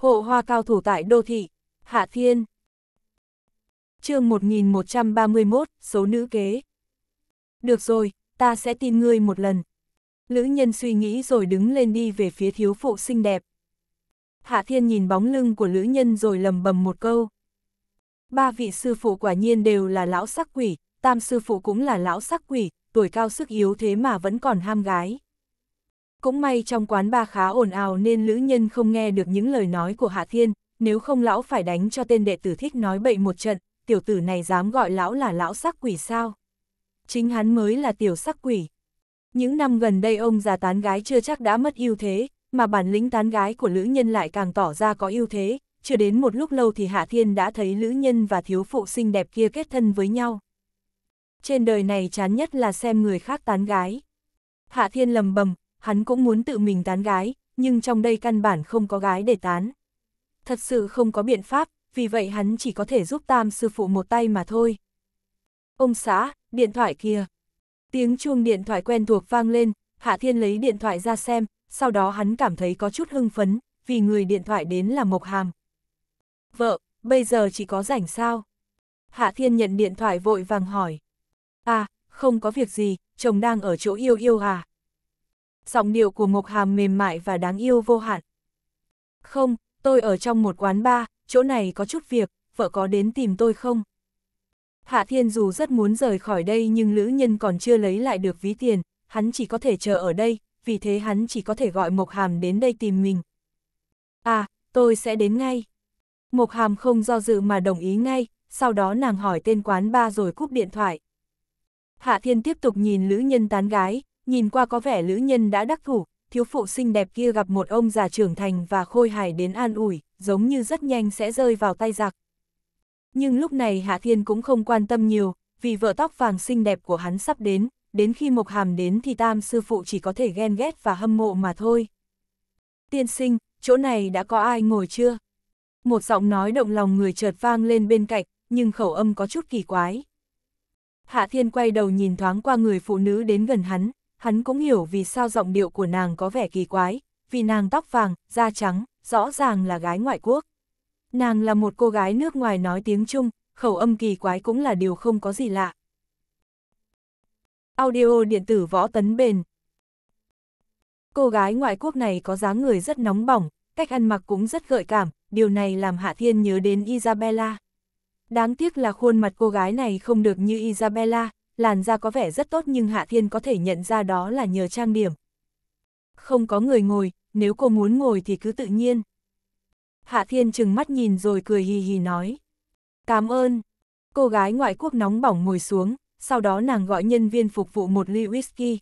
Hộ hoa cao thủ tại đô thị, Hạ Thiên. chương 1131, số nữ kế. Được rồi, ta sẽ tin ngươi một lần. Lữ nhân suy nghĩ rồi đứng lên đi về phía thiếu phụ xinh đẹp. Hạ Thiên nhìn bóng lưng của lữ nhân rồi lầm bầm một câu. Ba vị sư phụ quả nhiên đều là lão sắc quỷ, tam sư phụ cũng là lão sắc quỷ, tuổi cao sức yếu thế mà vẫn còn ham gái. Cũng may trong quán ba khá ồn ào nên Lữ Nhân không nghe được những lời nói của Hạ Thiên, nếu không lão phải đánh cho tên đệ tử thích nói bậy một trận, tiểu tử này dám gọi lão là lão sắc quỷ sao. Chính hắn mới là tiểu sắc quỷ. Những năm gần đây ông già tán gái chưa chắc đã mất ưu thế, mà bản lĩnh tán gái của Lữ Nhân lại càng tỏ ra có ưu thế, chưa đến một lúc lâu thì Hạ Thiên đã thấy Lữ Nhân và thiếu phụ xinh đẹp kia kết thân với nhau. Trên đời này chán nhất là xem người khác tán gái. Hạ Thiên lầm bầm, hắn cũng muốn tự mình tán gái, nhưng trong đây căn bản không có gái để tán. Thật sự không có biện pháp, vì vậy hắn chỉ có thể giúp tam sư phụ một tay mà thôi. Ông xã, điện thoại kia. Tiếng chuông điện thoại quen thuộc vang lên, Hạ Thiên lấy điện thoại ra xem, sau đó hắn cảm thấy có chút hưng phấn, vì người điện thoại đến là Mộc Hàm. Vợ, bây giờ chỉ có rảnh sao? Hạ Thiên nhận điện thoại vội vàng hỏi. À, không có việc gì, chồng đang ở chỗ yêu yêu à? giọng điệu của Ngọc Hàm mềm mại và đáng yêu vô hạn. Không, tôi ở trong một quán bar, chỗ này có chút việc, vợ có đến tìm tôi không? Hạ Thiên dù rất muốn rời khỏi đây nhưng nữ nhân còn chưa lấy lại được ví tiền, hắn chỉ có thể chờ ở đây, vì thế hắn chỉ có thể gọi Mộc Hàm đến đây tìm mình. À, tôi sẽ đến ngay. Mộc Hàm không do dự mà đồng ý ngay, sau đó nàng hỏi tên quán ba rồi cúp điện thoại. Hạ Thiên tiếp tục nhìn nữ nhân tán gái, nhìn qua có vẻ lữ nhân đã đắc thủ, thiếu phụ xinh đẹp kia gặp một ông già trưởng thành và khôi hài đến an ủi, giống như rất nhanh sẽ rơi vào tay giặc. Nhưng lúc này Hạ Thiên cũng không quan tâm nhiều, vì vợ tóc vàng xinh đẹp của hắn sắp đến, đến khi Mộc Hàm đến thì tam sư phụ chỉ có thể ghen ghét và hâm mộ mà thôi. Tiên sinh, chỗ này đã có ai ngồi chưa? Một giọng nói động lòng người chợt vang lên bên cạnh, nhưng khẩu âm có chút kỳ quái. Hạ Thiên quay đầu nhìn thoáng qua người phụ nữ đến gần hắn, hắn cũng hiểu vì sao giọng điệu của nàng có vẻ kỳ quái, vì nàng tóc vàng, da trắng, rõ ràng là gái ngoại quốc. Nàng là một cô gái nước ngoài nói tiếng Trung, khẩu âm kỳ quái cũng là điều không có gì lạ. Audio điện tử võ tấn bền Cô gái ngoại quốc này có dáng người rất nóng bỏng, cách ăn mặc cũng rất gợi cảm, điều này làm Hạ Thiên nhớ đến Isabella. Đáng tiếc là khuôn mặt cô gái này không được như Isabella, làn da có vẻ rất tốt nhưng Hạ Thiên có thể nhận ra đó là nhờ trang điểm. Không có người ngồi, nếu cô muốn ngồi thì cứ tự nhiên. Hạ Thiên chừng mắt nhìn rồi cười hì hì nói. Cảm ơn. Cô gái ngoại quốc nóng bỏng ngồi xuống, sau đó nàng gọi nhân viên phục vụ một ly whisky.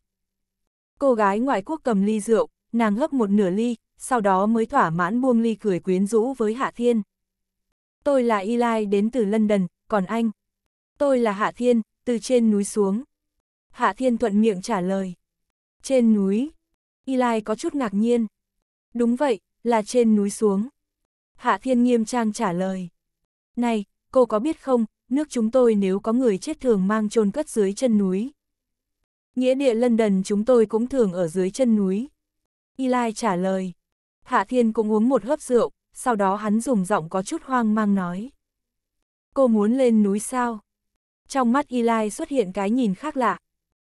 Cô gái ngoại quốc cầm ly rượu, nàng hấp một nửa ly, sau đó mới thỏa mãn buông ly cười quyến rũ với Hạ Thiên. Tôi là Eli đến từ London, còn anh? Tôi là Hạ Thiên, từ trên núi xuống. Hạ Thiên thuận miệng trả lời. Trên núi. Y có chút ngạc nhiên. Đúng vậy, là trên núi xuống. Hạ Thiên nghiêm trang trả lời. Này, cô có biết không, nước chúng tôi nếu có người chết thường mang chôn cất dưới chân núi. Nghĩa địa lân đần chúng tôi cũng thường ở dưới chân núi. Y trả lời. Hạ Thiên cũng uống một hớp rượu, sau đó hắn dùng giọng có chút hoang mang nói. Cô muốn lên núi sao? trong mắt Eli xuất hiện cái nhìn khác lạ.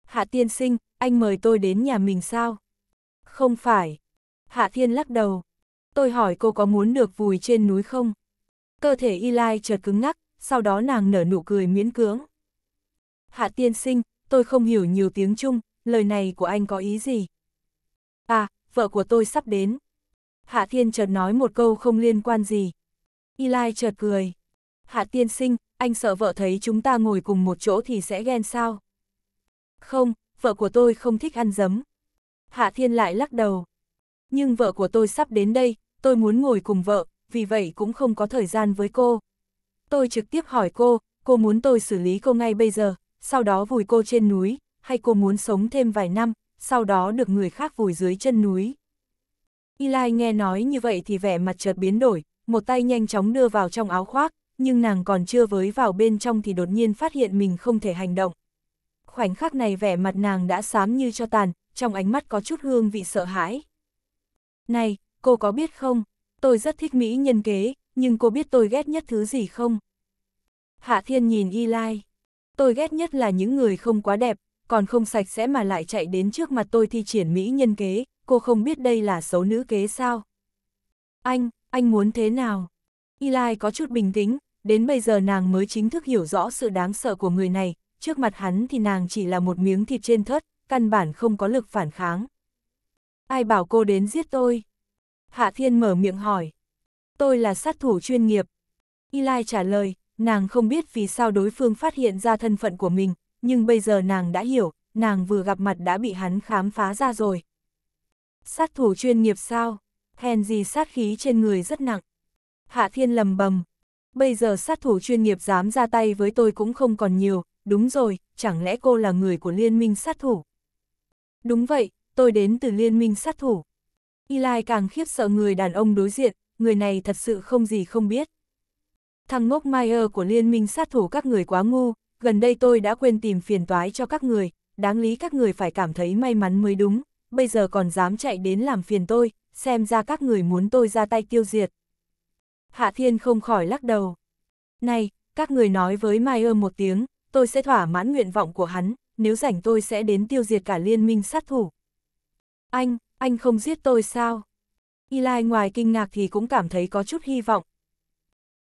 Hạ tiên sinh, anh mời tôi đến nhà mình sao? Không phải. Hạ thiên lắc đầu. Tôi hỏi cô có muốn được vùi trên núi không? Cơ thể Eli chợt cứng ngắc, sau đó nàng nở nụ cười miễn cưỡng. Hạ tiên sinh, tôi không hiểu nhiều tiếng Trung, lời này của anh có ý gì? À, vợ của tôi sắp đến. Hạ thiên chợt nói một câu không liên quan gì. Eli chợt cười. Hạ tiên sinh, anh sợ vợ thấy chúng ta ngồi cùng một chỗ thì sẽ ghen sao? Không, vợ của tôi không thích ăn giấm. Hạ Thiên lại lắc đầu. Nhưng vợ của tôi sắp đến đây, tôi muốn ngồi cùng vợ, vì vậy cũng không có thời gian với cô. Tôi trực tiếp hỏi cô, cô muốn tôi xử lý cô ngay bây giờ, sau đó vùi cô trên núi, hay cô muốn sống thêm vài năm, sau đó được người khác vùi dưới chân núi. Eli nghe nói như vậy thì vẻ mặt chợt biến đổi, một tay nhanh chóng đưa vào trong áo khoác, nhưng nàng còn chưa với vào bên trong thì đột nhiên phát hiện mình không thể hành động. Khoảnh khắc này vẻ mặt nàng đã xám như cho tàn, trong ánh mắt có chút hương vị sợ hãi. Này, cô có biết không, tôi rất thích mỹ nhân kế, nhưng cô biết tôi ghét nhất thứ gì không? Hạ Thiên nhìn Y Lai. Tôi ghét nhất là những người không quá đẹp, còn không sạch sẽ mà lại chạy đến trước mặt tôi thi triển mỹ nhân kế, cô không biết đây là xấu nữ kế sao? Anh, anh muốn thế nào? Y Lai có chút bình tĩnh, Đến bây giờ nàng mới chính thức hiểu rõ sự đáng sợ của người này, trước mặt hắn thì nàng chỉ là một miếng thịt trên thớt, căn bản không có lực phản kháng. Ai bảo cô đến giết tôi? Hạ Thiên mở miệng hỏi. Tôi là sát thủ chuyên nghiệp. Y Lai trả lời, nàng không biết vì sao đối phương phát hiện ra thân phận của mình, nhưng bây giờ nàng đã hiểu, nàng vừa gặp mặt đã bị hắn khám phá ra rồi. Sát thủ chuyên nghiệp sao? Hèn gì sát khí trên người rất nặng. Hạ Thiên lầm bầm, bây giờ sát thủ chuyên nghiệp dám ra tay với tôi cũng không còn nhiều, đúng rồi, chẳng lẽ cô là người của liên minh sát thủ? Đúng vậy, tôi đến từ liên minh sát thủ. Eli càng khiếp sợ người đàn ông đối diện, người này thật sự không gì không biết. Thằng ngốc Meyer của liên minh sát thủ các người quá ngu, gần đây tôi đã quên tìm phiền toái cho các người, đáng lý các người phải cảm thấy may mắn mới đúng, bây giờ còn dám chạy đến làm phiền tôi, xem ra các người muốn tôi ra tay tiêu diệt. Hạ Thiên không khỏi lắc đầu. Này, các người nói với Mai một tiếng, tôi sẽ thỏa mãn nguyện vọng của hắn, nếu rảnh tôi sẽ đến tiêu diệt cả liên minh sát thủ. Anh, anh không giết tôi sao? Y ngoài kinh ngạc thì cũng cảm thấy có chút hy vọng.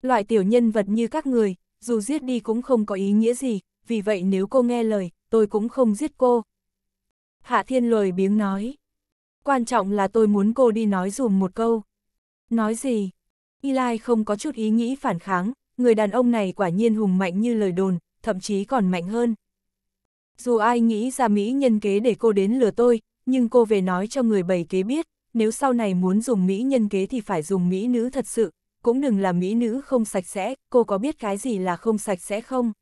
Loại tiểu nhân vật như các người, dù giết đi cũng không có ý nghĩa gì, vì vậy nếu cô nghe lời, tôi cũng không giết cô. Hạ Thiên lời biếng nói. Quan trọng là tôi muốn cô đi nói dùm một câu. Nói gì? Eli không có chút ý nghĩ phản kháng, người đàn ông này quả nhiên hùng mạnh như lời đồn, thậm chí còn mạnh hơn. Dù ai nghĩ ra Mỹ nhân kế để cô đến lừa tôi, nhưng cô về nói cho người bày kế biết, nếu sau này muốn dùng Mỹ nhân kế thì phải dùng Mỹ nữ thật sự, cũng đừng là Mỹ nữ không sạch sẽ, cô có biết cái gì là không sạch sẽ không?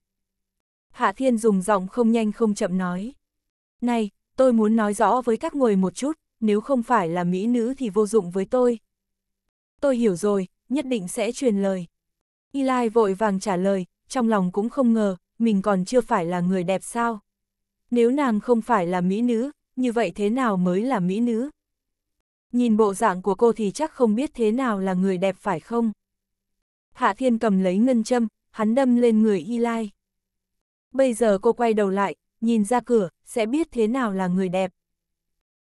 Hạ Thiên dùng giọng không nhanh không chậm nói. Này, tôi muốn nói rõ với các người một chút, nếu không phải là Mỹ nữ thì vô dụng với tôi tôi hiểu rồi, nhất định sẽ truyền lời. Y Lai vội vàng trả lời, trong lòng cũng không ngờ, mình còn chưa phải là người đẹp sao. Nếu nàng không phải là mỹ nữ, như vậy thế nào mới là mỹ nữ? Nhìn bộ dạng của cô thì chắc không biết thế nào là người đẹp phải không? Hạ Thiên cầm lấy ngân châm, hắn đâm lên người Y Lai. Bây giờ cô quay đầu lại, nhìn ra cửa, sẽ biết thế nào là người đẹp.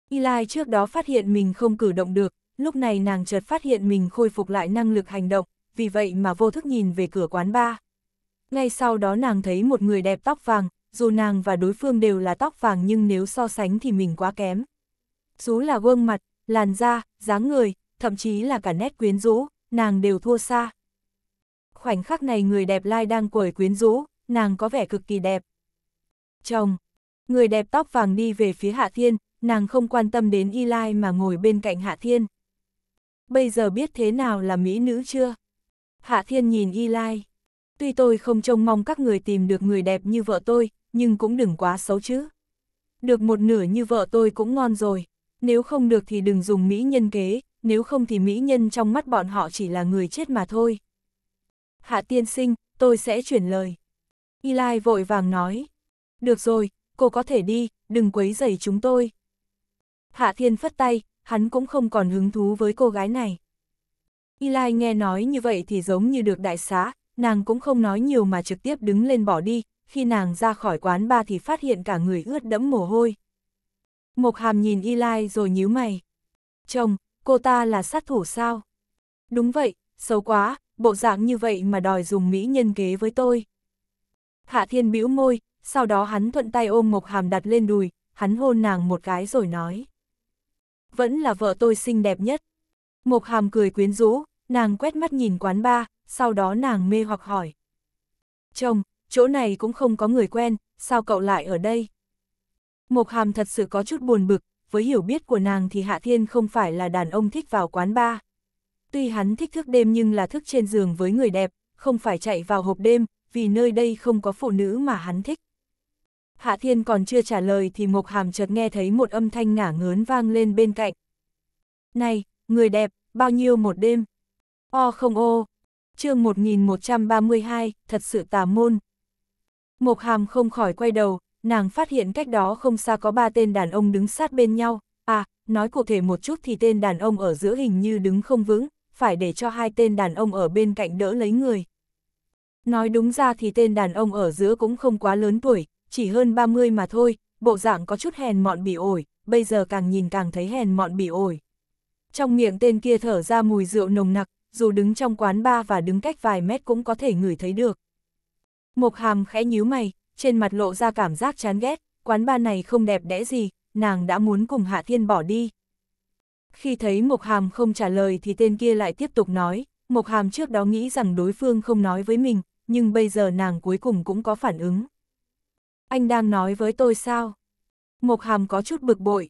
Y Lai trước đó phát hiện mình không cử động được, lúc này nàng chợt phát hiện mình khôi phục lại năng lực hành động, vì vậy mà vô thức nhìn về cửa quán ba. Ngay sau đó nàng thấy một người đẹp tóc vàng, dù nàng và đối phương đều là tóc vàng nhưng nếu so sánh thì mình quá kém. Dù là gương mặt, làn da, dáng người, thậm chí là cả nét quyến rũ, nàng đều thua xa. Khoảnh khắc này người đẹp lai đang quẩy quyến rũ, nàng có vẻ cực kỳ đẹp. Chồng, người đẹp tóc vàng đi về phía Hạ Thiên, nàng không quan tâm đến Y Lai mà ngồi bên cạnh Hạ Thiên bây giờ biết thế nào là mỹ nữ chưa? Hạ Thiên nhìn Y Lai. Tuy tôi không trông mong các người tìm được người đẹp như vợ tôi, nhưng cũng đừng quá xấu chứ. Được một nửa như vợ tôi cũng ngon rồi. Nếu không được thì đừng dùng mỹ nhân kế, nếu không thì mỹ nhân trong mắt bọn họ chỉ là người chết mà thôi. Hạ tiên sinh, tôi sẽ chuyển lời. Y Lai vội vàng nói. Được rồi, cô có thể đi, đừng quấy rầy chúng tôi. Hạ thiên phất tay, hắn cũng không còn hứng thú với cô gái này. Y Lai nghe nói như vậy thì giống như được đại xá, nàng cũng không nói nhiều mà trực tiếp đứng lên bỏ đi, khi nàng ra khỏi quán ba thì phát hiện cả người ướt đẫm mồ hôi. Mộc hàm nhìn Y Lai rồi nhíu mày. Chồng, cô ta là sát thủ sao? Đúng vậy, xấu quá, bộ dạng như vậy mà đòi dùng Mỹ nhân kế với tôi. Hạ thiên bĩu môi, sau đó hắn thuận tay ôm Mộc hàm đặt lên đùi, hắn hôn nàng một cái rồi nói vẫn là vợ tôi xinh đẹp nhất. Mộc hàm cười quyến rũ, nàng quét mắt nhìn quán ba, sau đó nàng mê hoặc hỏi. Chồng, chỗ này cũng không có người quen, sao cậu lại ở đây? Mộc hàm thật sự có chút buồn bực, với hiểu biết của nàng thì Hạ Thiên không phải là đàn ông thích vào quán ba. Tuy hắn thích thức đêm nhưng là thức trên giường với người đẹp, không phải chạy vào hộp đêm, vì nơi đây không có phụ nữ mà hắn thích. Hạ Thiên còn chưa trả lời thì Mộc Hàm chợt nghe thấy một âm thanh ngả ngớn vang lên bên cạnh. Này, người đẹp, bao nhiêu một đêm? O không ô, chương 1132, thật sự tà môn. Mộc Hàm không khỏi quay đầu, nàng phát hiện cách đó không xa có ba tên đàn ông đứng sát bên nhau. À, nói cụ thể một chút thì tên đàn ông ở giữa hình như đứng không vững, phải để cho hai tên đàn ông ở bên cạnh đỡ lấy người. Nói đúng ra thì tên đàn ông ở giữa cũng không quá lớn tuổi, chỉ hơn 30 mà thôi, bộ dạng có chút hèn mọn bị ổi, bây giờ càng nhìn càng thấy hèn mọn bị ổi. Trong miệng tên kia thở ra mùi rượu nồng nặc, dù đứng trong quán bar và đứng cách vài mét cũng có thể ngửi thấy được. Mộc hàm khẽ nhíu mày, trên mặt lộ ra cảm giác chán ghét, quán bar này không đẹp đẽ gì, nàng đã muốn cùng Hạ Thiên bỏ đi. Khi thấy Mộc Hàm không trả lời thì tên kia lại tiếp tục nói, Mộc Hàm trước đó nghĩ rằng đối phương không nói với mình, nhưng bây giờ nàng cuối cùng cũng có phản ứng anh đang nói với tôi sao? Mộc Hàm có chút bực bội.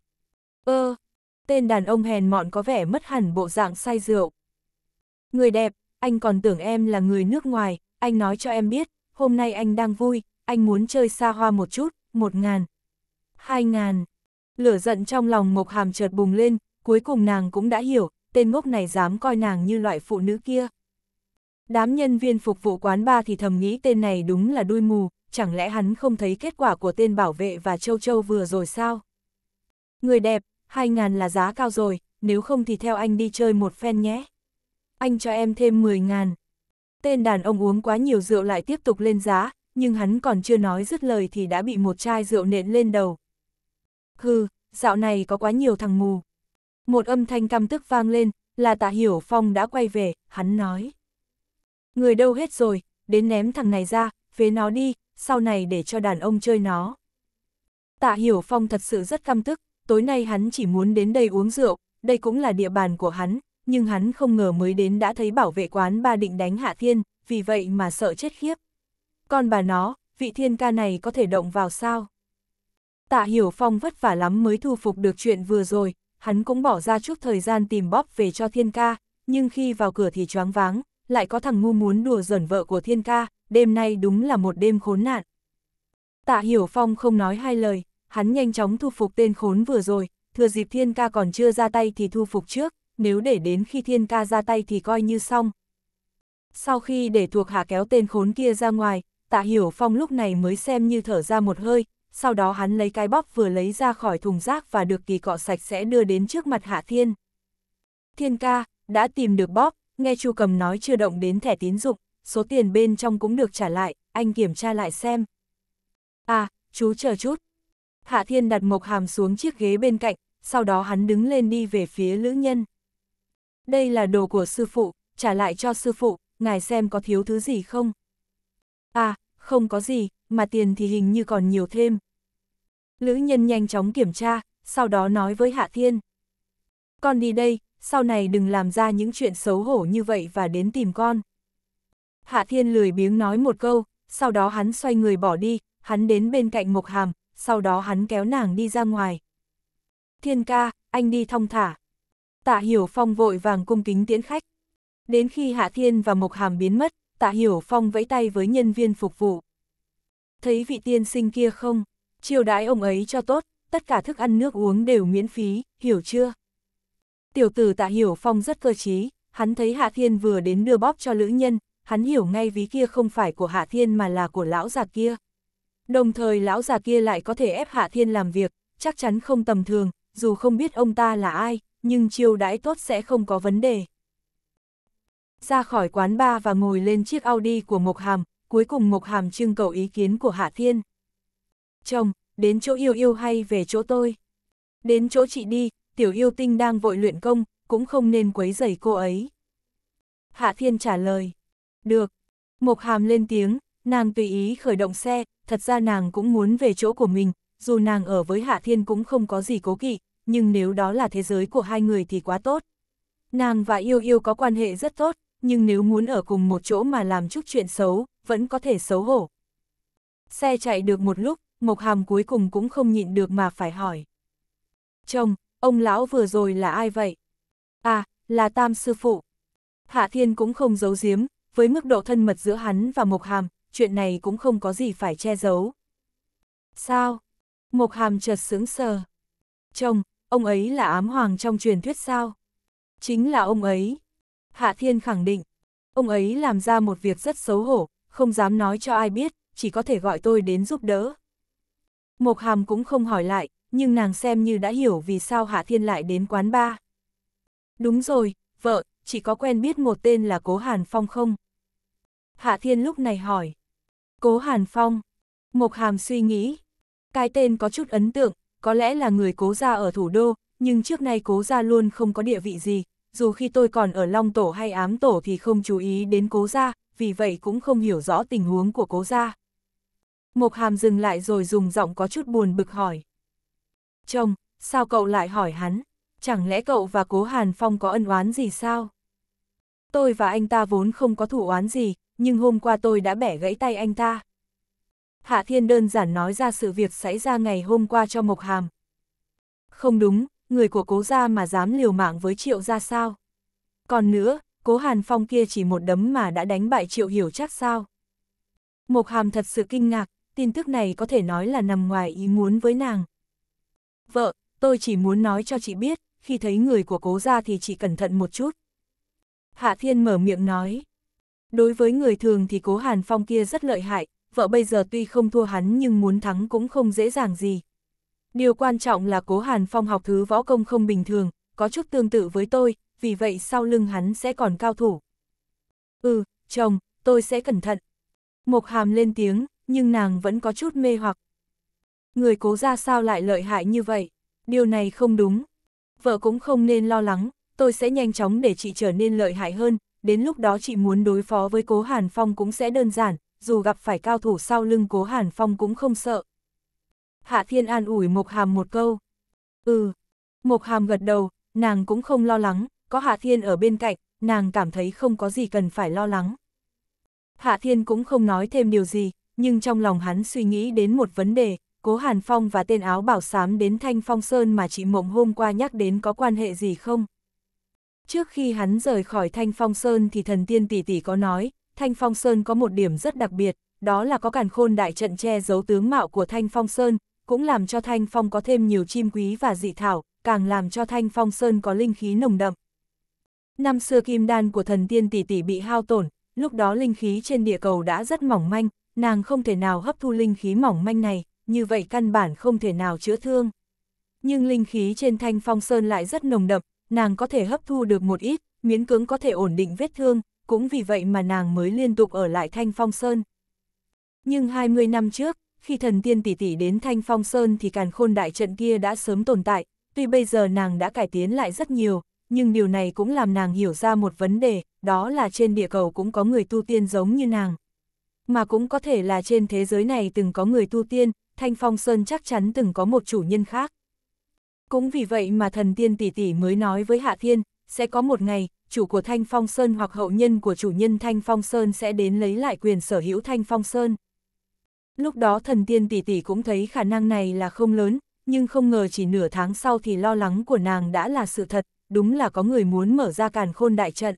Ơ, ờ, tên đàn ông hèn mọn có vẻ mất hẳn bộ dạng say rượu. Người đẹp, anh còn tưởng em là người nước ngoài, anh nói cho em biết, hôm nay anh đang vui, anh muốn chơi xa hoa một chút, một ngàn, hai ngàn. Lửa giận trong lòng Mộc Hàm chợt bùng lên, cuối cùng nàng cũng đã hiểu, tên ngốc này dám coi nàng như loại phụ nữ kia. Đám nhân viên phục vụ quán bar thì thầm nghĩ tên này đúng là đuôi mù, chẳng lẽ hắn không thấy kết quả của tên bảo vệ và châu châu vừa rồi sao? Người đẹp, hai ngàn là giá cao rồi, nếu không thì theo anh đi chơi một phen nhé. Anh cho em thêm mười ngàn. Tên đàn ông uống quá nhiều rượu lại tiếp tục lên giá, nhưng hắn còn chưa nói dứt lời thì đã bị một chai rượu nện lên đầu. Hừ, dạo này có quá nhiều thằng mù. Một âm thanh căm tức vang lên, là tạ hiểu phong đã quay về, hắn nói. Người đâu hết rồi, đến ném thằng này ra, phế nó đi, sau này để cho đàn ông chơi nó. Tạ Hiểu Phong thật sự rất căm tức, tối nay hắn chỉ muốn đến đây uống rượu, đây cũng là địa bàn của hắn, nhưng hắn không ngờ mới đến đã thấy bảo vệ quán ba định đánh Hạ Thiên, vì vậy mà sợ chết khiếp. Còn bà nó, vị thiên ca này có thể động vào sao? Tạ Hiểu Phong vất vả lắm mới thu phục được chuyện vừa rồi, hắn cũng bỏ ra chút thời gian tìm bóp về cho thiên ca, nhưng khi vào cửa thì choáng váng, lại có thằng ngu muốn đùa giẩn vợ của thiên ca, đêm nay đúng là một đêm khốn nạn. Tạ Hiểu Phong không nói hai lời, hắn nhanh chóng thu phục tên khốn vừa rồi, thừa dịp Thiên Ca còn chưa ra tay thì thu phục trước, nếu để đến khi Thiên Ca ra tay thì coi như xong. Sau khi để thuộc hạ kéo tên khốn kia ra ngoài, Tạ Hiểu Phong lúc này mới xem như thở ra một hơi, sau đó hắn lấy cái bóp vừa lấy ra khỏi thùng rác và được kỳ cọ sạch sẽ đưa đến trước mặt Hạ Thiên. Thiên Ca, đã tìm được bóp, nghe Chu Cầm nói chưa động đến thẻ tín dụng, số tiền bên trong cũng được trả lại, anh kiểm tra lại xem. À, chú chờ chút. Hạ Thiên đặt Mộc Hàm xuống chiếc ghế bên cạnh, sau đó hắn đứng lên đi về phía Lữ Nhân. Đây là đồ của sư phụ, trả lại cho sư phụ, ngài xem có thiếu thứ gì không? À, không có gì, mà tiền thì hình như còn nhiều thêm. Lữ Nhân nhanh chóng kiểm tra, sau đó nói với Hạ Thiên. Con đi đây, sau này đừng làm ra những chuyện xấu hổ như vậy và đến tìm con. Hạ Thiên lười biếng nói một câu, sau đó hắn xoay người bỏ đi, hắn đến bên cạnh Mộc Hàm, sau đó hắn kéo nàng đi ra ngoài. Thiên ca, anh đi thong thả. Tạ Hiểu Phong vội vàng cung kính tiễn khách. Đến khi Hạ Thiên và Mộc Hàm biến mất, Tạ Hiểu Phong vẫy tay với nhân viên phục vụ. Thấy vị tiên sinh kia không? Chiều đãi ông ấy cho tốt, tất cả thức ăn nước uống đều miễn phí, hiểu chưa? Tiểu tử Tạ Hiểu Phong rất cơ trí, hắn thấy Hạ Thiên vừa đến đưa bóp cho Lữ Nhân, hắn hiểu ngay ví kia không phải của Hạ Thiên mà là của lão già kia. Đồng thời lão già kia lại có thể ép Hạ Thiên làm việc, chắc chắn không tầm thường, dù không biết ông ta là ai, nhưng chiêu đãi tốt sẽ không có vấn đề. Ra khỏi quán bar và ngồi lên chiếc Audi của Mộc Hàm, cuối cùng Mộc Hàm trưng cầu ý kiến của Hạ Thiên. Chồng, đến chỗ yêu yêu hay về chỗ tôi? Đến chỗ chị đi, tiểu yêu tinh đang vội luyện công, cũng không nên quấy rầy cô ấy. Hạ Thiên trả lời. Được. Mộc hàm lên tiếng, nàng tùy ý khởi động xe, thật ra nàng cũng muốn về chỗ của mình, dù nàng ở với Hạ Thiên cũng không có gì cố kỵ, nhưng nếu đó là thế giới của hai người thì quá tốt. Nàng và yêu yêu có quan hệ rất tốt, nhưng nếu muốn ở cùng một chỗ mà làm chút chuyện xấu, vẫn có thể xấu hổ. Xe chạy được một lúc, Mộc Hàm cuối cùng cũng không nhịn được mà phải hỏi. Chồng, ông lão vừa rồi là ai vậy? À, là Tam Sư Phụ. Hạ Thiên cũng không giấu giếm, với mức độ thân mật giữa hắn và Mộc Hàm, chuyện này cũng không có gì phải che giấu. Sao? Mộc Hàm chợt sướng sờ. Chồng, ông ấy là ám hoàng trong truyền thuyết sao? Chính là ông ấy. Hạ Thiên khẳng định, ông ấy làm ra một việc rất xấu hổ, không dám nói cho ai biết, chỉ có thể gọi tôi đến giúp đỡ. Mộc Hàm cũng không hỏi lại, nhưng nàng xem như đã hiểu vì sao Hạ Thiên lại đến quán ba. Đúng rồi, vợ, chỉ có quen biết một tên là Cố Hàn Phong không? Hạ Thiên lúc này hỏi. Cố Hàn Phong. Mộc Hàm suy nghĩ. Cái tên có chút ấn tượng, có lẽ là người cố gia ở thủ đô, nhưng trước nay cố gia luôn không có địa vị gì. Dù khi tôi còn ở Long Tổ hay Ám Tổ thì không chú ý đến cố gia, vì vậy cũng không hiểu rõ tình huống của cố gia. Mộc Hàm dừng lại rồi dùng giọng có chút buồn bực hỏi. Chồng, sao cậu lại hỏi hắn? chẳng lẽ cậu và Cố Hàn Phong có ân oán gì sao? Tôi và anh ta vốn không có thủ oán gì, nhưng hôm qua tôi đã bẻ gãy tay anh ta. Hạ Thiên đơn giản nói ra sự việc xảy ra ngày hôm qua cho Mộc Hàm. Không đúng, người của cố gia mà dám liều mạng với triệu gia sao? Còn nữa, cố Hàn Phong kia chỉ một đấm mà đã đánh bại triệu hiểu chắc sao? Mộc Hàm thật sự kinh ngạc, tin tức này có thể nói là nằm ngoài ý muốn với nàng. Vợ, tôi chỉ muốn nói cho chị biết, khi thấy người của cố gia thì chỉ cẩn thận một chút. Hạ Thiên mở miệng nói. Đối với người thường thì cố Hàn Phong kia rất lợi hại, vợ bây giờ tuy không thua hắn nhưng muốn thắng cũng không dễ dàng gì. Điều quan trọng là cố Hàn Phong học thứ võ công không bình thường, có chút tương tự với tôi, vì vậy sau lưng hắn sẽ còn cao thủ. Ừ, chồng, tôi sẽ cẩn thận. Mộc hàm lên tiếng, nhưng nàng vẫn có chút mê hoặc. Người cố ra sao lại lợi hại như vậy? Điều này không đúng vợ cũng không nên lo lắng, tôi sẽ nhanh chóng để chị trở nên lợi hại hơn, đến lúc đó chị muốn đối phó với Cố Hàn Phong cũng sẽ đơn giản, dù gặp phải cao thủ sau lưng Cố Hàn Phong cũng không sợ. Hạ Thiên an ủi Mộc Hàm một câu. Ừ, Mộc Hàm gật đầu, nàng cũng không lo lắng, có Hạ Thiên ở bên cạnh, nàng cảm thấy không có gì cần phải lo lắng. Hạ Thiên cũng không nói thêm điều gì, nhưng trong lòng hắn suy nghĩ đến một vấn đề, Cố Hàn Phong và tên áo bảo sám đến Thanh Phong Sơn mà chị Mộng hôm qua nhắc đến có quan hệ gì không? Trước khi hắn rời khỏi Thanh Phong Sơn thì thần tiên tỷ tỷ có nói, Thanh Phong Sơn có một điểm rất đặc biệt, đó là có càn khôn đại trận che giấu tướng mạo của Thanh Phong Sơn, cũng làm cho Thanh Phong có thêm nhiều chim quý và dị thảo, càng làm cho Thanh Phong Sơn có linh khí nồng đậm. Năm xưa kim đan của thần tiên tỷ tỷ bị hao tổn, lúc đó linh khí trên địa cầu đã rất mỏng manh, nàng không thể nào hấp thu linh khí mỏng manh này như vậy căn bản không thể nào chữa thương. Nhưng linh khí trên thanh phong sơn lại rất nồng đậm, nàng có thể hấp thu được một ít, miễn cưỡng có thể ổn định vết thương, cũng vì vậy mà nàng mới liên tục ở lại thanh phong sơn. Nhưng 20 năm trước, khi thần tiên tỷ tỷ đến thanh phong sơn thì càn khôn đại trận kia đã sớm tồn tại, tuy bây giờ nàng đã cải tiến lại rất nhiều, nhưng điều này cũng làm nàng hiểu ra một vấn đề, đó là trên địa cầu cũng có người tu tiên giống như nàng. Mà cũng có thể là trên thế giới này từng có người tu tiên, Thanh Phong Sơn chắc chắn từng có một chủ nhân khác. Cũng vì vậy mà thần tiên tỷ tỷ mới nói với Hạ Thiên, sẽ có một ngày, chủ của Thanh Phong Sơn hoặc hậu nhân của chủ nhân Thanh Phong Sơn sẽ đến lấy lại quyền sở hữu Thanh Phong Sơn. Lúc đó thần tiên tỷ tỷ cũng thấy khả năng này là không lớn, nhưng không ngờ chỉ nửa tháng sau thì lo lắng của nàng đã là sự thật, đúng là có người muốn mở ra càn khôn đại trận.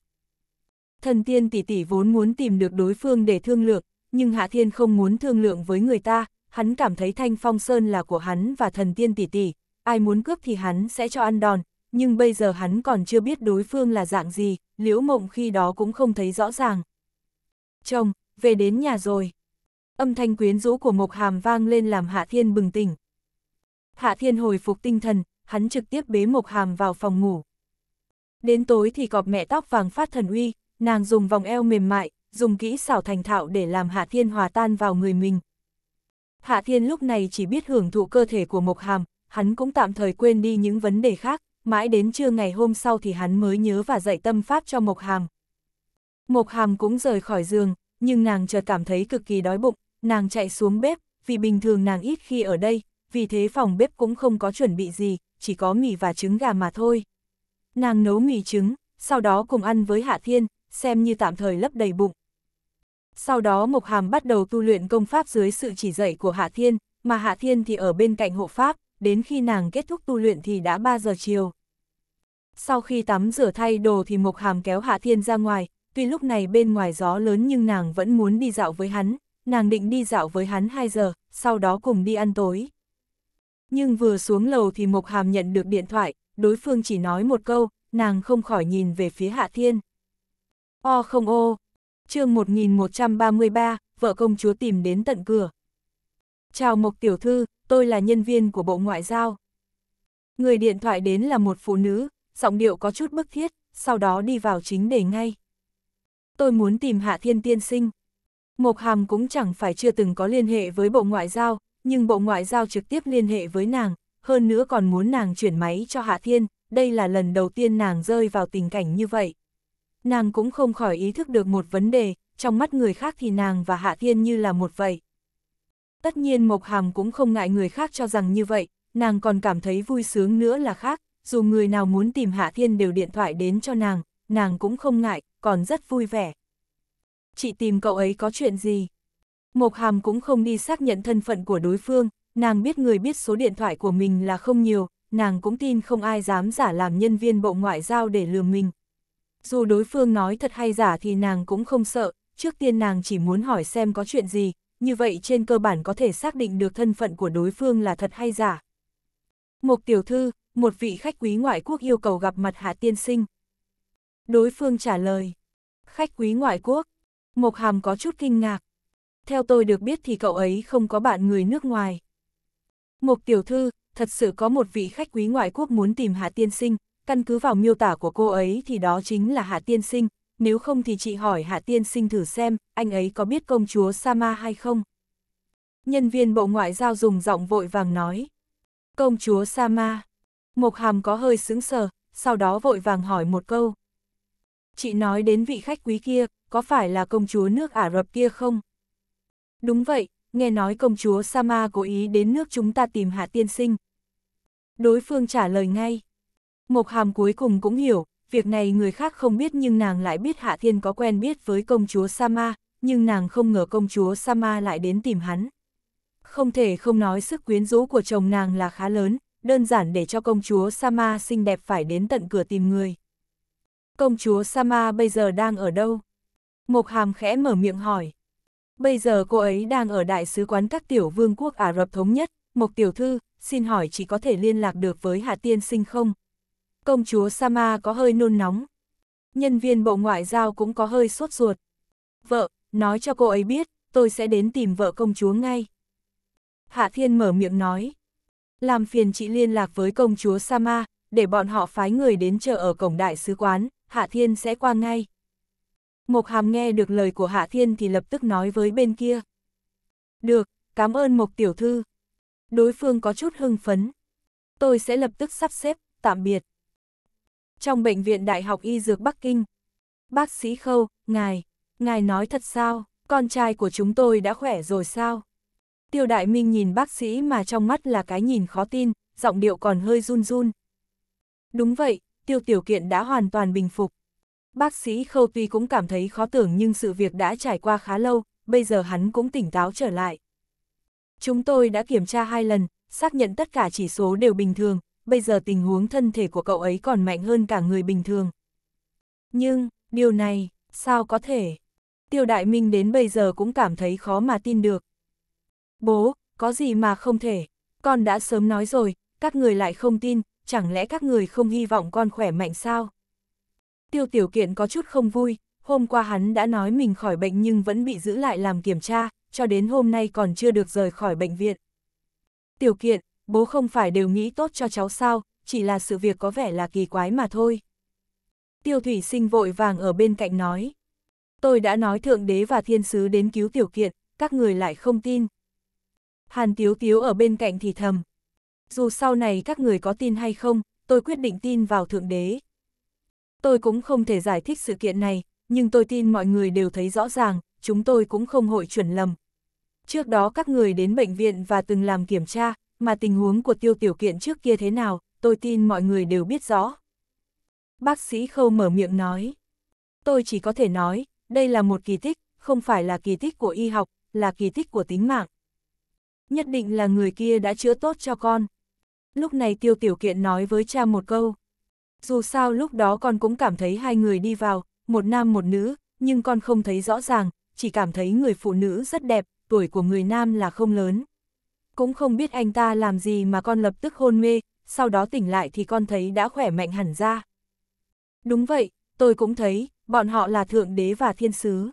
Thần tiên tỷ tỷ vốn muốn tìm được đối phương để thương lượng, nhưng Hạ Thiên không muốn thương lượng với người ta, hắn cảm thấy Thanh Phong Sơn là của hắn và thần tiên tỷ tỷ, ai muốn cướp thì hắn sẽ cho ăn đòn, nhưng bây giờ hắn còn chưa biết đối phương là dạng gì, liễu mộng khi đó cũng không thấy rõ ràng. Chồng, về đến nhà rồi. Âm thanh quyến rũ của Mộc Hàm vang lên làm Hạ Thiên bừng tỉnh. Hạ Thiên hồi phục tinh thần, hắn trực tiếp bế Mộc Hàm vào phòng ngủ. Đến tối thì cọp mẹ tóc vàng phát thần uy, nàng dùng vòng eo mềm mại, dùng kỹ xảo thành thạo để làm Hạ Thiên hòa tan vào người mình, Hạ Thiên lúc này chỉ biết hưởng thụ cơ thể của Mộc Hàm, hắn cũng tạm thời quên đi những vấn đề khác, mãi đến trưa ngày hôm sau thì hắn mới nhớ và dạy tâm pháp cho Mộc Hàm. Mộc Hàm cũng rời khỏi giường, nhưng nàng chợt cảm thấy cực kỳ đói bụng, nàng chạy xuống bếp, vì bình thường nàng ít khi ở đây, vì thế phòng bếp cũng không có chuẩn bị gì, chỉ có mì và trứng gà mà thôi. Nàng nấu mì trứng, sau đó cùng ăn với Hạ Thiên, xem như tạm thời lấp đầy bụng. Sau đó Mộc Hàm bắt đầu tu luyện công pháp dưới sự chỉ dạy của Hạ Thiên, mà Hạ Thiên thì ở bên cạnh hộ pháp, đến khi nàng kết thúc tu luyện thì đã 3 giờ chiều. Sau khi tắm rửa thay đồ thì Mộc Hàm kéo Hạ Thiên ra ngoài, tuy lúc này bên ngoài gió lớn nhưng nàng vẫn muốn đi dạo với hắn, nàng định đi dạo với hắn 2 giờ, sau đó cùng đi ăn tối. Nhưng vừa xuống lầu thì Mộc Hàm nhận được điện thoại, đối phương chỉ nói một câu, nàng không khỏi nhìn về phía Hạ Thiên. O không ô, chương 1133, vợ công chúa tìm đến tận cửa. Chào Mộc Tiểu Thư, tôi là nhân viên của Bộ Ngoại giao. Người điện thoại đến là một phụ nữ, giọng điệu có chút bức thiết, sau đó đi vào chính đề ngay. Tôi muốn tìm Hạ Thiên Tiên Sinh. Mộc Hàm cũng chẳng phải chưa từng có liên hệ với Bộ Ngoại giao, nhưng Bộ Ngoại giao trực tiếp liên hệ với nàng, hơn nữa còn muốn nàng chuyển máy cho Hạ Thiên, đây là lần đầu tiên nàng rơi vào tình cảnh như vậy nàng cũng không khỏi ý thức được một vấn đề, trong mắt người khác thì nàng và Hạ Thiên như là một vậy. Tất nhiên Mộc Hàm cũng không ngại người khác cho rằng như vậy, nàng còn cảm thấy vui sướng nữa là khác, dù người nào muốn tìm Hạ Thiên đều điện thoại đến cho nàng, nàng cũng không ngại, còn rất vui vẻ. Chị tìm cậu ấy có chuyện gì? Mộc Hàm cũng không đi xác nhận thân phận của đối phương, nàng biết người biết số điện thoại của mình là không nhiều, nàng cũng tin không ai dám giả làm nhân viên bộ ngoại giao để lừa mình, dù đối phương nói thật hay giả thì nàng cũng không sợ, trước tiên nàng chỉ muốn hỏi xem có chuyện gì, như vậy trên cơ bản có thể xác định được thân phận của đối phương là thật hay giả. mục tiểu thư, một vị khách quý ngoại quốc yêu cầu gặp mặt hạ tiên sinh. Đối phương trả lời, khách quý ngoại quốc, mục Hàm có chút kinh ngạc. Theo tôi được biết thì cậu ấy không có bạn người nước ngoài. mục tiểu thư, thật sự có một vị khách quý ngoại quốc muốn tìm hạ tiên sinh, căn cứ vào miêu tả của cô ấy thì đó chính là Hạ Tiên Sinh, nếu không thì chị hỏi Hạ Tiên Sinh thử xem, anh ấy có biết công chúa Sama hay không? Nhân viên Bộ Ngoại giao dùng giọng vội vàng nói. Công chúa Sama. Mộc Hàm có hơi sững sờ, sau đó vội vàng hỏi một câu. Chị nói đến vị khách quý kia, có phải là công chúa nước Ả Rập kia không? Đúng vậy, nghe nói công chúa Sama cố ý đến nước chúng ta tìm Hạ Tiên Sinh. Đối phương trả lời ngay. Mộc Hàm cuối cùng cũng hiểu, việc này người khác không biết nhưng nàng lại biết Hạ Thiên có quen biết với công chúa Sama, nhưng nàng không ngờ công chúa Sama lại đến tìm hắn. Không thể không nói sức quyến rũ của chồng nàng là khá lớn, đơn giản để cho công chúa Sama xinh đẹp phải đến tận cửa tìm người. Công chúa Sama bây giờ đang ở đâu? Mộc Hàm khẽ mở miệng hỏi. Bây giờ cô ấy đang ở Đại sứ quán các tiểu vương quốc Ả Rập Thống Nhất, Mộc Tiểu Thư, xin hỏi chỉ có thể liên lạc được với Hạ Tiên Sinh không? Công chúa Sama có hơi nôn nóng. Nhân viên Bộ Ngoại giao cũng có hơi sốt ruột. Vợ, nói cho cô ấy biết, tôi sẽ đến tìm vợ công chúa ngay. Hạ Thiên mở miệng nói. Làm phiền chị liên lạc với công chúa Sama, để bọn họ phái người đến chờ ở cổng đại sứ quán, Hạ Thiên sẽ qua ngay. Mộc Hàm nghe được lời của Hạ Thiên thì lập tức nói với bên kia. Được, cảm ơn Mộc Tiểu Thư. Đối phương có chút hưng phấn. Tôi sẽ lập tức sắp xếp, tạm biệt. Trong Bệnh viện Đại học Y Dược Bắc Kinh, bác sĩ Khâu, ngài, ngài nói thật sao, con trai của chúng tôi đã khỏe rồi sao? Tiêu Đại Minh nhìn bác sĩ mà trong mắt là cái nhìn khó tin, giọng điệu còn hơi run run. Đúng vậy, tiêu tiểu kiện đã hoàn toàn bình phục. Bác sĩ Khâu tuy cũng cảm thấy khó tưởng nhưng sự việc đã trải qua khá lâu, bây giờ hắn cũng tỉnh táo trở lại. Chúng tôi đã kiểm tra hai lần, xác nhận tất cả chỉ số đều bình thường, bây giờ tình huống thân thể của cậu ấy còn mạnh hơn cả người bình thường. Nhưng, điều này, sao có thể? Tiêu Đại Minh đến bây giờ cũng cảm thấy khó mà tin được. Bố, có gì mà không thể? Con đã sớm nói rồi, các người lại không tin, chẳng lẽ các người không hy vọng con khỏe mạnh sao? Tiêu Tiểu Kiện có chút không vui, hôm qua hắn đã nói mình khỏi bệnh nhưng vẫn bị giữ lại làm kiểm tra, cho đến hôm nay còn chưa được rời khỏi bệnh viện. Tiểu Kiện, bố không phải đều nghĩ tốt cho cháu sao, chỉ là sự việc có vẻ là kỳ quái mà thôi. Tiêu thủy sinh vội vàng ở bên cạnh nói. Tôi đã nói thượng đế và thiên sứ đến cứu tiểu kiện, các người lại không tin. Hàn tiếu tiếu ở bên cạnh thì thầm. Dù sau này các người có tin hay không, tôi quyết định tin vào thượng đế. Tôi cũng không thể giải thích sự kiện này, nhưng tôi tin mọi người đều thấy rõ ràng, chúng tôi cũng không hội chuẩn lầm. Trước đó các người đến bệnh viện và từng làm kiểm tra, mà tình huống của tiêu tiểu kiện trước kia thế nào, tôi tin mọi người đều biết rõ. Bác sĩ khâu mở miệng nói. Tôi chỉ có thể nói, đây là một kỳ tích, không phải là kỳ tích của y học, là kỳ tích của tính mạng. Nhất định là người kia đã chữa tốt cho con. Lúc này tiêu tiểu kiện nói với cha một câu. Dù sao lúc đó con cũng cảm thấy hai người đi vào, một nam một nữ, nhưng con không thấy rõ ràng, chỉ cảm thấy người phụ nữ rất đẹp, tuổi của người nam là không lớn cũng không biết anh ta làm gì mà con lập tức hôn mê, sau đó tỉnh lại thì con thấy đã khỏe mạnh hẳn ra. Đúng vậy, tôi cũng thấy, bọn họ là thượng đế và thiên sứ.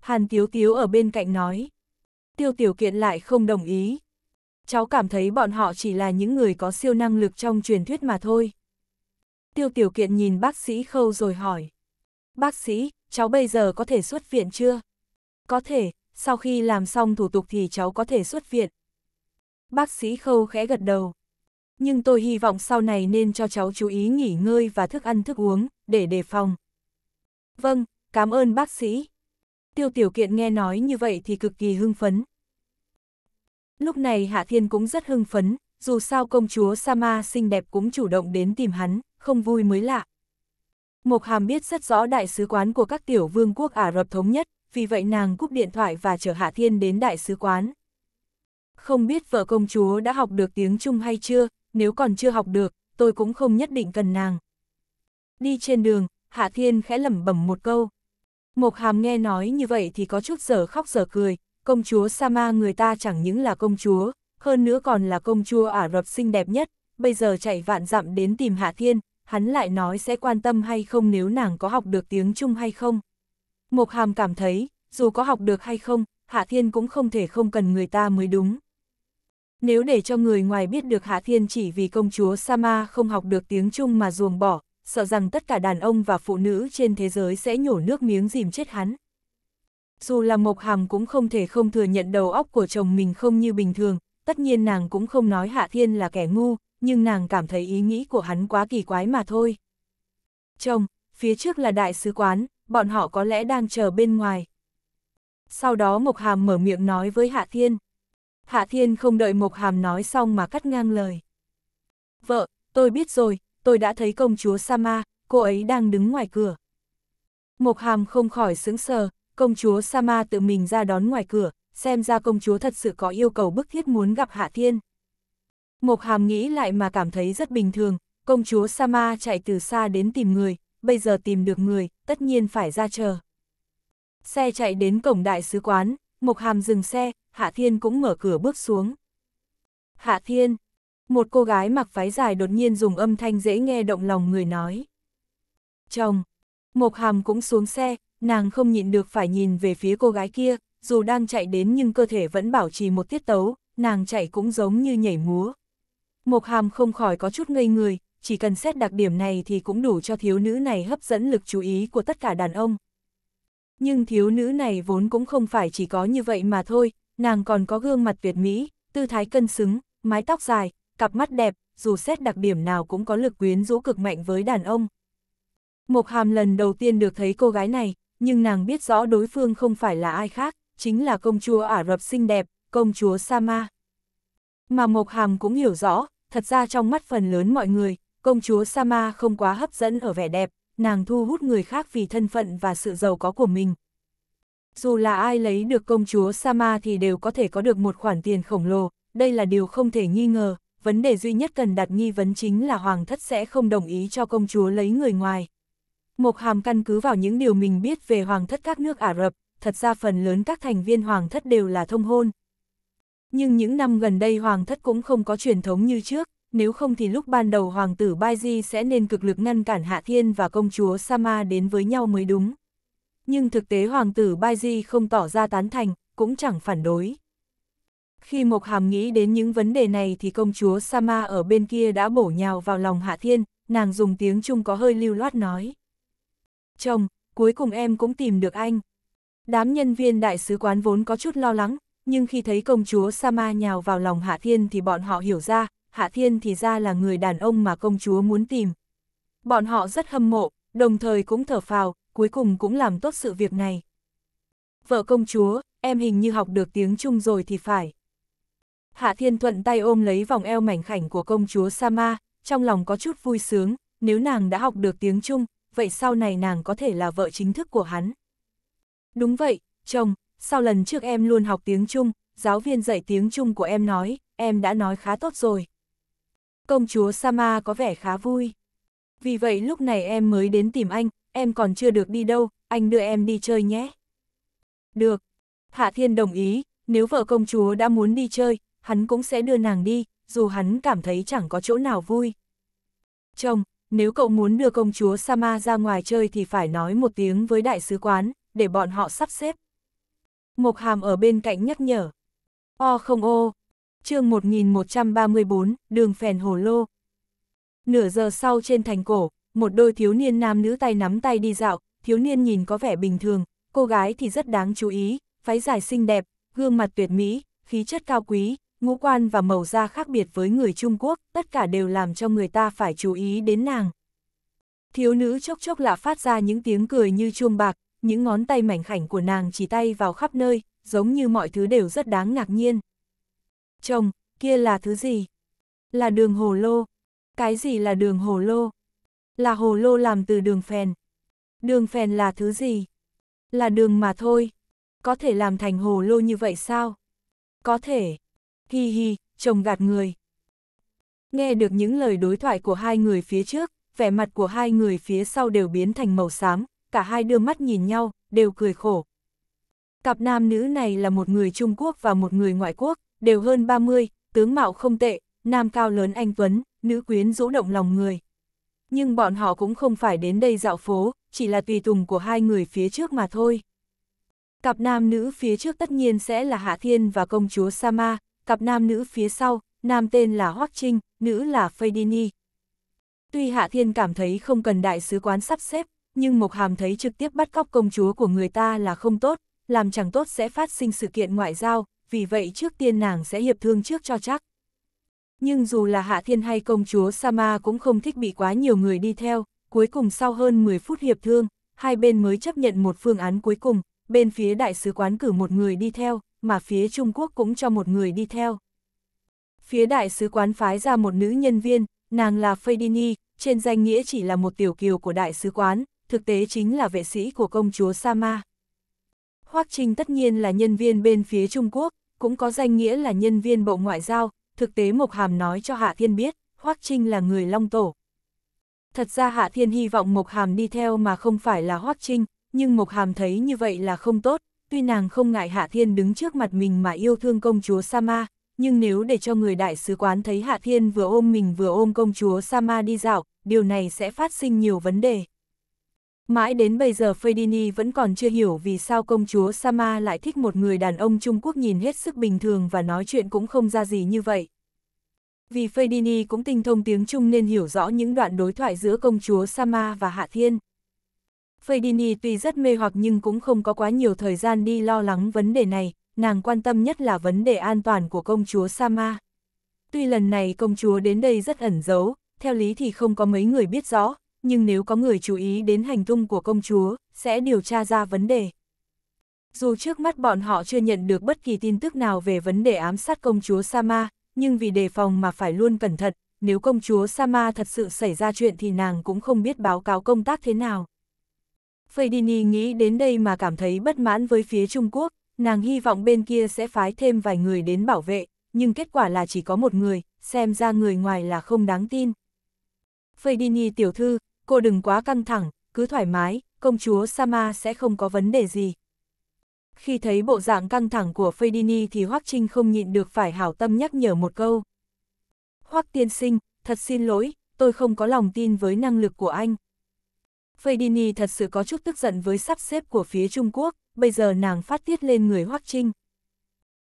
Hàn Tiếu Tiếu ở bên cạnh nói. Tiêu Tiểu Kiện lại không đồng ý. Cháu cảm thấy bọn họ chỉ là những người có siêu năng lực trong truyền thuyết mà thôi. Tiêu Tiểu Kiện nhìn bác sĩ khâu rồi hỏi. Bác sĩ, cháu bây giờ có thể xuất viện chưa? Có thể, sau khi làm xong thủ tục thì cháu có thể xuất viện. Bác sĩ khâu khẽ gật đầu. Nhưng tôi hy vọng sau này nên cho cháu chú ý nghỉ ngơi và thức ăn thức uống, để đề phòng. Vâng, cảm ơn bác sĩ. Tiêu tiểu kiện nghe nói như vậy thì cực kỳ hưng phấn. Lúc này Hạ Thiên cũng rất hưng phấn, dù sao công chúa Sama xinh đẹp cũng chủ động đến tìm hắn, không vui mới lạ. Mộc Hàm biết rất rõ đại sứ quán của các tiểu vương quốc Ả Rập Thống Nhất, vì vậy nàng cúp điện thoại và chở Hạ Thiên đến đại sứ quán không biết vợ công chúa đã học được tiếng Trung hay chưa, nếu còn chưa học được, tôi cũng không nhất định cần nàng. Đi trên đường, Hạ Thiên khẽ lẩm bẩm một câu. Mộc Hàm nghe nói như vậy thì có chút giờ khóc giờ cười, công chúa Sama người ta chẳng những là công chúa, hơn nữa còn là công chúa Ả Rập xinh đẹp nhất, bây giờ chạy vạn dặm đến tìm Hạ Thiên, hắn lại nói sẽ quan tâm hay không nếu nàng có học được tiếng Trung hay không. Mộc Hàm cảm thấy, dù có học được hay không, Hạ Thiên cũng không thể không cần người ta mới đúng. Nếu để cho người ngoài biết được Hạ Thiên chỉ vì công chúa Sama không học được tiếng Trung mà ruồng bỏ, sợ rằng tất cả đàn ông và phụ nữ trên thế giới sẽ nhổ nước miếng dìm chết hắn. Dù là Mộc Hàm cũng không thể không thừa nhận đầu óc của chồng mình không như bình thường, tất nhiên nàng cũng không nói Hạ Thiên là kẻ ngu, nhưng nàng cảm thấy ý nghĩ của hắn quá kỳ quái mà thôi. Chồng, phía trước là đại sứ quán, bọn họ có lẽ đang chờ bên ngoài. Sau đó Mộc Hàm mở miệng nói với Hạ Thiên. Hạ Thiên không đợi Mộc Hàm nói xong mà cắt ngang lời. Vợ, tôi biết rồi, tôi đã thấy công chúa Sama, cô ấy đang đứng ngoài cửa. Mộc Hàm không khỏi sững sờ, công chúa Sama tự mình ra đón ngoài cửa, xem ra công chúa thật sự có yêu cầu bức thiết muốn gặp Hạ Thiên. Mộc Hàm nghĩ lại mà cảm thấy rất bình thường, công chúa Sama chạy từ xa đến tìm người, bây giờ tìm được người, tất nhiên phải ra chờ. Xe chạy đến cổng đại sứ quán, Mộc Hàm dừng xe, Hạ Thiên cũng mở cửa bước xuống. Hạ Thiên, một cô gái mặc váy dài đột nhiên dùng âm thanh dễ nghe động lòng người nói. Chồng, Mộc Hàm cũng xuống xe, nàng không nhịn được phải nhìn về phía cô gái kia, dù đang chạy đến nhưng cơ thể vẫn bảo trì một tiết tấu, nàng chạy cũng giống như nhảy múa. Mộc Hàm không khỏi có chút ngây người, chỉ cần xét đặc điểm này thì cũng đủ cho thiếu nữ này hấp dẫn lực chú ý của tất cả đàn ông. Nhưng thiếu nữ này vốn cũng không phải chỉ có như vậy mà thôi, nàng còn có gương mặt Việt Mỹ, tư thái cân xứng, mái tóc dài, cặp mắt đẹp, dù xét đặc điểm nào cũng có lực quyến rũ cực mạnh với đàn ông. Mộc Hàm lần đầu tiên được thấy cô gái này, nhưng nàng biết rõ đối phương không phải là ai khác, chính là công chúa Ả Rập xinh đẹp, công chúa Sama. Mà Mộc Hàm cũng hiểu rõ, thật ra trong mắt phần lớn mọi người, công chúa Sama không quá hấp dẫn ở vẻ đẹp, nàng thu hút người khác vì thân phận và sự giàu có của mình, dù là ai lấy được công chúa Sama thì đều có thể có được một khoản tiền khổng lồ, đây là điều không thể nghi ngờ, vấn đề duy nhất cần đặt nghi vấn chính là hoàng thất sẽ không đồng ý cho công chúa lấy người ngoài. Mộc Hàm căn cứ vào những điều mình biết về hoàng thất các nước Ả Rập, thật ra phần lớn các thành viên hoàng thất đều là thông hôn. Nhưng những năm gần đây hoàng thất cũng không có truyền thống như trước, nếu không thì lúc ban đầu hoàng tử Baiji sẽ nên cực lực ngăn cản Hạ Thiên và công chúa Sama đến với nhau mới đúng nhưng thực tế hoàng tử Bai Di không tỏ ra tán thành, cũng chẳng phản đối. Khi Mộc Hàm nghĩ đến những vấn đề này thì công chúa Sama ở bên kia đã bổ nhào vào lòng Hạ Thiên, nàng dùng tiếng Trung có hơi lưu loát nói. Chồng, cuối cùng em cũng tìm được anh. Đám nhân viên đại sứ quán vốn có chút lo lắng, nhưng khi thấy công chúa Sama nhào vào lòng Hạ Thiên thì bọn họ hiểu ra, Hạ Thiên thì ra là người đàn ông mà công chúa muốn tìm. Bọn họ rất hâm mộ, đồng thời cũng thở phào, cuối cùng cũng làm tốt sự việc này. Vợ công chúa, em hình như học được tiếng Trung rồi thì phải. Hạ Thiên Thuận tay ôm lấy vòng eo mảnh khảnh của công chúa Sama, trong lòng có chút vui sướng, nếu nàng đã học được tiếng Trung, vậy sau này nàng có thể là vợ chính thức của hắn. Đúng vậy, chồng, sau lần trước em luôn học tiếng Trung, giáo viên dạy tiếng Trung của em nói, em đã nói khá tốt rồi. Công chúa Sama có vẻ khá vui vì vậy lúc này em mới đến tìm anh, em còn chưa được đi đâu, anh đưa em đi chơi nhé. Được. Hạ Thiên đồng ý, nếu vợ công chúa đã muốn đi chơi, hắn cũng sẽ đưa nàng đi, dù hắn cảm thấy chẳng có chỗ nào vui. Chồng, nếu cậu muốn đưa công chúa Sama ra ngoài chơi thì phải nói một tiếng với đại sứ quán, để bọn họ sắp xếp. Mộc Hàm ở bên cạnh nhắc nhở. O không ô. Chương 1134, đường phèn hồ lô, Nửa giờ sau trên thành cổ, một đôi thiếu niên nam nữ tay nắm tay đi dạo, thiếu niên nhìn có vẻ bình thường, cô gái thì rất đáng chú ý, váy dài xinh đẹp, gương mặt tuyệt mỹ, khí chất cao quý, ngũ quan và màu da khác biệt với người Trung Quốc, tất cả đều làm cho người ta phải chú ý đến nàng. Thiếu nữ chốc chốc lạ phát ra những tiếng cười như chuông bạc, những ngón tay mảnh khảnh của nàng chỉ tay vào khắp nơi, giống như mọi thứ đều rất đáng ngạc nhiên. Chồng, kia là thứ gì? Là đường hồ lô, cái gì là đường hồ lô? Là hồ lô làm từ đường phèn. Đường phèn là thứ gì? Là đường mà thôi. Có thể làm thành hồ lô như vậy sao? Có thể. Hi hi, chồng gạt người. Nghe được những lời đối thoại của hai người phía trước, vẻ mặt của hai người phía sau đều biến thành màu xám, cả hai đưa mắt nhìn nhau, đều cười khổ. Cặp nam nữ này là một người Trung Quốc và một người ngoại quốc, đều hơn 30, tướng mạo không tệ, nam cao lớn anh Tuấn, nữ quyến rũ động lòng người. Nhưng bọn họ cũng không phải đến đây dạo phố, chỉ là tùy tùng của hai người phía trước mà thôi. Cặp nam nữ phía trước tất nhiên sẽ là Hạ Thiên và công chúa Sama, cặp nam nữ phía sau, nam tên là Hoắc Trinh, nữ là Phaidini. Tuy Hạ Thiên cảm thấy không cần đại sứ quán sắp xếp, nhưng Mộc Hàm thấy trực tiếp bắt cóc công chúa của người ta là không tốt, làm chẳng tốt sẽ phát sinh sự kiện ngoại giao, vì vậy trước tiên nàng sẽ hiệp thương trước cho chắc nhưng dù là Hạ Thiên hay công chúa Sama cũng không thích bị quá nhiều người đi theo, cuối cùng sau hơn 10 phút hiệp thương, hai bên mới chấp nhận một phương án cuối cùng, bên phía đại sứ quán cử một người đi theo, mà phía Trung Quốc cũng cho một người đi theo. Phía đại sứ quán phái ra một nữ nhân viên, nàng là Fedini, trên danh nghĩa chỉ là một tiểu kiều của đại sứ quán, thực tế chính là vệ sĩ của công chúa Sama. Hoắc Trinh tất nhiên là nhân viên bên phía Trung Quốc, cũng có danh nghĩa là nhân viên bộ ngoại giao, thực tế Mộc Hàm nói cho Hạ Thiên biết, Hoắc Trinh là người long tổ. Thật ra Hạ Thiên hy vọng Mộc Hàm đi theo mà không phải là Hoắc Trinh, nhưng Mộc Hàm thấy như vậy là không tốt, tuy nàng không ngại Hạ Thiên đứng trước mặt mình mà yêu thương công chúa Sama, nhưng nếu để cho người đại sứ quán thấy Hạ Thiên vừa ôm mình vừa ôm công chúa Sama đi dạo, điều này sẽ phát sinh nhiều vấn đề. Mãi đến bây giờ Fedini vẫn còn chưa hiểu vì sao công chúa Sama lại thích một người đàn ông Trung Quốc nhìn hết sức bình thường và nói chuyện cũng không ra gì như vậy. Vì Fedini cũng tinh thông tiếng Trung nên hiểu rõ những đoạn đối thoại giữa công chúa Sama và Hạ Thiên. Fedini tuy rất mê hoặc nhưng cũng không có quá nhiều thời gian đi lo lắng vấn đề này, nàng quan tâm nhất là vấn đề an toàn của công chúa Sama. Tuy lần này công chúa đến đây rất ẩn giấu, theo lý thì không có mấy người biết rõ, nhưng nếu có người chú ý đến hành tung của công chúa, sẽ điều tra ra vấn đề. Dù trước mắt bọn họ chưa nhận được bất kỳ tin tức nào về vấn đề ám sát công chúa Sama, nhưng vì đề phòng mà phải luôn cẩn thận, nếu công chúa Sama thật sự xảy ra chuyện thì nàng cũng không biết báo cáo công tác thế nào. Fedini nghĩ đến đây mà cảm thấy bất mãn với phía Trung Quốc, nàng hy vọng bên kia sẽ phái thêm vài người đến bảo vệ, nhưng kết quả là chỉ có một người, xem ra người ngoài là không đáng tin. Fedini tiểu thư, cô đừng quá căng thẳng, cứ thoải mái, công chúa Sama sẽ không có vấn đề gì. Khi thấy bộ dạng căng thẳng của Fedini thì Hoắc Trinh không nhịn được phải hảo tâm nhắc nhở một câu. Hoắc tiên sinh, thật xin lỗi, tôi không có lòng tin với năng lực của anh. Fedini thật sự có chút tức giận với sắp xếp của phía Trung Quốc, bây giờ nàng phát tiết lên người Hoắc Trinh.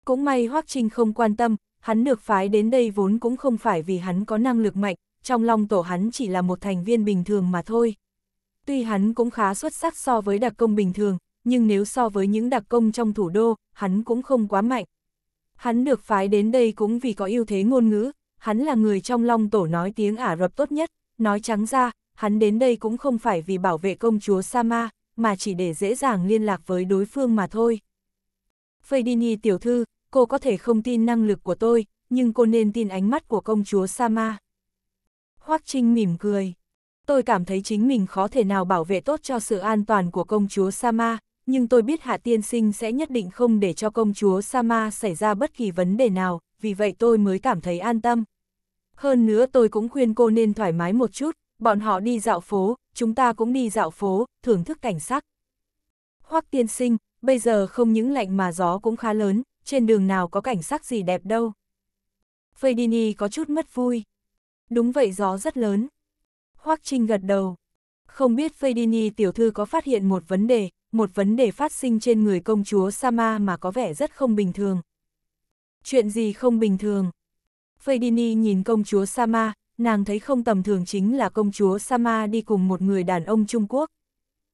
Cũng may Hoắc Trinh không quan tâm, hắn được phái đến đây vốn cũng không phải vì hắn có năng lực mạnh, trong long tổ hắn chỉ là một thành viên bình thường mà thôi. Tuy hắn cũng khá xuất sắc so với đặc công bình thường, nhưng nếu so với những đặc công trong thủ đô, hắn cũng không quá mạnh. Hắn được phái đến đây cũng vì có ưu thế ngôn ngữ, hắn là người trong long tổ nói tiếng Ả Rập tốt nhất, nói trắng ra, hắn đến đây cũng không phải vì bảo vệ công chúa Sama, mà chỉ để dễ dàng liên lạc với đối phương mà thôi. Fedini tiểu thư, cô có thể không tin năng lực của tôi, nhưng cô nên tin ánh mắt của công chúa Sama. Hoắc Trinh mỉm cười. Tôi cảm thấy chính mình khó thể nào bảo vệ tốt cho sự an toàn của công chúa Sama, nhưng tôi biết Hạ Tiên Sinh sẽ nhất định không để cho công chúa Sama xảy ra bất kỳ vấn đề nào, vì vậy tôi mới cảm thấy an tâm. Hơn nữa tôi cũng khuyên cô nên thoải mái một chút, bọn họ đi dạo phố, chúng ta cũng đi dạo phố, thưởng thức cảnh sắc. Hoắc Tiên Sinh, bây giờ không những lạnh mà gió cũng khá lớn, trên đường nào có cảnh sắc gì đẹp đâu. Fedini có chút mất vui. Đúng vậy gió rất lớn. Hoắc Trinh gật đầu. Không biết Fedini tiểu thư có phát hiện một vấn đề, một vấn đề phát sinh trên người công chúa Sama mà có vẻ rất không bình thường. Chuyện gì không bình thường? Fedini nhìn công chúa Sama, nàng thấy không tầm thường chính là công chúa Sama đi cùng một người đàn ông Trung Quốc.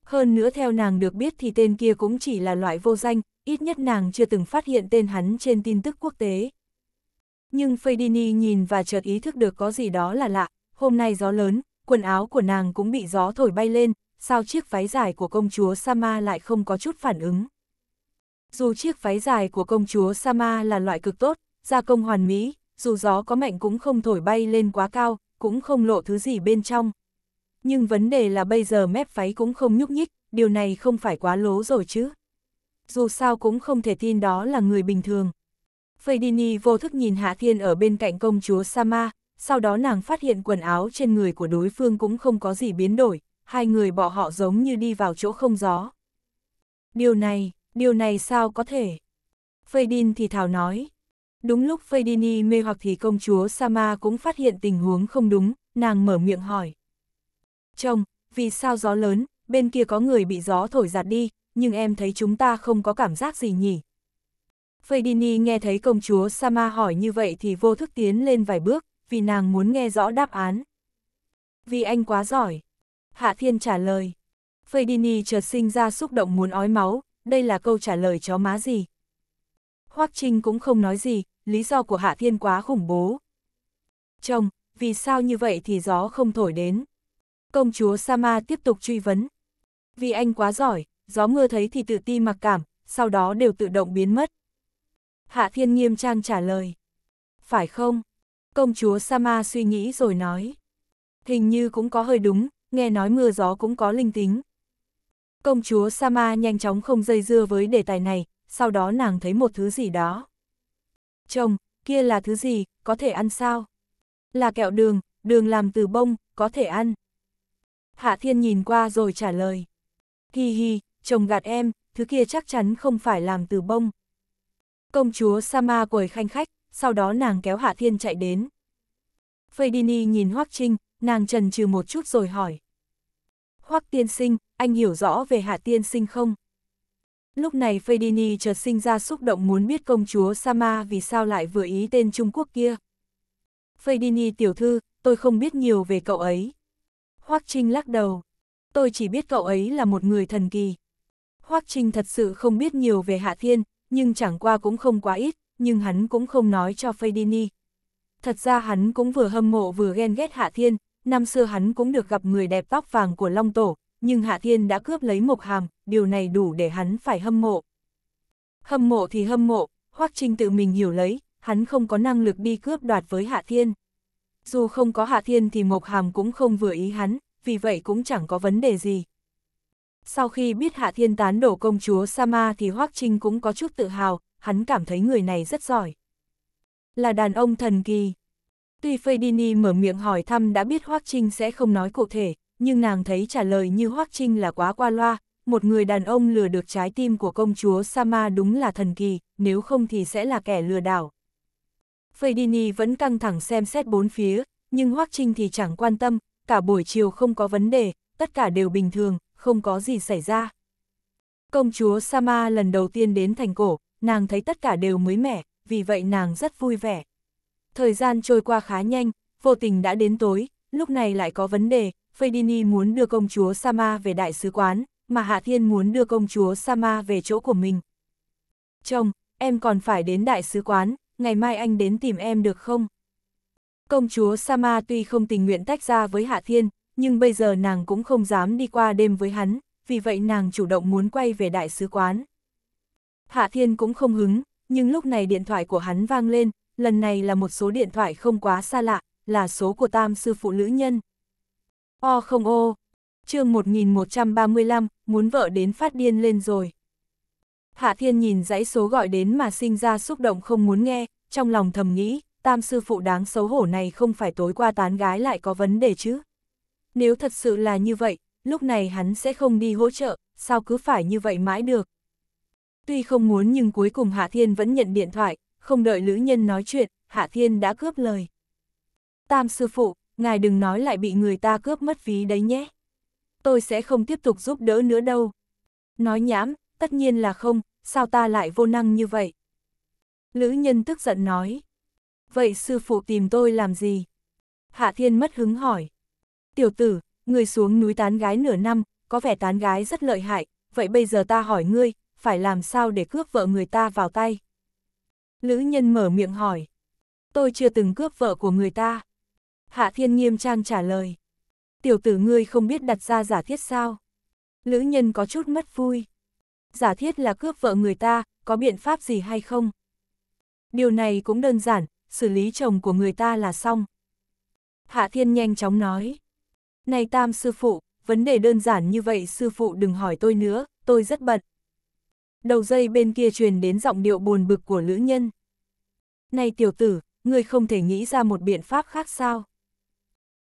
Hơn nữa theo nàng được biết thì tên kia cũng chỉ là loại vô danh, ít nhất nàng chưa từng phát hiện tên hắn trên tin tức quốc tế. Nhưng Fedini nhìn và chợt ý thức được có gì đó là lạ, hôm nay gió lớn, quần áo của nàng cũng bị gió thổi bay lên, sao chiếc váy dài của công chúa Sama lại không có chút phản ứng. Dù chiếc váy dài của công chúa Sama là loại cực tốt, gia công hoàn mỹ, dù gió có mạnh cũng không thổi bay lên quá cao, cũng không lộ thứ gì bên trong. Nhưng vấn đề là bây giờ mép váy cũng không nhúc nhích, điều này không phải quá lố rồi chứ. Dù sao cũng không thể tin đó là người bình thường. Fedini vô thức nhìn Hạ Thiên ở bên cạnh công chúa Sama, sau đó nàng phát hiện quần áo trên người của đối phương cũng không có gì biến đổi, hai người bỏ họ giống như đi vào chỗ không gió. Điều này, điều này sao có thể? Fedin thì thào nói. Đúng lúc Fedini mê hoặc thì công chúa Sama cũng phát hiện tình huống không đúng, nàng mở miệng hỏi. Chồng, vì sao gió lớn, bên kia có người bị gió thổi giạt đi, nhưng em thấy chúng ta không có cảm giác gì nhỉ, Fedini nghe thấy công chúa Sama hỏi như vậy thì vô thức tiến lên vài bước, vì nàng muốn nghe rõ đáp án. Vì anh quá giỏi. Hạ Thiên trả lời. Fedini chợt sinh ra xúc động muốn ói máu, đây là câu trả lời chó má gì. Hoắc Trinh cũng không nói gì, lý do của Hạ Thiên quá khủng bố. Chồng, vì sao như vậy thì gió không thổi đến. Công chúa Sama tiếp tục truy vấn. Vì anh quá giỏi, gió mưa thấy thì tự ti mặc cảm, sau đó đều tự động biến mất. Hạ Thiên nghiêm trang trả lời. Phải không? Công chúa Sama suy nghĩ rồi nói. Hình như cũng có hơi đúng, nghe nói mưa gió cũng có linh tính. Công chúa Sama nhanh chóng không dây dưa với đề tài này, sau đó nàng thấy một thứ gì đó. Chồng, kia là thứ gì, có thể ăn sao? Là kẹo đường, đường làm từ bông, có thể ăn. Hạ Thiên nhìn qua rồi trả lời. Hi hi, chồng gạt em, thứ kia chắc chắn không phải làm từ bông. Công chúa Sama quời khanh khách, sau đó nàng kéo Hạ Thiên chạy đến. Fedini nhìn Hoắc Trinh, nàng trần trừ một chút rồi hỏi. Hoắc tiên sinh, anh hiểu rõ về Hạ tiên sinh không? Lúc này Fedini chợt sinh ra xúc động muốn biết công chúa Sama vì sao lại vừa ý tên Trung Quốc kia. Fedini tiểu thư, tôi không biết nhiều về cậu ấy. Hoắc Trinh lắc đầu. Tôi chỉ biết cậu ấy là một người thần kỳ. Hoắc Trinh thật sự không biết nhiều về Hạ Thiên, nhưng chẳng qua cũng không quá ít, nhưng hắn cũng không nói cho Fedini. Thật ra hắn cũng vừa hâm mộ vừa ghen ghét Hạ Thiên, năm xưa hắn cũng được gặp người đẹp tóc vàng của Long Tổ, nhưng Hạ Thiên đã cướp lấy Mộc Hàm, điều này đủ để hắn phải hâm mộ. Hâm mộ thì hâm mộ, Hoắc Trinh tự mình hiểu lấy, hắn không có năng lực đi cướp đoạt với Hạ Thiên. Dù không có Hạ Thiên thì Mộc Hàm cũng không vừa ý hắn, vì vậy cũng chẳng có vấn đề gì. Sau khi biết Hạ Thiên tán đổ công chúa Sama thì Hoắc Trinh cũng có chút tự hào, hắn cảm thấy người này rất giỏi. Là đàn ông thần kỳ. Tuy Fedini mở miệng hỏi thăm đã biết Hoắc Trinh sẽ không nói cụ thể, nhưng nàng thấy trả lời như Hoắc Trinh là quá qua loa, một người đàn ông lừa được trái tim của công chúa Sama đúng là thần kỳ, nếu không thì sẽ là kẻ lừa đảo. Fedini vẫn căng thẳng xem xét bốn phía, nhưng Hoắc Trinh thì chẳng quan tâm, cả buổi chiều không có vấn đề, tất cả đều bình thường, không có gì xảy ra. Công chúa Sama lần đầu tiên đến thành cổ, nàng thấy tất cả đều mới mẻ, vì vậy nàng rất vui vẻ. Thời gian trôi qua khá nhanh, vô tình đã đến tối, lúc này lại có vấn đề, Fedini muốn đưa công chúa Sama về đại sứ quán, mà Hạ Thiên muốn đưa công chúa Sama về chỗ của mình. Chồng, em còn phải đến đại sứ quán, ngày mai anh đến tìm em được không? Công chúa Sama tuy không tình nguyện tách ra với Hạ Thiên, nhưng bây giờ nàng cũng không dám đi qua đêm với hắn, vì vậy nàng chủ động muốn quay về đại sứ quán. Hạ Thiên cũng không hứng, nhưng lúc này điện thoại của hắn vang lên, lần này là một số điện thoại không quá xa lạ, là số của tam sư phụ nữ nhân. O không ô, chương 1135, muốn vợ đến phát điên lên rồi. Hạ Thiên nhìn dãy số gọi đến mà sinh ra xúc động không muốn nghe, trong lòng thầm nghĩ, tam sư phụ đáng xấu hổ này không phải tối qua tán gái lại có vấn đề chứ. Nếu thật sự là như vậy, lúc này hắn sẽ không đi hỗ trợ, sao cứ phải như vậy mãi được. Tuy không muốn nhưng cuối cùng Hạ Thiên vẫn nhận điện thoại, không đợi Lữ Nhân nói chuyện, Hạ Thiên đã cướp lời. Tam sư phụ, ngài đừng nói lại bị người ta cướp mất phí đấy nhé. Tôi sẽ không tiếp tục giúp đỡ nữa đâu. Nói nhảm, tất nhiên là không, sao ta lại vô năng như vậy? Lữ Nhân tức giận nói. Vậy sư phụ tìm tôi làm gì? Hạ Thiên mất hứng hỏi tiểu tử, người xuống núi tán gái nửa năm, có vẻ tán gái rất lợi hại, vậy bây giờ ta hỏi ngươi, phải làm sao để cướp vợ người ta vào tay? Lữ nhân mở miệng hỏi. Tôi chưa từng cướp vợ của người ta. Hạ thiên nghiêm trang trả lời. Tiểu tử ngươi không biết đặt ra giả thiết sao? Lữ nhân có chút mất vui. Giả thiết là cướp vợ người ta, có biện pháp gì hay không? Điều này cũng đơn giản, xử lý chồng của người ta là xong. Hạ thiên nhanh chóng nói. Này tam sư phụ, vấn đề đơn giản như vậy sư phụ đừng hỏi tôi nữa, tôi rất bận. Đầu dây bên kia truyền đến giọng điệu buồn bực của lữ nhân. Này tiểu tử, người không thể nghĩ ra một biện pháp khác sao?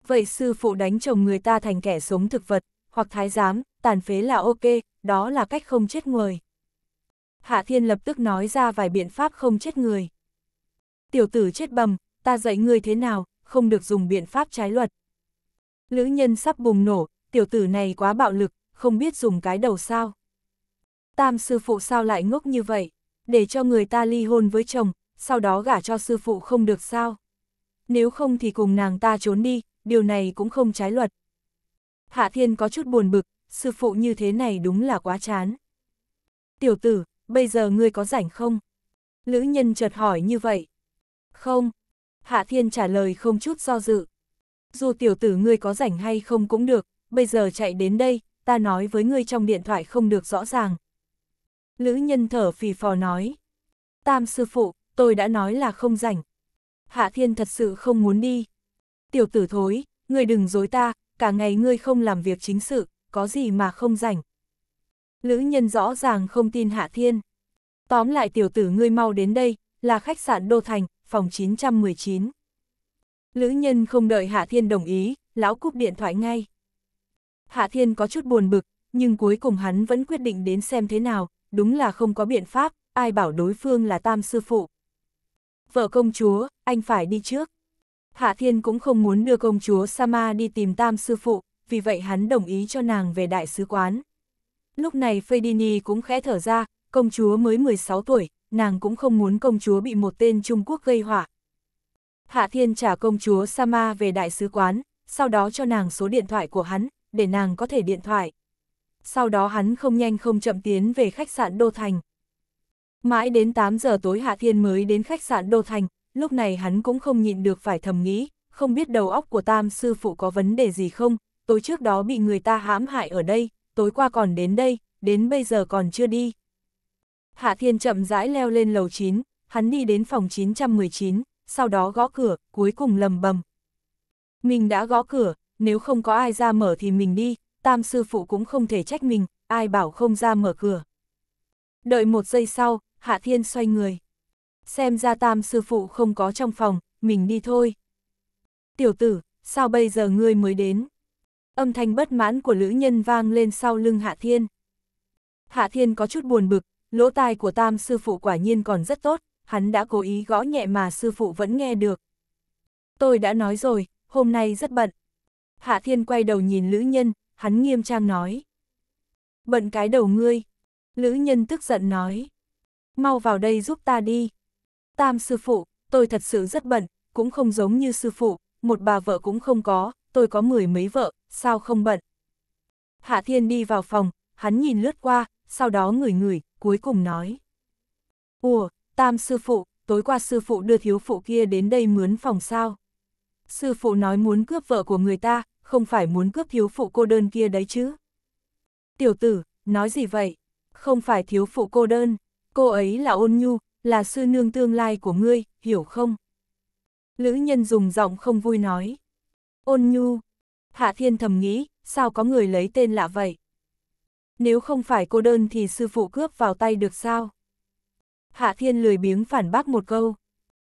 Vậy sư phụ đánh chồng người ta thành kẻ sống thực vật, hoặc thái giám, tàn phế là ok, đó là cách không chết người. Hạ Thiên lập tức nói ra vài biện pháp không chết người. Tiểu tử chết bầm, ta dạy ngươi thế nào, không được dùng biện pháp trái luật. Lữ nhân sắp bùng nổ, tiểu tử này quá bạo lực, không biết dùng cái đầu sao. Tam sư phụ sao lại ngốc như vậy, để cho người ta ly hôn với chồng, sau đó gả cho sư phụ không được sao. Nếu không thì cùng nàng ta trốn đi, điều này cũng không trái luật. Hạ Thiên có chút buồn bực, sư phụ như thế này đúng là quá chán. Tiểu tử, bây giờ ngươi có rảnh không? Lữ nhân chợt hỏi như vậy. Không. Hạ Thiên trả lời không chút do dự dù tiểu tử ngươi có rảnh hay không cũng được, bây giờ chạy đến đây, ta nói với ngươi trong điện thoại không được rõ ràng. Lữ nhân thở phì phò nói, tam sư phụ, tôi đã nói là không rảnh. Hạ thiên thật sự không muốn đi. Tiểu tử thối, ngươi đừng dối ta, cả ngày ngươi không làm việc chính sự, có gì mà không rảnh. Lữ nhân rõ ràng không tin Hạ Thiên. Tóm lại tiểu tử ngươi mau đến đây, là khách sạn Đô Thành, phòng 919. Lữ nhân không đợi Hạ Thiên đồng ý, lão cúp điện thoại ngay. Hạ Thiên có chút buồn bực, nhưng cuối cùng hắn vẫn quyết định đến xem thế nào, đúng là không có biện pháp, ai bảo đối phương là tam sư phụ. Vợ công chúa, anh phải đi trước. Hạ Thiên cũng không muốn đưa công chúa Sama đi tìm tam sư phụ, vì vậy hắn đồng ý cho nàng về đại sứ quán. Lúc này Fedini cũng khẽ thở ra, công chúa mới 16 tuổi, nàng cũng không muốn công chúa bị một tên Trung Quốc gây họa, Hạ Thiên trả công chúa Sama về đại sứ quán, sau đó cho nàng số điện thoại của hắn, để nàng có thể điện thoại. Sau đó hắn không nhanh không chậm tiến về khách sạn Đô Thành. Mãi đến 8 giờ tối Hạ Thiên mới đến khách sạn Đô Thành, lúc này hắn cũng không nhịn được phải thầm nghĩ, không biết đầu óc của tam sư phụ có vấn đề gì không, tối trước đó bị người ta hãm hại ở đây, tối qua còn đến đây, đến bây giờ còn chưa đi. Hạ Thiên chậm rãi leo lên lầu 9, hắn đi đến phòng 919 sau đó gõ cửa, cuối cùng lầm bầm. Mình đã gõ cửa, nếu không có ai ra mở thì mình đi, tam sư phụ cũng không thể trách mình, ai bảo không ra mở cửa. Đợi một giây sau, Hạ Thiên xoay người. Xem ra tam sư phụ không có trong phòng, mình đi thôi. Tiểu tử, sao bây giờ ngươi mới đến? Âm thanh bất mãn của lữ nhân vang lên sau lưng Hạ Thiên. Hạ Thiên có chút buồn bực, lỗ tai của tam sư phụ quả nhiên còn rất tốt, hắn đã cố ý gõ nhẹ mà sư phụ vẫn nghe được. Tôi đã nói rồi, hôm nay rất bận. Hạ Thiên quay đầu nhìn Lữ Nhân, hắn nghiêm trang nói. Bận cái đầu ngươi. Lữ Nhân tức giận nói. Mau vào đây giúp ta đi. Tam sư phụ, tôi thật sự rất bận, cũng không giống như sư phụ, một bà vợ cũng không có, tôi có mười mấy vợ, sao không bận. Hạ Thiên đi vào phòng, hắn nhìn lướt qua, sau đó ngửi ngửi, cuối cùng nói. Ủa, tam sư phụ, tối qua sư phụ đưa thiếu phụ kia đến đây mướn phòng sao. Sư phụ nói muốn cướp vợ của người ta, không phải muốn cướp thiếu phụ cô đơn kia đấy chứ. Tiểu tử, nói gì vậy? Không phải thiếu phụ cô đơn, cô ấy là ôn nhu, là sư nương tương lai của ngươi, hiểu không? Lữ nhân dùng giọng không vui nói. Ôn nhu, hạ thiên thầm nghĩ, sao có người lấy tên lạ vậy? Nếu không phải cô đơn thì sư phụ cướp vào tay được sao? Hạ Thiên lười biếng phản bác một câu.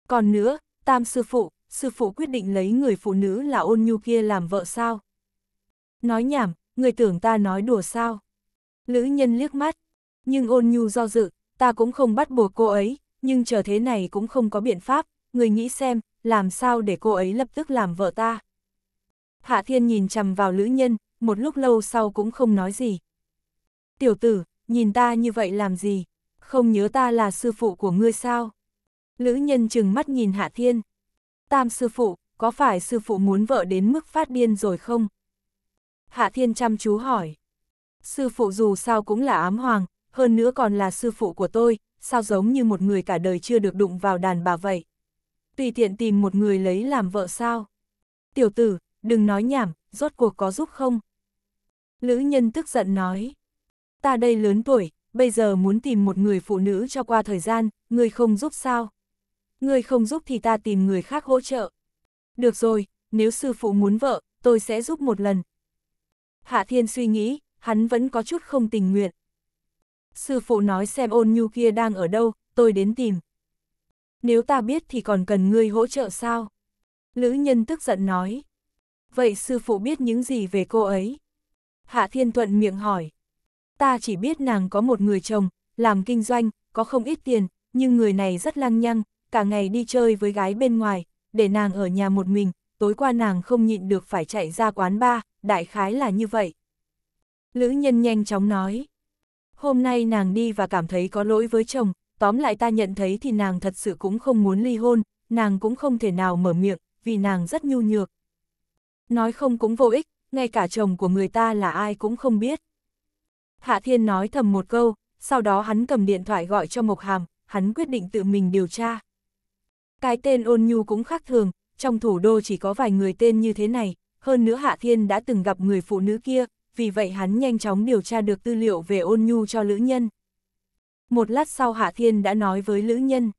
Còn nữa, tam sư phụ, sư phụ quyết định lấy người phụ nữ là ôn nhu kia làm vợ sao? Nói nhảm, người tưởng ta nói đùa sao? Lữ nhân liếc mắt, nhưng ôn nhu do dự, ta cũng không bắt buộc cô ấy, nhưng chờ thế này cũng không có biện pháp, người nghĩ xem, làm sao để cô ấy lập tức làm vợ ta? Hạ Thiên nhìn chằm vào lữ nhân, một lúc lâu sau cũng không nói gì. Tiểu tử, nhìn ta như vậy làm gì? không nhớ ta là sư phụ của ngươi sao? Lữ nhân chừng mắt nhìn Hạ Thiên. Tam sư phụ, có phải sư phụ muốn vợ đến mức phát điên rồi không? Hạ Thiên chăm chú hỏi. Sư phụ dù sao cũng là ám hoàng, hơn nữa còn là sư phụ của tôi, sao giống như một người cả đời chưa được đụng vào đàn bà vậy? Tùy tiện tìm một người lấy làm vợ sao? Tiểu tử, đừng nói nhảm, rốt cuộc có giúp không? Lữ nhân tức giận nói. Ta đây lớn tuổi, bây giờ muốn tìm một người phụ nữ cho qua thời gian, người không giúp sao? Người không giúp thì ta tìm người khác hỗ trợ. Được rồi, nếu sư phụ muốn vợ, tôi sẽ giúp một lần. Hạ Thiên suy nghĩ, hắn vẫn có chút không tình nguyện. Sư phụ nói xem ôn nhu kia đang ở đâu, tôi đến tìm. Nếu ta biết thì còn cần ngươi hỗ trợ sao? Lữ nhân tức giận nói. Vậy sư phụ biết những gì về cô ấy? Hạ Thiên Thuận miệng hỏi ta chỉ biết nàng có một người chồng, làm kinh doanh, có không ít tiền, nhưng người này rất lăng nhăng, cả ngày đi chơi với gái bên ngoài, để nàng ở nhà một mình, tối qua nàng không nhịn được phải chạy ra quán bar, đại khái là như vậy. Lữ nhân nhanh chóng nói, hôm nay nàng đi và cảm thấy có lỗi với chồng, tóm lại ta nhận thấy thì nàng thật sự cũng không muốn ly hôn, nàng cũng không thể nào mở miệng, vì nàng rất nhu nhược. Nói không cũng vô ích, ngay cả chồng của người ta là ai cũng không biết. Hạ Thiên nói thầm một câu, sau đó hắn cầm điện thoại gọi cho Mộc Hàm, hắn quyết định tự mình điều tra. Cái tên ôn nhu cũng khác thường, trong thủ đô chỉ có vài người tên như thế này, hơn nữa Hạ Thiên đã từng gặp người phụ nữ kia, vì vậy hắn nhanh chóng điều tra được tư liệu về ôn nhu cho Lữ Nhân. Một lát sau Hạ Thiên đã nói với Lữ Nhân.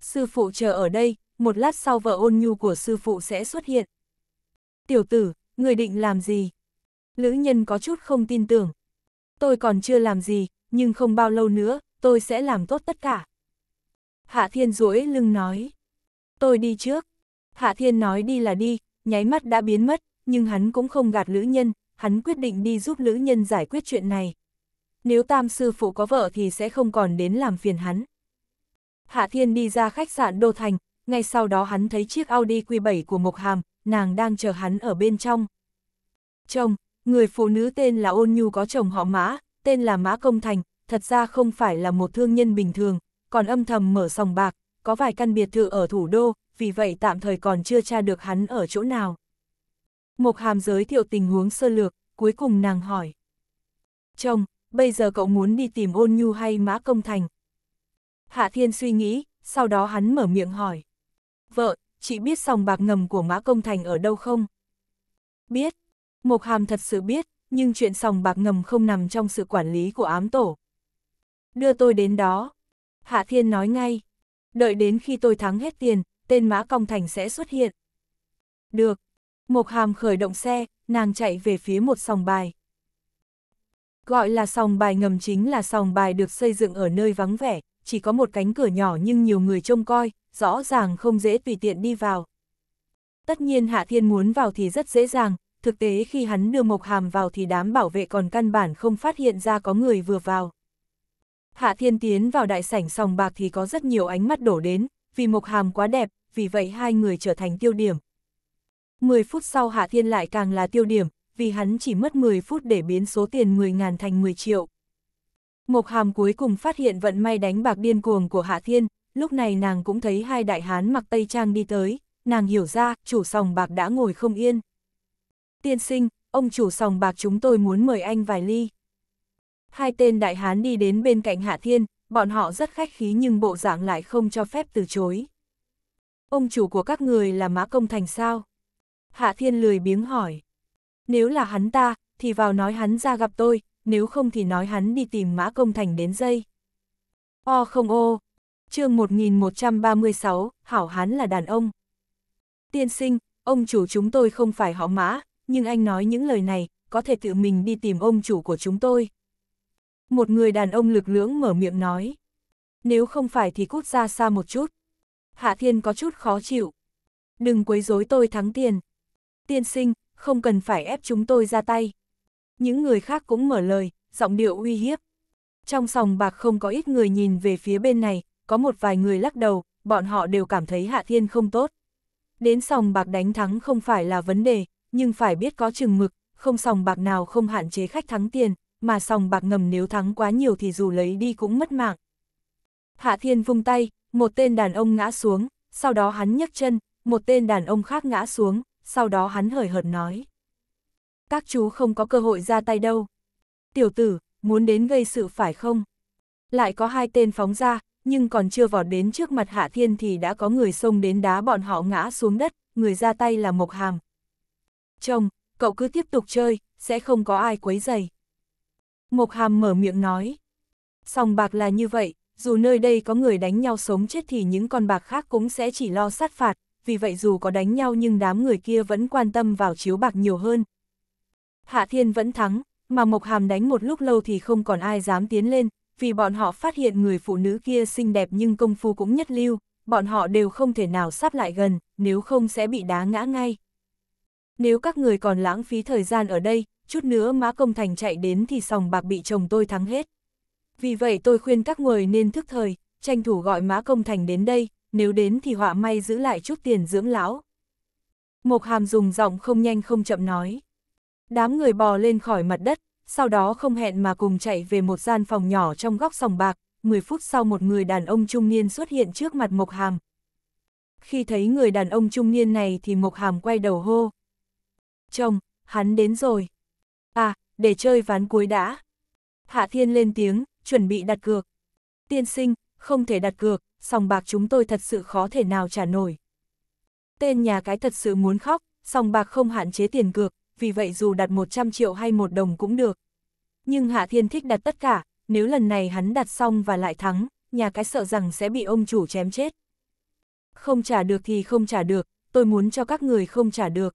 Sư phụ chờ ở đây, một lát sau vợ ôn nhu của sư phụ sẽ xuất hiện. Tiểu tử, người định làm gì? Lữ Nhân có chút không tin tưởng, tôi còn chưa làm gì, nhưng không bao lâu nữa, tôi sẽ làm tốt tất cả. Hạ Thiên duỗi lưng nói. Tôi đi trước. Hạ Thiên nói đi là đi, nháy mắt đã biến mất, nhưng hắn cũng không gạt lữ nhân, hắn quyết định đi giúp lữ nhân giải quyết chuyện này. Nếu tam sư phụ có vợ thì sẽ không còn đến làm phiền hắn. Hạ Thiên đi ra khách sạn Đô Thành, ngay sau đó hắn thấy chiếc Audi Q7 của Mộc Hàm, nàng đang chờ hắn ở bên trong. Chồng, Người phụ nữ tên là Ôn Nhu có chồng họ Mã, tên là Mã Công Thành, thật ra không phải là một thương nhân bình thường, còn âm thầm mở sòng bạc, có vài căn biệt thự ở thủ đô, vì vậy tạm thời còn chưa tra được hắn ở chỗ nào. Mộc Hàm giới thiệu tình huống sơ lược, cuối cùng nàng hỏi. Chồng, bây giờ cậu muốn đi tìm ôn nhu hay mã công thành? Hạ Thiên suy nghĩ, sau đó hắn mở miệng hỏi. Vợ, chị biết sòng bạc ngầm của mã công thành ở đâu không? Biết, Mộc Hàm thật sự biết, nhưng chuyện sòng bạc ngầm không nằm trong sự quản lý của ám tổ. Đưa tôi đến đó. Hạ Thiên nói ngay. Đợi đến khi tôi thắng hết tiền, tên Mã Công Thành sẽ xuất hiện. Được. Mộc Hàm khởi động xe, nàng chạy về phía một sòng bài. Gọi là sòng bài ngầm chính là sòng bài được xây dựng ở nơi vắng vẻ, chỉ có một cánh cửa nhỏ nhưng nhiều người trông coi, rõ ràng không dễ tùy tiện đi vào. Tất nhiên Hạ Thiên muốn vào thì rất dễ dàng, thực tế khi hắn đưa Mộc Hàm vào thì đám bảo vệ còn căn bản không phát hiện ra có người vừa vào. Hạ Thiên tiến vào đại sảnh sòng bạc thì có rất nhiều ánh mắt đổ đến, vì Mộc Hàm quá đẹp, vì vậy hai người trở thành tiêu điểm. 10 phút sau Hạ Thiên lại càng là tiêu điểm, vì hắn chỉ mất 10 phút để biến số tiền 10.000 thành 10 triệu. Mộc Hàm cuối cùng phát hiện vận may đánh bạc điên cuồng của Hạ Thiên, lúc này nàng cũng thấy hai đại hán mặc tây trang đi tới, nàng hiểu ra, chủ sòng bạc đã ngồi không yên tiên sinh, ông chủ sòng bạc chúng tôi muốn mời anh vài ly. Hai tên đại hán đi đến bên cạnh Hạ Thiên, bọn họ rất khách khí nhưng bộ dạng lại không cho phép từ chối. Ông chủ của các người là Mã Công Thành sao? Hạ Thiên lười biếng hỏi. Nếu là hắn ta, thì vào nói hắn ra gặp tôi, nếu không thì nói hắn đi tìm Mã Công Thành đến dây. O không ô, chương 1136, Hảo Hán là đàn ông. Tiên sinh, ông chủ chúng tôi không phải họ Mã, nhưng anh nói những lời này, có thể tự mình đi tìm ông chủ của chúng tôi. Một người đàn ông lực lưỡng mở miệng nói. Nếu không phải thì cút ra xa một chút. Hạ Thiên có chút khó chịu. Đừng quấy rối tôi thắng tiền. Tiên sinh, không cần phải ép chúng tôi ra tay. Những người khác cũng mở lời, giọng điệu uy hiếp. Trong sòng bạc không có ít người nhìn về phía bên này, có một vài người lắc đầu, bọn họ đều cảm thấy Hạ Thiên không tốt. Đến sòng bạc đánh thắng không phải là vấn đề, nhưng phải biết có chừng mực, không sòng bạc nào không hạn chế khách thắng tiền, mà sòng bạc ngầm nếu thắng quá nhiều thì dù lấy đi cũng mất mạng. Hạ Thiên vung tay, một tên đàn ông ngã xuống, sau đó hắn nhấc chân, một tên đàn ông khác ngã xuống, sau đó hắn hời hợt nói. Các chú không có cơ hội ra tay đâu. Tiểu tử, muốn đến gây sự phải không? Lại có hai tên phóng ra, nhưng còn chưa vọt đến trước mặt Hạ Thiên thì đã có người xông đến đá bọn họ ngã xuống đất, người ra tay là Mộc Hàm, chồng, cậu cứ tiếp tục chơi, sẽ không có ai quấy dày. Mộc Hàm mở miệng nói. Sòng bạc là như vậy, dù nơi đây có người đánh nhau sống chết thì những con bạc khác cũng sẽ chỉ lo sát phạt, vì vậy dù có đánh nhau nhưng đám người kia vẫn quan tâm vào chiếu bạc nhiều hơn. Hạ Thiên vẫn thắng, mà Mộc Hàm đánh một lúc lâu thì không còn ai dám tiến lên, vì bọn họ phát hiện người phụ nữ kia xinh đẹp nhưng công phu cũng nhất lưu, bọn họ đều không thể nào sắp lại gần, nếu không sẽ bị đá ngã ngay nếu các người còn lãng phí thời gian ở đây, chút nữa mã công thành chạy đến thì sòng bạc bị chồng tôi thắng hết. Vì vậy tôi khuyên các người nên thức thời, tranh thủ gọi mã công thành đến đây, nếu đến thì họa may giữ lại chút tiền dưỡng lão. Mộc hàm dùng giọng không nhanh không chậm nói. Đám người bò lên khỏi mặt đất, sau đó không hẹn mà cùng chạy về một gian phòng nhỏ trong góc sòng bạc, 10 phút sau một người đàn ông trung niên xuất hiện trước mặt Mộc Hàm. Khi thấy người đàn ông trung niên này thì Mộc Hàm quay đầu hô, chồng, hắn đến rồi. À, để chơi ván cuối đã. Hạ Thiên lên tiếng, chuẩn bị đặt cược. Tiên sinh, không thể đặt cược, sòng bạc chúng tôi thật sự khó thể nào trả nổi. Tên nhà cái thật sự muốn khóc, sòng bạc không hạn chế tiền cược, vì vậy dù đặt 100 triệu hay một đồng cũng được. Nhưng Hạ Thiên thích đặt tất cả, nếu lần này hắn đặt xong và lại thắng, nhà cái sợ rằng sẽ bị ông chủ chém chết. Không trả được thì không trả được, tôi muốn cho các người không trả được.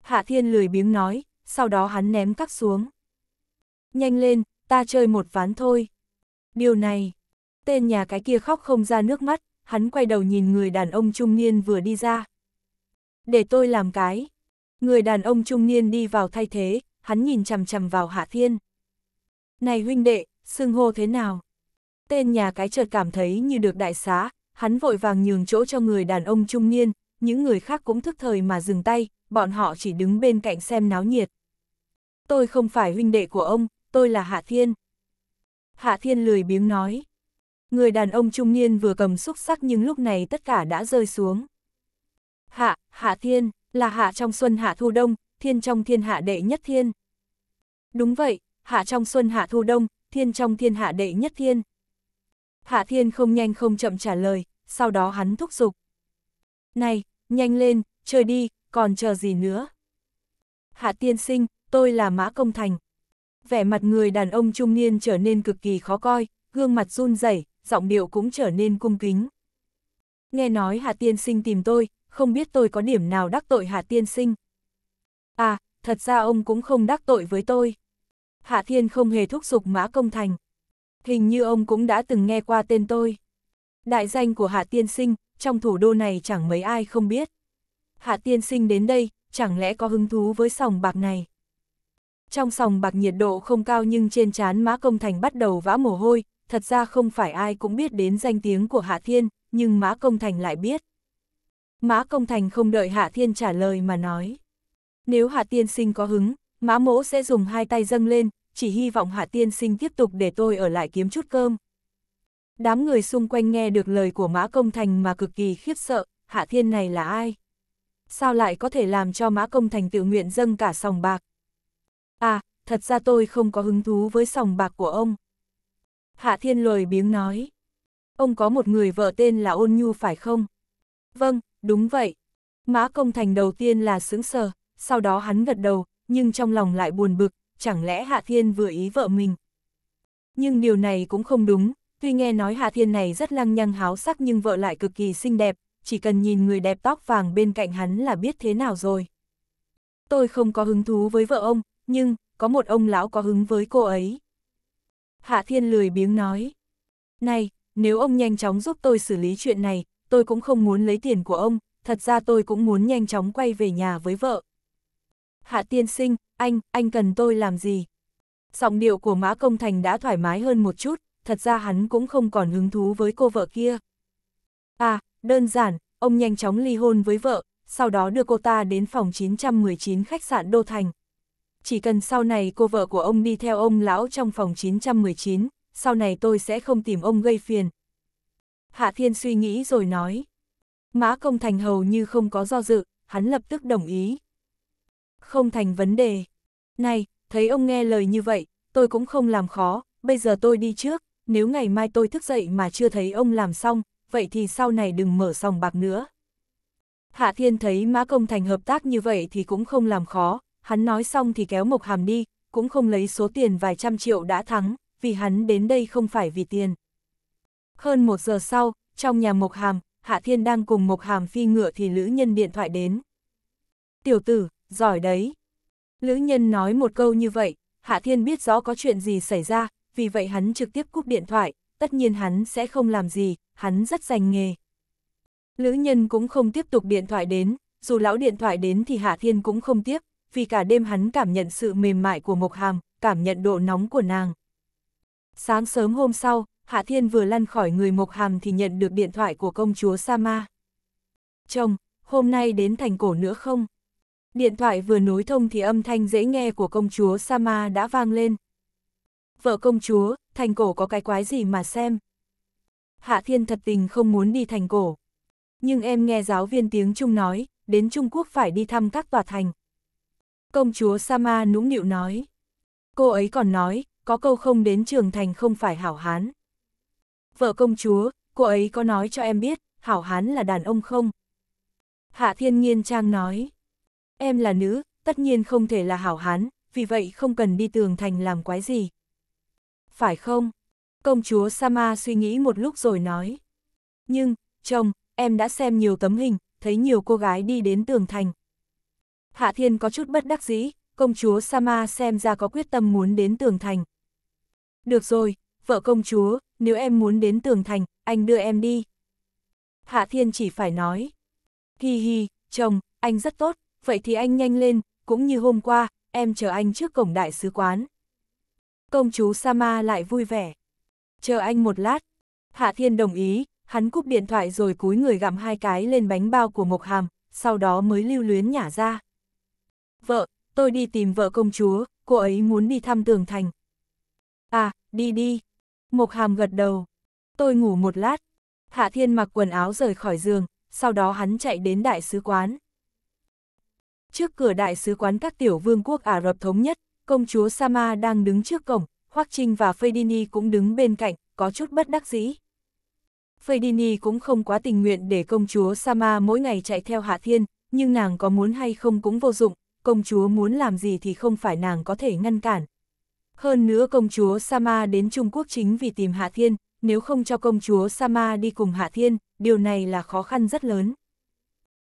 Hạ Thiên lười biếng nói, sau đó hắn ném các xuống. Nhanh lên, ta chơi một ván thôi. Điều này, tên nhà cái kia khóc không ra nước mắt, hắn quay đầu nhìn người đàn ông trung niên vừa đi ra. Để tôi làm cái. Người đàn ông trung niên đi vào thay thế, hắn nhìn chằm chằm vào Hạ Thiên. Này huynh đệ, xưng hô thế nào? Tên nhà cái chợt cảm thấy như được đại xá, hắn vội vàng nhường chỗ cho người đàn ông trung niên, những người khác cũng thức thời mà dừng tay, bọn họ chỉ đứng bên cạnh xem náo nhiệt. Tôi không phải huynh đệ của ông, tôi là Hạ Thiên. Hạ Thiên lười biếng nói. Người đàn ông trung niên vừa cầm xúc sắc nhưng lúc này tất cả đã rơi xuống. Hạ, Hạ Thiên, là Hạ trong xuân Hạ Thu Đông, Thiên trong thiên hạ đệ nhất thiên. Đúng vậy, Hạ trong xuân Hạ Thu Đông, Thiên trong thiên hạ đệ nhất thiên. Hạ Thiên không nhanh không chậm trả lời, sau đó hắn thúc giục. Này, nhanh lên, chơi đi, còn chờ gì nữa? Hạ tiên sinh, tôi là Mã Công Thành. Vẻ mặt người đàn ông trung niên trở nên cực kỳ khó coi, gương mặt run rẩy, giọng điệu cũng trở nên cung kính. Nghe nói Hạ tiên sinh tìm tôi, không biết tôi có điểm nào đắc tội Hạ tiên sinh. À, thật ra ông cũng không đắc tội với tôi. Hạ thiên không hề thúc giục Mã Công Thành. Hình như ông cũng đã từng nghe qua tên tôi. Đại danh của Hạ tiên sinh, trong thủ đô này chẳng mấy ai không biết hạ tiên sinh đến đây, chẳng lẽ có hứng thú với sòng bạc này. Trong sòng bạc nhiệt độ không cao nhưng trên trán Mã Công Thành bắt đầu vã mồ hôi, thật ra không phải ai cũng biết đến danh tiếng của Hạ Thiên, nhưng Mã Công Thành lại biết. Mã Công Thành không đợi Hạ Thiên trả lời mà nói. Nếu Hạ Tiên Sinh có hứng, Mã Mỗ sẽ dùng hai tay dâng lên, chỉ hy vọng Hạ Tiên Sinh tiếp tục để tôi ở lại kiếm chút cơm. Đám người xung quanh nghe được lời của Mã Công Thành mà cực kỳ khiếp sợ, Hạ Thiên này là ai? sao lại có thể làm cho mã công thành tự nguyện dâng cả sòng bạc? À, thật ra tôi không có hứng thú với sòng bạc của ông. Hạ Thiên lồi biếng nói. Ông có một người vợ tên là Ôn Nhu phải không? Vâng, đúng vậy. Mã công thành đầu tiên là sững sờ, sau đó hắn gật đầu, nhưng trong lòng lại buồn bực, chẳng lẽ Hạ Thiên vừa ý vợ mình. Nhưng điều này cũng không đúng, tuy nghe nói Hạ Thiên này rất lăng nhăng háo sắc nhưng vợ lại cực kỳ xinh đẹp, chỉ cần nhìn người đẹp tóc vàng bên cạnh hắn là biết thế nào rồi. Tôi không có hứng thú với vợ ông, nhưng, có một ông lão có hứng với cô ấy. Hạ Thiên lười biếng nói. Này, nếu ông nhanh chóng giúp tôi xử lý chuyện này, tôi cũng không muốn lấy tiền của ông, thật ra tôi cũng muốn nhanh chóng quay về nhà với vợ. Hạ tiên sinh, anh, anh cần tôi làm gì? Giọng điệu của Mã Công Thành đã thoải mái hơn một chút, thật ra hắn cũng không còn hứng thú với cô vợ kia. À, Đơn giản, ông nhanh chóng ly hôn với vợ, sau đó đưa cô ta đến phòng 919 khách sạn Đô Thành. Chỉ cần sau này cô vợ của ông đi theo ông lão trong phòng 919, sau này tôi sẽ không tìm ông gây phiền. Hạ Thiên suy nghĩ rồi nói. Mã Công Thành hầu như không có do dự, hắn lập tức đồng ý. Không thành vấn đề. Này, thấy ông nghe lời như vậy, tôi cũng không làm khó, bây giờ tôi đi trước, nếu ngày mai tôi thức dậy mà chưa thấy ông làm xong, vậy thì sau này đừng mở sòng bạc nữa. Hạ Thiên thấy Mã Công Thành hợp tác như vậy thì cũng không làm khó, hắn nói xong thì kéo Mộc Hàm đi, cũng không lấy số tiền vài trăm triệu đã thắng, vì hắn đến đây không phải vì tiền. Hơn một giờ sau, trong nhà Mộc Hàm, Hạ Thiên đang cùng Mộc Hàm phi ngựa thì Lữ Nhân điện thoại đến. Tiểu tử, giỏi đấy. Lữ Nhân nói một câu như vậy, Hạ Thiên biết rõ có chuyện gì xảy ra, vì vậy hắn trực tiếp cúp điện thoại, tất nhiên hắn sẽ không làm gì, hắn rất dành nghề. Lữ nhân cũng không tiếp tục điện thoại đến, dù lão điện thoại đến thì Hạ Thiên cũng không tiếp, vì cả đêm hắn cảm nhận sự mềm mại của Mộc Hàm, cảm nhận độ nóng của nàng. Sáng sớm hôm sau, Hạ Thiên vừa lăn khỏi người Mộc Hàm thì nhận được điện thoại của công chúa Sama. Chồng, hôm nay đến thành cổ nữa không? Điện thoại vừa nối thông thì âm thanh dễ nghe của công chúa Sama đã vang lên vợ công chúa, thành cổ có cái quái gì mà xem. Hạ Thiên thật tình không muốn đi thành cổ. Nhưng em nghe giáo viên tiếng Trung nói, đến Trung Quốc phải đi thăm các tòa thành. Công chúa Sama nũng nịu nói. Cô ấy còn nói, có câu không đến trường thành không phải hảo hán. Vợ công chúa, cô ấy có nói cho em biết, hảo hán là đàn ông không? Hạ Thiên Nghiên Trang nói. Em là nữ, tất nhiên không thể là hảo hán, vì vậy không cần đi tường thành làm quái gì phải không? Công chúa Sama suy nghĩ một lúc rồi nói. Nhưng, chồng, em đã xem nhiều tấm hình, thấy nhiều cô gái đi đến tường thành. Hạ Thiên có chút bất đắc dĩ, công chúa Sama xem ra có quyết tâm muốn đến tường thành. Được rồi, vợ công chúa, nếu em muốn đến tường thành, anh đưa em đi. Hạ Thiên chỉ phải nói. Hi hi, chồng, anh rất tốt, vậy thì anh nhanh lên, cũng như hôm qua, em chờ anh trước cổng đại sứ quán công chúa Sama lại vui vẻ. Chờ anh một lát. Hạ Thiên đồng ý, hắn cúp điện thoại rồi cúi người gặm hai cái lên bánh bao của Mộc Hàm, sau đó mới lưu luyến nhả ra. Vợ, tôi đi tìm vợ công chúa, cô ấy muốn đi thăm tường thành. À, đi đi. Mộc Hàm gật đầu. Tôi ngủ một lát. Hạ Thiên mặc quần áo rời khỏi giường, sau đó hắn chạy đến đại sứ quán. Trước cửa đại sứ quán các tiểu vương quốc Ả Rập Thống Nhất, Công chúa Sama đang đứng trước cổng, Hoắc Trinh và Fedini cũng đứng bên cạnh, có chút bất đắc dĩ. Fedini cũng không quá tình nguyện để công chúa Sama mỗi ngày chạy theo Hạ Thiên, nhưng nàng có muốn hay không cũng vô dụng, công chúa muốn làm gì thì không phải nàng có thể ngăn cản. Hơn nữa công chúa Sama đến Trung Quốc chính vì tìm Hạ Thiên, nếu không cho công chúa Sama đi cùng Hạ Thiên, điều này là khó khăn rất lớn.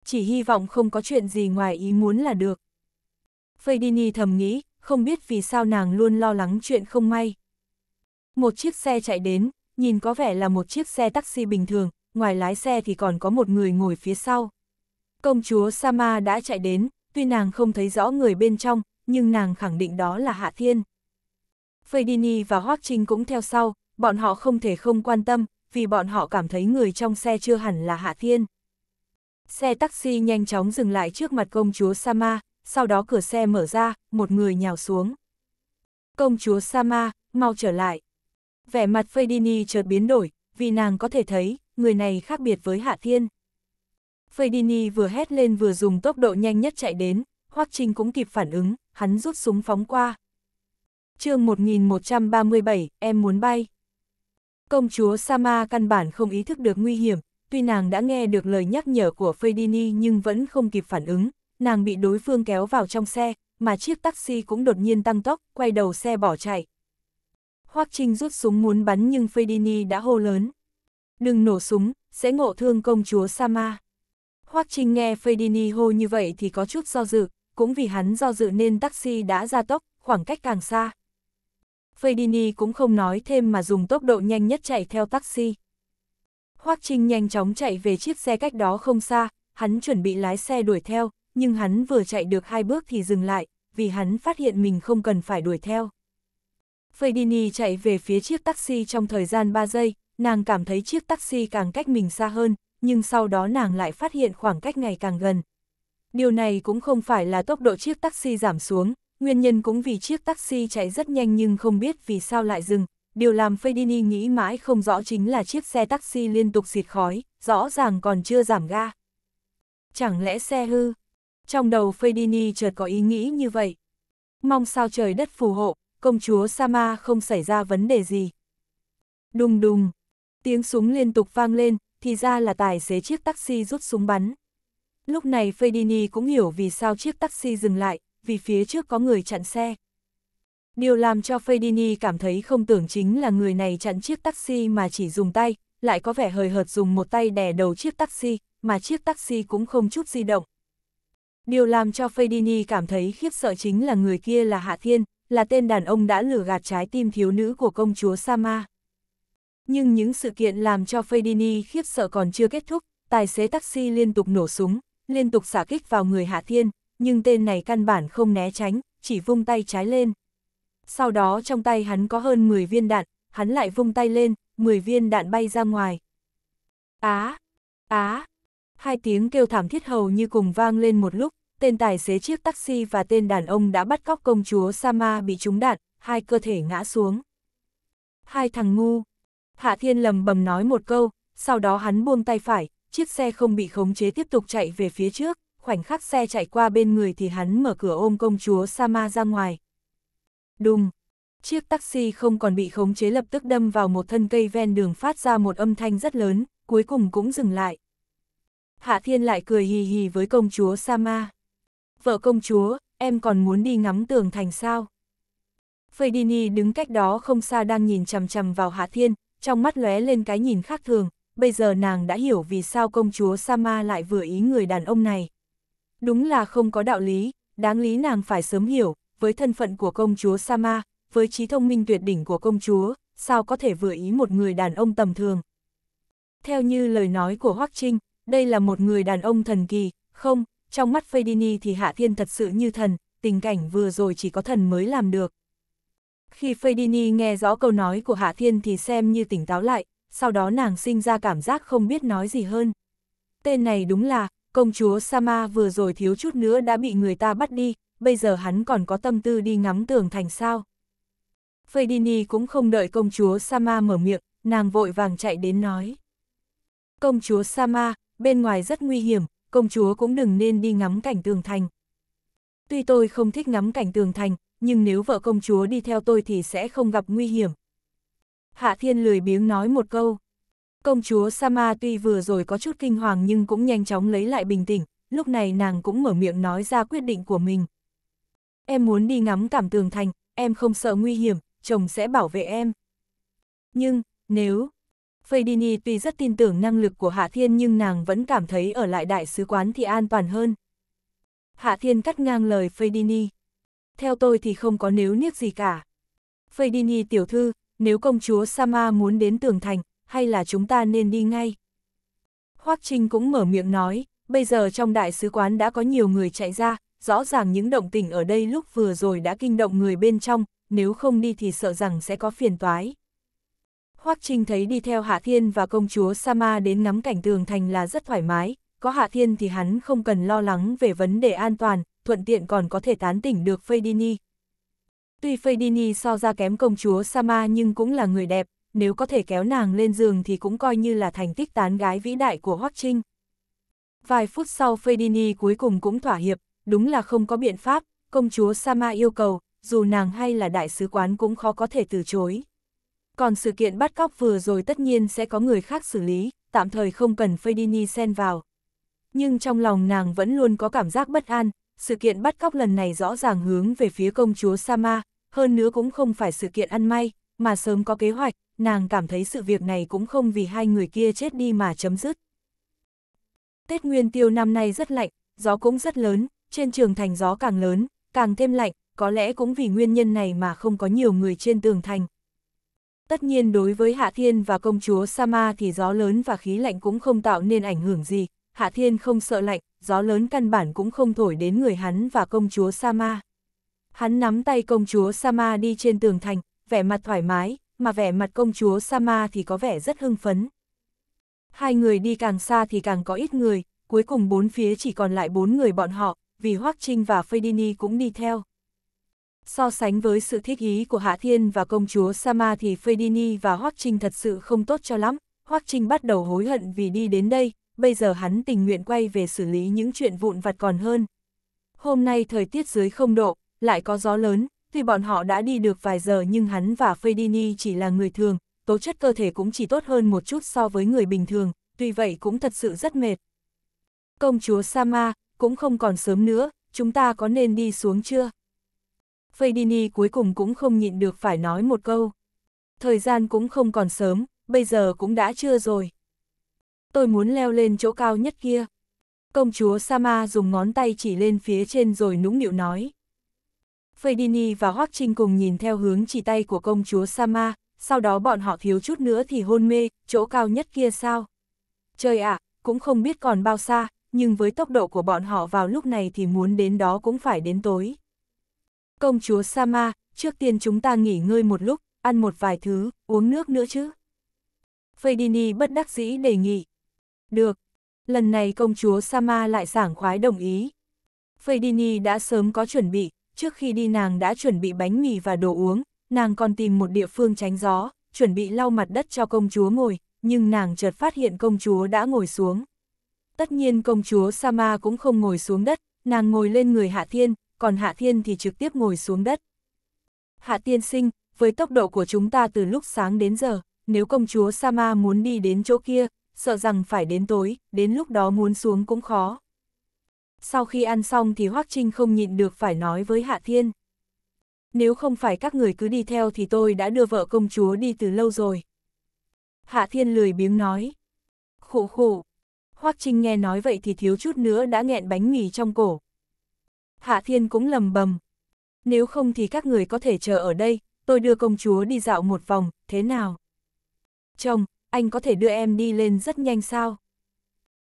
Chỉ hy vọng không có chuyện gì ngoài ý muốn là được. Fedini thầm nghĩ, không biết vì sao nàng luôn lo lắng chuyện không may. Một chiếc xe chạy đến, nhìn có vẻ là một chiếc xe taxi bình thường, ngoài lái xe thì còn có một người ngồi phía sau. Công chúa Sama đã chạy đến, tuy nàng không thấy rõ người bên trong, nhưng nàng khẳng định đó là Hạ Thiên. Fedini và Hoác Trinh cũng theo sau, bọn họ không thể không quan tâm, vì bọn họ cảm thấy người trong xe chưa hẳn là Hạ Thiên. Xe taxi nhanh chóng dừng lại trước mặt công chúa Sama, sau đó cửa xe mở ra, một người nhào xuống. Công chúa Sama, mau trở lại. Vẻ mặt Fedini chợt biến đổi, vì nàng có thể thấy, người này khác biệt với Hạ Thiên. Fedini vừa hét lên vừa dùng tốc độ nhanh nhất chạy đến, Hoắc Trinh cũng kịp phản ứng, hắn rút súng phóng qua. chương 1137, em muốn bay. Công chúa Sama căn bản không ý thức được nguy hiểm, tuy nàng đã nghe được lời nhắc nhở của Fedini nhưng vẫn không kịp phản ứng, nàng bị đối phương kéo vào trong xe, mà chiếc taxi cũng đột nhiên tăng tốc, quay đầu xe bỏ chạy. Hoắc Trinh rút súng muốn bắn nhưng Fedini đã hô lớn. Đừng nổ súng, sẽ ngộ thương công chúa Sama. Hoắc Trinh nghe Fedini hô như vậy thì có chút do dự, cũng vì hắn do dự nên taxi đã ra tốc, khoảng cách càng xa. Fedini cũng không nói thêm mà dùng tốc độ nhanh nhất chạy theo taxi. Hoắc Trinh nhanh chóng chạy về chiếc xe cách đó không xa, hắn chuẩn bị lái xe đuổi theo, nhưng hắn vừa chạy được hai bước thì dừng lại, vì hắn phát hiện mình không cần phải đuổi theo. Fedini chạy về phía chiếc taxi trong thời gian 3 giây, nàng cảm thấy chiếc taxi càng cách mình xa hơn, nhưng sau đó nàng lại phát hiện khoảng cách ngày càng gần. Điều này cũng không phải là tốc độ chiếc taxi giảm xuống, nguyên nhân cũng vì chiếc taxi chạy rất nhanh nhưng không biết vì sao lại dừng. Điều làm Fedini nghĩ mãi không rõ chính là chiếc xe taxi liên tục xịt khói, rõ ràng còn chưa giảm ga. Chẳng lẽ xe hư? trong đầu Fedini chợt có ý nghĩ như vậy. Mong sao trời đất phù hộ, công chúa Sama không xảy ra vấn đề gì. Đùng đùng, tiếng súng liên tục vang lên, thì ra là tài xế chiếc taxi rút súng bắn. Lúc này Fedini cũng hiểu vì sao chiếc taxi dừng lại, vì phía trước có người chặn xe. Điều làm cho Fedini cảm thấy không tưởng chính là người này chặn chiếc taxi mà chỉ dùng tay, lại có vẻ hời hợt dùng một tay đè đầu chiếc taxi, mà chiếc taxi cũng không chút di động. Điều làm cho Fedini cảm thấy khiếp sợ chính là người kia là Hạ Thiên, là tên đàn ông đã lừa gạt trái tim thiếu nữ của công chúa Sama. Nhưng những sự kiện làm cho Fedini khiếp sợ còn chưa kết thúc, tài xế taxi liên tục nổ súng, liên tục xả kích vào người Hạ Thiên, nhưng tên này căn bản không né tránh, chỉ vung tay trái lên. Sau đó trong tay hắn có hơn 10 viên đạn, hắn lại vung tay lên, 10 viên đạn bay ra ngoài. Á, á, hai tiếng kêu thảm thiết hầu như cùng vang lên một lúc, tên tài xế chiếc taxi và tên đàn ông đã bắt cóc công chúa Sama bị trúng đạn, hai cơ thể ngã xuống. Hai thằng ngu. Hạ Thiên lầm bầm nói một câu, sau đó hắn buông tay phải, chiếc xe không bị khống chế tiếp tục chạy về phía trước, khoảnh khắc xe chạy qua bên người thì hắn mở cửa ôm công chúa Sama ra ngoài. Đùng. Chiếc taxi không còn bị khống chế lập tức đâm vào một thân cây ven đường phát ra một âm thanh rất lớn, cuối cùng cũng dừng lại. Hạ Thiên lại cười hì hì với công chúa Sama vợ công chúa, em còn muốn đi ngắm tường thành sao? Fedini đứng cách đó không xa đang nhìn chằm chằm vào Hạ Thiên, trong mắt lóe lên cái nhìn khác thường, bây giờ nàng đã hiểu vì sao công chúa Sama lại vừa ý người đàn ông này. Đúng là không có đạo lý, đáng lý nàng phải sớm hiểu, với thân phận của công chúa Sama, với trí thông minh tuyệt đỉnh của công chúa, sao có thể vừa ý một người đàn ông tầm thường. Theo như lời nói của Hoắc Trinh, đây là một người đàn ông thần kỳ, không, trong mắt Fedini thì Hạ Thiên thật sự như thần, tình cảnh vừa rồi chỉ có thần mới làm được. Khi Fedini nghe rõ câu nói của Hạ Thiên thì xem như tỉnh táo lại, sau đó nàng sinh ra cảm giác không biết nói gì hơn. Tên này đúng là, công chúa Sama vừa rồi thiếu chút nữa đã bị người ta bắt đi, bây giờ hắn còn có tâm tư đi ngắm tường thành sao. Fedini cũng không đợi công chúa Sama mở miệng, nàng vội vàng chạy đến nói. Công chúa Sama, bên ngoài rất nguy hiểm, công chúa cũng đừng nên đi ngắm cảnh tường thành. Tuy tôi không thích ngắm cảnh tường thành, nhưng nếu vợ công chúa đi theo tôi thì sẽ không gặp nguy hiểm. Hạ Thiên lười biếng nói một câu. Công chúa Sama tuy vừa rồi có chút kinh hoàng nhưng cũng nhanh chóng lấy lại bình tĩnh, lúc này nàng cũng mở miệng nói ra quyết định của mình. Em muốn đi ngắm cảm tường thành, em không sợ nguy hiểm, chồng sẽ bảo vệ em. Nhưng, nếu, Fadini tuy rất tin tưởng năng lực của Hạ Thiên nhưng nàng vẫn cảm thấy ở lại đại sứ quán thì an toàn hơn. Hạ Thiên cắt ngang lời Fadini. Theo tôi thì không có nếu niếc gì cả. Fadini tiểu thư, nếu công chúa Sama muốn đến tường thành, hay là chúng ta nên đi ngay? Hoác Trinh cũng mở miệng nói, bây giờ trong đại sứ quán đã có nhiều người chạy ra, rõ ràng những động tình ở đây lúc vừa rồi đã kinh động người bên trong, nếu không đi thì sợ rằng sẽ có phiền toái. Hoắc Trinh thấy đi theo Hạ Thiên và công chúa Sama đến ngắm cảnh tường thành là rất thoải mái, có Hạ Thiên thì hắn không cần lo lắng về vấn đề an toàn, thuận tiện còn có thể tán tỉnh được Fedini. Tuy Fedini so ra kém công chúa Sama nhưng cũng là người đẹp, nếu có thể kéo nàng lên giường thì cũng coi như là thành tích tán gái vĩ đại của Hoắc Trinh. Vài phút sau Fedini cuối cùng cũng thỏa hiệp, đúng là không có biện pháp, công chúa Sama yêu cầu, dù nàng hay là đại sứ quán cũng khó có thể từ chối còn sự kiện bắt cóc vừa rồi tất nhiên sẽ có người khác xử lý, tạm thời không cần Fedini xen vào. Nhưng trong lòng nàng vẫn luôn có cảm giác bất an, sự kiện bắt cóc lần này rõ ràng hướng về phía công chúa Sama, hơn nữa cũng không phải sự kiện ăn may, mà sớm có kế hoạch, nàng cảm thấy sự việc này cũng không vì hai người kia chết đi mà chấm dứt. Tết Nguyên Tiêu năm nay rất lạnh, gió cũng rất lớn, trên trường thành gió càng lớn, càng thêm lạnh, có lẽ cũng vì nguyên nhân này mà không có nhiều người trên tường thành, Tất nhiên đối với Hạ Thiên và công chúa Sama thì gió lớn và khí lạnh cũng không tạo nên ảnh hưởng gì, Hạ Thiên không sợ lạnh, gió lớn căn bản cũng không thổi đến người hắn và công chúa Sama. Hắn nắm tay công chúa Sama đi trên tường thành, vẻ mặt thoải mái, mà vẻ mặt công chúa Sama thì có vẻ rất hưng phấn. Hai người đi càng xa thì càng có ít người, cuối cùng bốn phía chỉ còn lại bốn người bọn họ, vì Hoắc Trinh và Phê Đini cũng đi theo. So sánh với sự thiết ý của Hạ Thiên và công chúa Sama thì Fedini và Hoắc Trinh thật sự không tốt cho lắm. Hoắc Trinh bắt đầu hối hận vì đi đến đây, bây giờ hắn tình nguyện quay về xử lý những chuyện vụn vặt còn hơn. Hôm nay thời tiết dưới không độ, lại có gió lớn, tuy bọn họ đã đi được vài giờ nhưng hắn và Fedini chỉ là người thường, tố chất cơ thể cũng chỉ tốt hơn một chút so với người bình thường, tuy vậy cũng thật sự rất mệt. Công chúa Sama, cũng không còn sớm nữa, chúng ta có nên đi xuống chưa? Fedini cuối cùng cũng không nhịn được phải nói một câu. Thời gian cũng không còn sớm, bây giờ cũng đã trưa rồi. Tôi muốn leo lên chỗ cao nhất kia. Công chúa Sama dùng ngón tay chỉ lên phía trên rồi nũng nịu nói. Fedini và Hoắc Trinh cùng nhìn theo hướng chỉ tay của công chúa Sama, sau đó bọn họ thiếu chút nữa thì hôn mê, chỗ cao nhất kia sao? Trời ạ, à, cũng không biết còn bao xa, nhưng với tốc độ của bọn họ vào lúc này thì muốn đến đó cũng phải đến tối. Công chúa Sama, trước tiên chúng ta nghỉ ngơi một lúc, ăn một vài thứ, uống nước nữa chứ. Fedini bất đắc dĩ đề nghị. Được. Lần này công chúa Sama lại sảng khoái đồng ý. Fedini đã sớm có chuẩn bị, trước khi đi nàng đã chuẩn bị bánh mì và đồ uống, nàng còn tìm một địa phương tránh gió, chuẩn bị lau mặt đất cho công chúa ngồi, nhưng nàng chợt phát hiện công chúa đã ngồi xuống. Tất nhiên công chúa Sama cũng không ngồi xuống đất, nàng ngồi lên người Hạ Thiên, còn Hạ Thiên thì trực tiếp ngồi xuống đất. Hạ Tiên sinh, với tốc độ của chúng ta từ lúc sáng đến giờ, nếu công chúa Sama muốn đi đến chỗ kia, sợ rằng phải đến tối, đến lúc đó muốn xuống cũng khó. Sau khi ăn xong thì Hoắc Trinh không nhịn được phải nói với Hạ Thiên. Nếu không phải các người cứ đi theo thì tôi đã đưa vợ công chúa đi từ lâu rồi. Hạ Thiên lười biếng nói. Khủ khủ. Hoắc Trinh nghe nói vậy thì thiếu chút nữa đã nghẹn bánh mì trong cổ, Hạ Thiên cũng lầm bầm. Nếu không thì các người có thể chờ ở đây, tôi đưa công chúa đi dạo một vòng, thế nào? Chồng, anh có thể đưa em đi lên rất nhanh sao?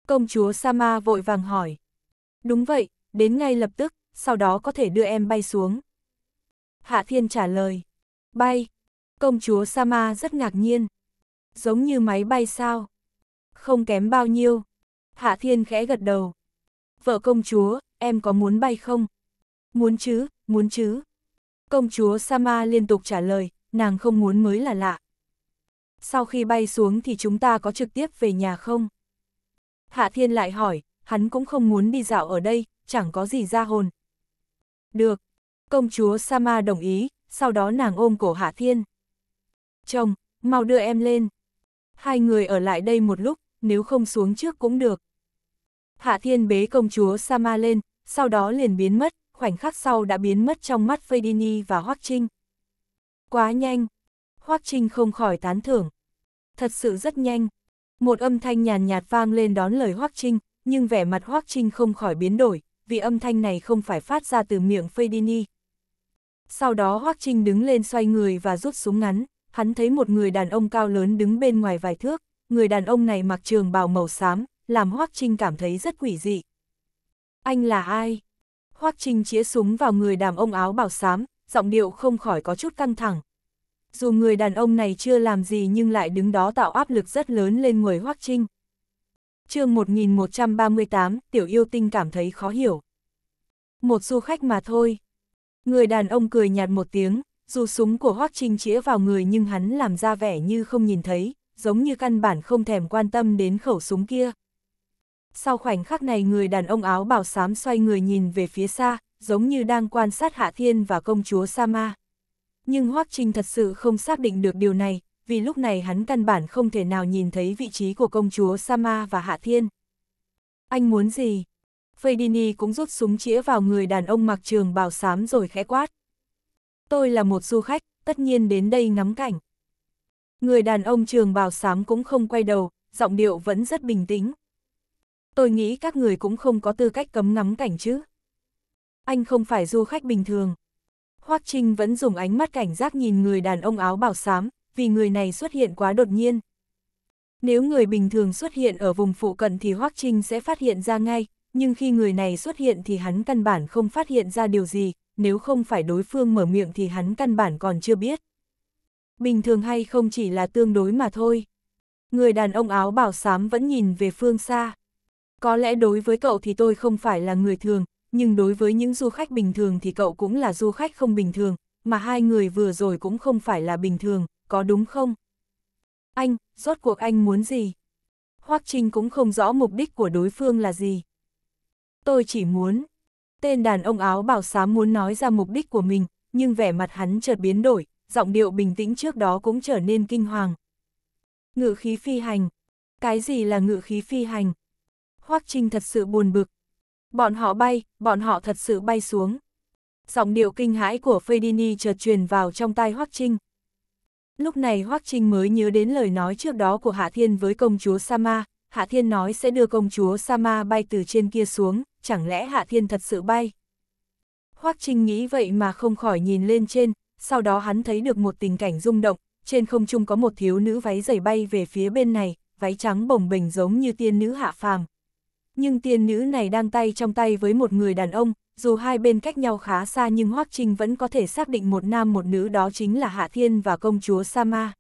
Công chúa Sama vội vàng hỏi. Đúng vậy, đến ngay lập tức, sau đó có thể đưa em bay xuống. Hạ Thiên trả lời. Bay. Công chúa Sama rất ngạc nhiên. Giống như máy bay sao? Không kém bao nhiêu. Hạ Thiên khẽ gật đầu. Vợ công chúa, em có muốn bay không? Muốn chứ, muốn chứ. Công chúa Sama liên tục trả lời, nàng không muốn mới là lạ. Sau khi bay xuống thì chúng ta có trực tiếp về nhà không? Hạ Thiên lại hỏi, hắn cũng không muốn đi dạo ở đây, chẳng có gì ra hồn. Được, công chúa Sama đồng ý, sau đó nàng ôm cổ Hạ Thiên. Chồng, mau đưa em lên. Hai người ở lại đây một lúc, nếu không xuống trước cũng được. Hạ Thiên bế công chúa Sama lên, sau đó liền biến mất, khoảnh khắc sau đã biến mất trong mắt Fedini và Hoắc Trinh. Quá nhanh! Hoắc Trinh không khỏi tán thưởng. Thật sự rất nhanh. Một âm thanh nhàn nhạt vang lên đón lời Hoắc Trinh, nhưng vẻ mặt Hoắc Trinh không khỏi biến đổi, vì âm thanh này không phải phát ra từ miệng Fedini. Sau đó Hoắc Trinh đứng lên xoay người và rút súng ngắn, hắn thấy một người đàn ông cao lớn đứng bên ngoài vài thước, người đàn ông này mặc trường bào màu xám, làm Hoắc Trinh cảm thấy rất quỷ dị. Anh là ai? Hoắc Trinh chĩa súng vào người đàn ông áo bảo xám, giọng điệu không khỏi có chút căng thẳng. Dù người đàn ông này chưa làm gì nhưng lại đứng đó tạo áp lực rất lớn lên người Hoắc Trinh. chương 1138, Tiểu Yêu Tinh cảm thấy khó hiểu. Một du khách mà thôi. Người đàn ông cười nhạt một tiếng, dù súng của Hoắc Trinh chĩa vào người nhưng hắn làm ra vẻ như không nhìn thấy, giống như căn bản không thèm quan tâm đến khẩu súng kia. Sau khoảnh khắc này người đàn ông áo bào xám xoay người nhìn về phía xa, giống như đang quan sát Hạ Thiên và công chúa Sama. Nhưng Hoắc Trinh thật sự không xác định được điều này, vì lúc này hắn căn bản không thể nào nhìn thấy vị trí của công chúa Sama và Hạ Thiên. Anh muốn gì? Fedini cũng rút súng chĩa vào người đàn ông mặc trường bào xám rồi khẽ quát. Tôi là một du khách, tất nhiên đến đây ngắm cảnh. Người đàn ông trường bào xám cũng không quay đầu, giọng điệu vẫn rất bình tĩnh tôi nghĩ các người cũng không có tư cách cấm ngắm cảnh chứ. Anh không phải du khách bình thường. Hoắc Trinh vẫn dùng ánh mắt cảnh giác nhìn người đàn ông áo bảo xám, vì người này xuất hiện quá đột nhiên. Nếu người bình thường xuất hiện ở vùng phụ cận thì Hoắc Trinh sẽ phát hiện ra ngay, nhưng khi người này xuất hiện thì hắn căn bản không phát hiện ra điều gì, nếu không phải đối phương mở miệng thì hắn căn bản còn chưa biết. Bình thường hay không chỉ là tương đối mà thôi. Người đàn ông áo bảo xám vẫn nhìn về phương xa. Có lẽ đối với cậu thì tôi không phải là người thường, nhưng đối với những du khách bình thường thì cậu cũng là du khách không bình thường, mà hai người vừa rồi cũng không phải là bình thường, có đúng không? Anh, rốt cuộc anh muốn gì? Hoắc Trinh cũng không rõ mục đích của đối phương là gì. Tôi chỉ muốn... Tên đàn ông áo bảo xám muốn nói ra mục đích của mình, nhưng vẻ mặt hắn chợt biến đổi, giọng điệu bình tĩnh trước đó cũng trở nên kinh hoàng. Ngự khí phi hành. Cái gì là ngự khí phi hành? Hoắc Trinh thật sự buồn bực. Bọn họ bay, bọn họ thật sự bay xuống. Giọng điệu kinh hãi của Fedini chợt truyền vào trong tai Hoắc Trinh. Lúc này Hoắc Trinh mới nhớ đến lời nói trước đó của Hạ Thiên với công chúa Sama, Hạ Thiên nói sẽ đưa công chúa Sama bay từ trên kia xuống, chẳng lẽ Hạ Thiên thật sự bay? Hoắc Trinh nghĩ vậy mà không khỏi nhìn lên trên, sau đó hắn thấy được một tình cảnh rung động, trên không trung có một thiếu nữ váy giày bay về phía bên này, váy trắng bồng bềnh giống như tiên nữ hạ phàm, nhưng tiên nữ này đang tay trong tay với một người đàn ông, dù hai bên cách nhau khá xa nhưng Hoắc Trinh vẫn có thể xác định một nam một nữ đó chính là Hạ Thiên và công chúa Sama.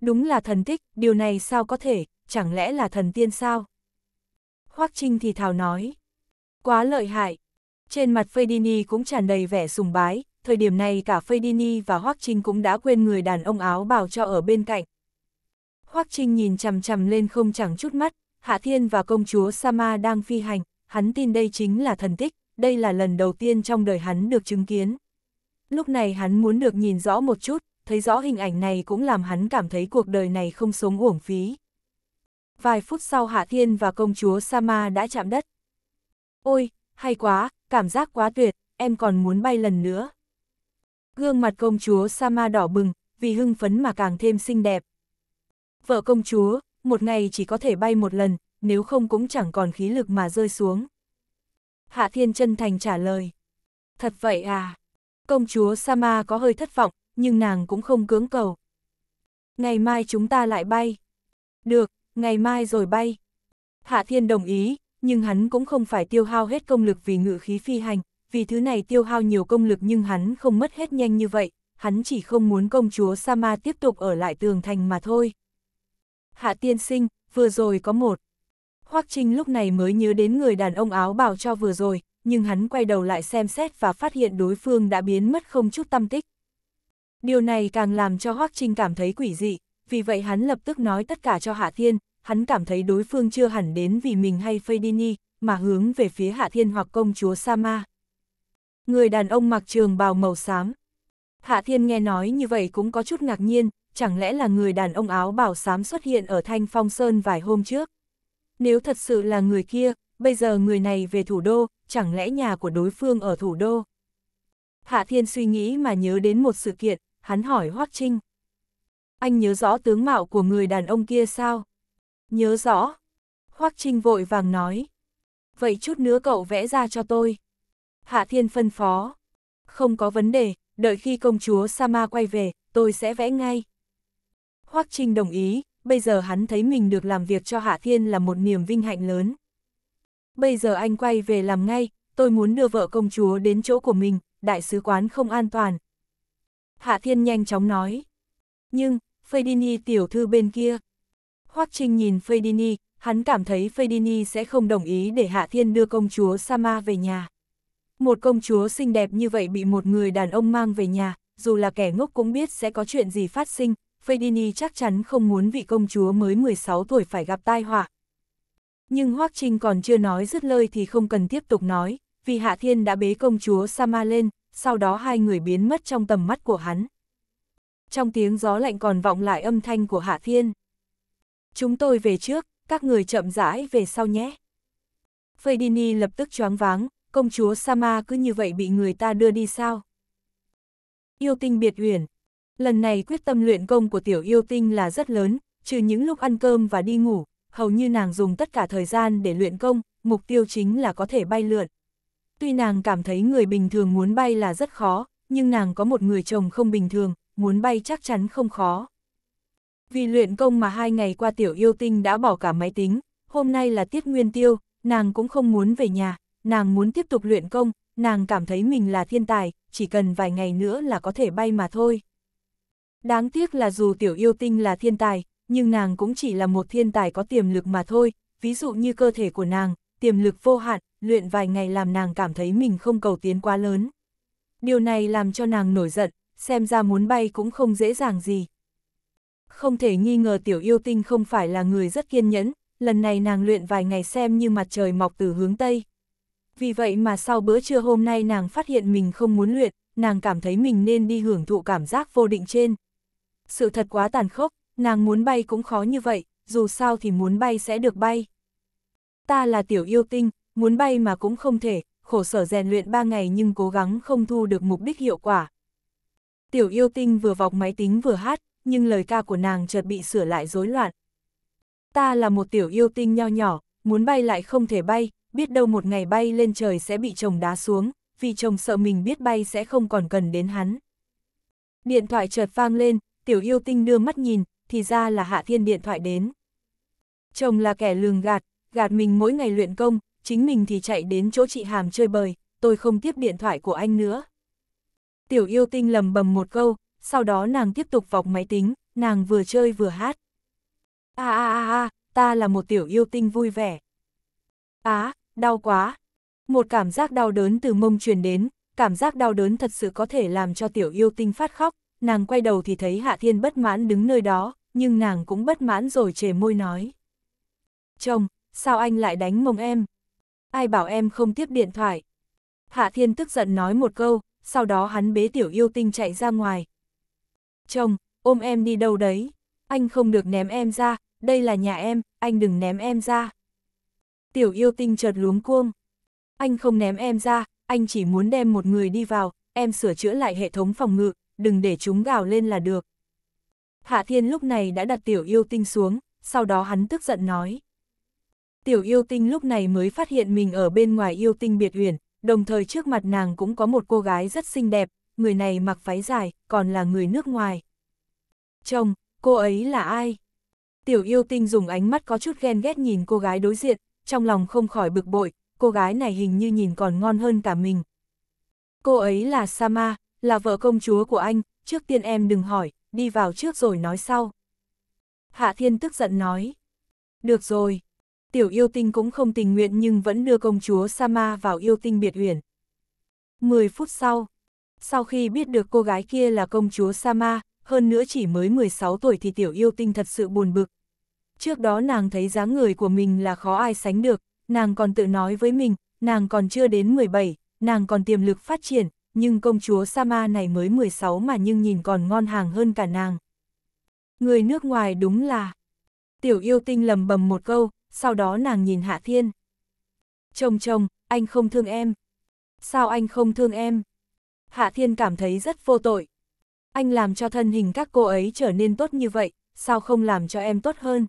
Đúng là thần tích, điều này sao có thể, chẳng lẽ là thần tiên sao? Hoắc Trinh thì thào nói. Quá lợi hại. Trên mặt Fedini cũng tràn đầy vẻ sùng bái, thời điểm này cả Fedini và Hoắc Trinh cũng đã quên người đàn ông áo bào cho ở bên cạnh. Hoắc Trinh nhìn chằm chằm lên không chẳng chút mắt, Hạ Thiên và công chúa Sama đang phi hành, hắn tin đây chính là thần tích, đây là lần đầu tiên trong đời hắn được chứng kiến. Lúc này hắn muốn được nhìn rõ một chút, thấy rõ hình ảnh này cũng làm hắn cảm thấy cuộc đời này không sống uổng phí. Vài phút sau Hạ Thiên và công chúa Sama đã chạm đất. Ôi, hay quá, cảm giác quá tuyệt, em còn muốn bay lần nữa. Gương mặt công chúa Sama đỏ bừng, vì hưng phấn mà càng thêm xinh đẹp. Vợ công chúa, một ngày chỉ có thể bay một lần, nếu không cũng chẳng còn khí lực mà rơi xuống. Hạ Thiên chân thành trả lời. Thật vậy à? Công chúa Sama có hơi thất vọng, nhưng nàng cũng không cưỡng cầu. Ngày mai chúng ta lại bay. Được, ngày mai rồi bay. Hạ Thiên đồng ý, nhưng hắn cũng không phải tiêu hao hết công lực vì ngự khí phi hành, vì thứ này tiêu hao nhiều công lực nhưng hắn không mất hết nhanh như vậy, hắn chỉ không muốn công chúa Sama tiếp tục ở lại tường thành mà thôi. Hạ tiên sinh, vừa rồi có một. Hoắc Trinh lúc này mới nhớ đến người đàn ông áo bào cho vừa rồi, nhưng hắn quay đầu lại xem xét và phát hiện đối phương đã biến mất không chút tâm tích. Điều này càng làm cho Hoắc Trinh cảm thấy quỷ dị, vì vậy hắn lập tức nói tất cả cho Hạ Thiên, hắn cảm thấy đối phương chưa hẳn đến vì mình hay Fedini, mà hướng về phía Hạ Thiên hoặc công chúa Sama. Người đàn ông mặc trường bào màu xám. Hạ Thiên nghe nói như vậy cũng có chút ngạc nhiên, chẳng lẽ là người đàn ông áo bảo xám xuất hiện ở Thanh Phong Sơn vài hôm trước? Nếu thật sự là người kia, bây giờ người này về thủ đô, chẳng lẽ nhà của đối phương ở thủ đô? Hạ Thiên suy nghĩ mà nhớ đến một sự kiện, hắn hỏi Hoắc Trinh. Anh nhớ rõ tướng mạo của người đàn ông kia sao? Nhớ rõ. Hoắc Trinh vội vàng nói. Vậy chút nữa cậu vẽ ra cho tôi. Hạ Thiên phân phó. Không có vấn đề, đợi khi công chúa Sama quay về, tôi sẽ vẽ ngay. Hoắc Trinh đồng ý, bây giờ hắn thấy mình được làm việc cho Hạ Thiên là một niềm vinh hạnh lớn. Bây giờ anh quay về làm ngay, tôi muốn đưa vợ công chúa đến chỗ của mình, đại sứ quán không an toàn. Hạ Thiên nhanh chóng nói. Nhưng, Fedini tiểu thư bên kia. Hoắc Trinh nhìn Fedini, hắn cảm thấy Fedini sẽ không đồng ý để Hạ Thiên đưa công chúa Sama về nhà. Một công chúa xinh đẹp như vậy bị một người đàn ông mang về nhà, dù là kẻ ngốc cũng biết sẽ có chuyện gì phát sinh, Fedini chắc chắn không muốn vị công chúa mới 16 tuổi phải gặp tai họa. Nhưng Hoắc Trinh còn chưa nói dứt lời thì không cần tiếp tục nói, vì Hạ Thiên đã bế công chúa Sama lên, sau đó hai người biến mất trong tầm mắt của hắn. Trong tiếng gió lạnh còn vọng lại âm thanh của Hạ Thiên. Chúng tôi về trước, các người chậm rãi về sau nhé. Fedini lập tức choáng váng, công chúa Sama cứ như vậy bị người ta đưa đi sao? Yêu tinh biệt huyền, Lần này quyết tâm luyện công của tiểu yêu tinh là rất lớn, trừ những lúc ăn cơm và đi ngủ, hầu như nàng dùng tất cả thời gian để luyện công, mục tiêu chính là có thể bay lượn. Tuy nàng cảm thấy người bình thường muốn bay là rất khó, nhưng nàng có một người chồng không bình thường, muốn bay chắc chắn không khó. Vì luyện công mà hai ngày qua tiểu yêu tinh đã bỏ cả máy tính, hôm nay là tiết nguyên tiêu, nàng cũng không muốn về nhà, nàng muốn tiếp tục luyện công, nàng cảm thấy mình là thiên tài, chỉ cần vài ngày nữa là có thể bay mà thôi. Đáng tiếc là dù tiểu yêu tinh là thiên tài, nhưng nàng cũng chỉ là một thiên tài có tiềm lực mà thôi, ví dụ như cơ thể của nàng, tiềm lực vô hạn, luyện vài ngày làm nàng cảm thấy mình không cầu tiến quá lớn. Điều này làm cho nàng nổi giận, xem ra muốn bay cũng không dễ dàng gì. Không thể nghi ngờ tiểu yêu tinh không phải là người rất kiên nhẫn, lần này nàng luyện vài ngày xem như mặt trời mọc từ hướng Tây. Vì vậy mà sau bữa trưa hôm nay nàng phát hiện mình không muốn luyện, nàng cảm thấy mình nên đi hưởng thụ cảm giác vô định trên sự thật quá tàn khốc, nàng muốn bay cũng khó như vậy, dù sao thì muốn bay sẽ được bay. Ta là tiểu yêu tinh, muốn bay mà cũng không thể, khổ sở rèn luyện 3 ngày nhưng cố gắng không thu được mục đích hiệu quả. Tiểu yêu tinh vừa vọc máy tính vừa hát, nhưng lời ca của nàng chợt bị sửa lại rối loạn. Ta là một tiểu yêu tinh nho nhỏ, muốn bay lại không thể bay, biết đâu một ngày bay lên trời sẽ bị chồng đá xuống, vì chồng sợ mình biết bay sẽ không còn cần đến hắn. Điện thoại chợt vang lên, tiểu yêu tinh đưa mắt nhìn, thì ra là Hạ Thiên điện thoại đến. Chồng là kẻ lường gạt, gạt mình mỗi ngày luyện công, chính mình thì chạy đến chỗ chị Hàm chơi bời, tôi không tiếp điện thoại của anh nữa. Tiểu yêu tinh lầm bầm một câu, sau đó nàng tiếp tục vọc máy tính, nàng vừa chơi vừa hát. a a a a, ta là một tiểu yêu tinh vui vẻ. Á, à, đau quá. Một cảm giác đau đớn từ mông truyền đến, cảm giác đau đớn thật sự có thể làm cho tiểu yêu tinh phát khóc, nàng quay đầu thì thấy Hạ Thiên bất mãn đứng nơi đó, nhưng nàng cũng bất mãn rồi chề môi nói. Chồng, sao anh lại đánh mông em? Ai bảo em không tiếp điện thoại? Hạ Thiên tức giận nói một câu, sau đó hắn bế tiểu yêu tinh chạy ra ngoài. Chồng, ôm em đi đâu đấy? Anh không được ném em ra, đây là nhà em, anh đừng ném em ra. Tiểu yêu tinh chợt luống cuông. Anh không ném em ra, anh chỉ muốn đem một người đi vào, em sửa chữa lại hệ thống phòng ngự, đừng để chúng gào lên là được. Hạ Thiên lúc này đã đặt tiểu yêu tinh xuống, sau đó hắn tức giận nói. Tiểu yêu tinh lúc này mới phát hiện mình ở bên ngoài yêu tinh biệt huyền, đồng thời trước mặt nàng cũng có một cô gái rất xinh đẹp, người này mặc váy dài, còn là người nước ngoài. Chồng, cô ấy là ai? Tiểu yêu tinh dùng ánh mắt có chút ghen ghét nhìn cô gái đối diện, trong lòng không khỏi bực bội, cô gái này hình như nhìn còn ngon hơn cả mình. Cô ấy là Sama, là vợ công chúa của anh, trước tiên em đừng hỏi, đi vào trước rồi nói sau. Hạ Thiên tức giận nói. Được rồi. Tiểu yêu tinh cũng không tình nguyện nhưng vẫn đưa công chúa Sama vào yêu tinh biệt huyền. Mười phút sau, sau khi biết được cô gái kia là công chúa Sama, hơn nữa chỉ mới 16 tuổi thì tiểu yêu tinh thật sự buồn bực. Trước đó nàng thấy dáng người của mình là khó ai sánh được, nàng còn tự nói với mình, nàng còn chưa đến 17, nàng còn tiềm lực phát triển, nhưng công chúa Sama này mới 16 mà nhưng nhìn còn ngon hàng hơn cả nàng. Người nước ngoài đúng là... Tiểu yêu tinh lầm bầm một câu, sau đó nàng nhìn Hạ Thiên. Chồng chồng, anh không thương em. Sao anh không thương em? Hạ Thiên cảm thấy rất vô tội. Anh làm cho thân hình các cô ấy trở nên tốt như vậy, sao không làm cho em tốt hơn?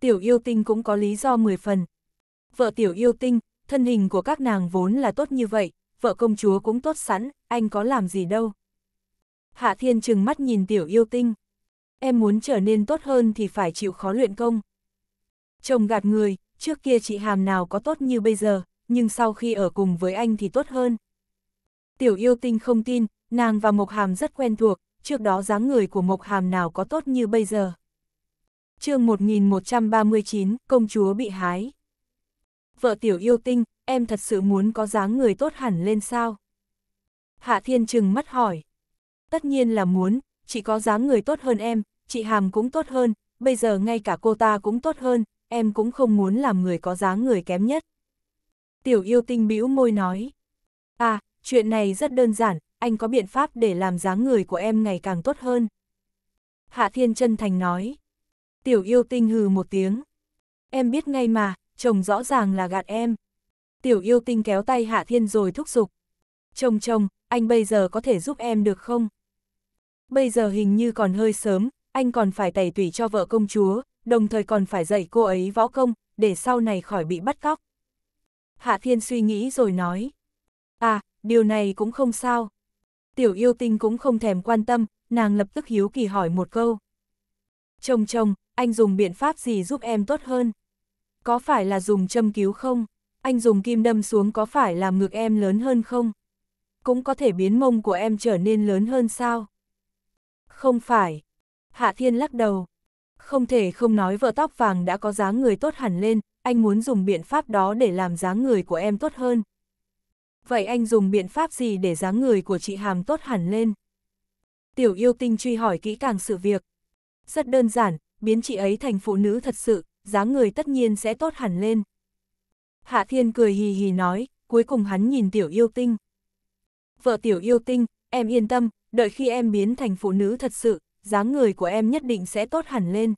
Tiểu yêu tinh cũng có lý do 10 phần. Vợ tiểu yêu tinh, thân hình của các nàng vốn là tốt như vậy, vợ công chúa cũng tốt sẵn, anh có làm gì đâu. Hạ Thiên trừng mắt nhìn tiểu yêu tinh. Em muốn trở nên tốt hơn thì phải chịu khó luyện công. Chồng gạt người, trước kia chị Hàm nào có tốt như bây giờ, nhưng sau khi ở cùng với anh thì tốt hơn. Tiểu yêu tinh không tin, nàng và Mộc Hàm rất quen thuộc, trước đó dáng người của Mộc Hàm nào có tốt như bây giờ. chương 1139, công chúa bị hái. Vợ tiểu yêu tinh, em thật sự muốn có dáng người tốt hẳn lên sao? Hạ Thiên Trừng mắt hỏi. Tất nhiên là muốn, chị có dáng người tốt hơn em, chị Hàm cũng tốt hơn, bây giờ ngay cả cô ta cũng tốt hơn, em cũng không muốn làm người có dáng người kém nhất. Tiểu yêu tinh bĩu môi nói. À, chuyện này rất đơn giản, anh có biện pháp để làm dáng người của em ngày càng tốt hơn. Hạ Thiên chân thành nói. Tiểu yêu tinh hừ một tiếng. Em biết ngay mà, chồng rõ ràng là gạt em tiểu yêu tinh kéo tay Hạ Thiên rồi thúc giục. Chồng chồng, anh bây giờ có thể giúp em được không? Bây giờ hình như còn hơi sớm, anh còn phải tẩy tủy cho vợ công chúa, đồng thời còn phải dạy cô ấy võ công, để sau này khỏi bị bắt cóc. Hạ Thiên suy nghĩ rồi nói. À, điều này cũng không sao. Tiểu yêu tinh cũng không thèm quan tâm, nàng lập tức hiếu kỳ hỏi một câu. Chồng chồng, anh dùng biện pháp gì giúp em tốt hơn? Có phải là dùng châm cứu không? anh dùng kim đâm xuống có phải làm ngực em lớn hơn không? Cũng có thể biến mông của em trở nên lớn hơn sao? Không phải. Hạ Thiên lắc đầu. Không thể không nói vợ tóc vàng đã có dáng người tốt hẳn lên, anh muốn dùng biện pháp đó để làm dáng người của em tốt hơn. Vậy anh dùng biện pháp gì để dáng người của chị Hàm tốt hẳn lên? Tiểu yêu tinh truy hỏi kỹ càng sự việc. Rất đơn giản, biến chị ấy thành phụ nữ thật sự, dáng người tất nhiên sẽ tốt hẳn lên. Hạ Thiên cười hì hì nói, cuối cùng hắn nhìn tiểu yêu tinh. Vợ tiểu yêu tinh, em yên tâm, đợi khi em biến thành phụ nữ thật sự, dáng người của em nhất định sẽ tốt hẳn lên.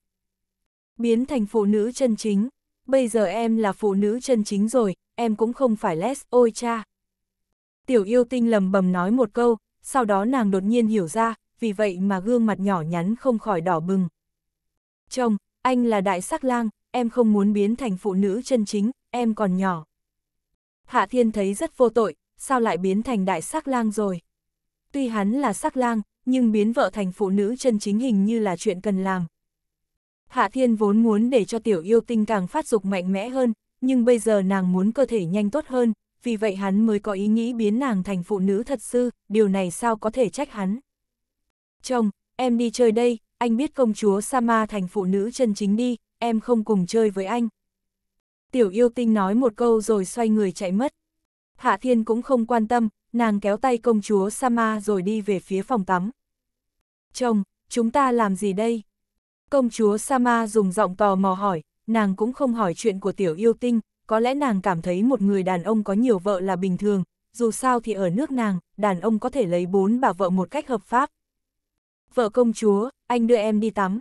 Biến thành phụ nữ chân chính, bây giờ em là phụ nữ chân chính rồi, em cũng không phải les, ôi cha. Tiểu yêu tinh lầm bầm nói một câu, sau đó nàng đột nhiên hiểu ra, vì vậy mà gương mặt nhỏ nhắn không khỏi đỏ bừng. Chồng, anh là đại sắc lang, em không muốn biến thành phụ nữ chân chính, em còn nhỏ. Hạ Thiên thấy rất vô tội, sao lại biến thành đại sắc lang rồi. Tuy hắn là sắc lang, nhưng biến vợ thành phụ nữ chân chính hình như là chuyện cần làm. Hạ Thiên vốn muốn để cho tiểu yêu tinh càng phát dục mạnh mẽ hơn, nhưng bây giờ nàng muốn cơ thể nhanh tốt hơn, vì vậy hắn mới có ý nghĩ biến nàng thành phụ nữ thật sự. điều này sao có thể trách hắn. Chồng, em đi chơi đây, anh biết công chúa Sama thành phụ nữ chân chính đi, em không cùng chơi với anh tiểu yêu tinh nói một câu rồi xoay người chạy mất. Hạ Thiên cũng không quan tâm, nàng kéo tay công chúa Sama rồi đi về phía phòng tắm. Chồng, chúng ta làm gì đây? Công chúa Sama dùng giọng tò mò hỏi, nàng cũng không hỏi chuyện của tiểu yêu tinh, có lẽ nàng cảm thấy một người đàn ông có nhiều vợ là bình thường, dù sao thì ở nước nàng, đàn ông có thể lấy bốn bà vợ một cách hợp pháp. Vợ công chúa, anh đưa em đi tắm.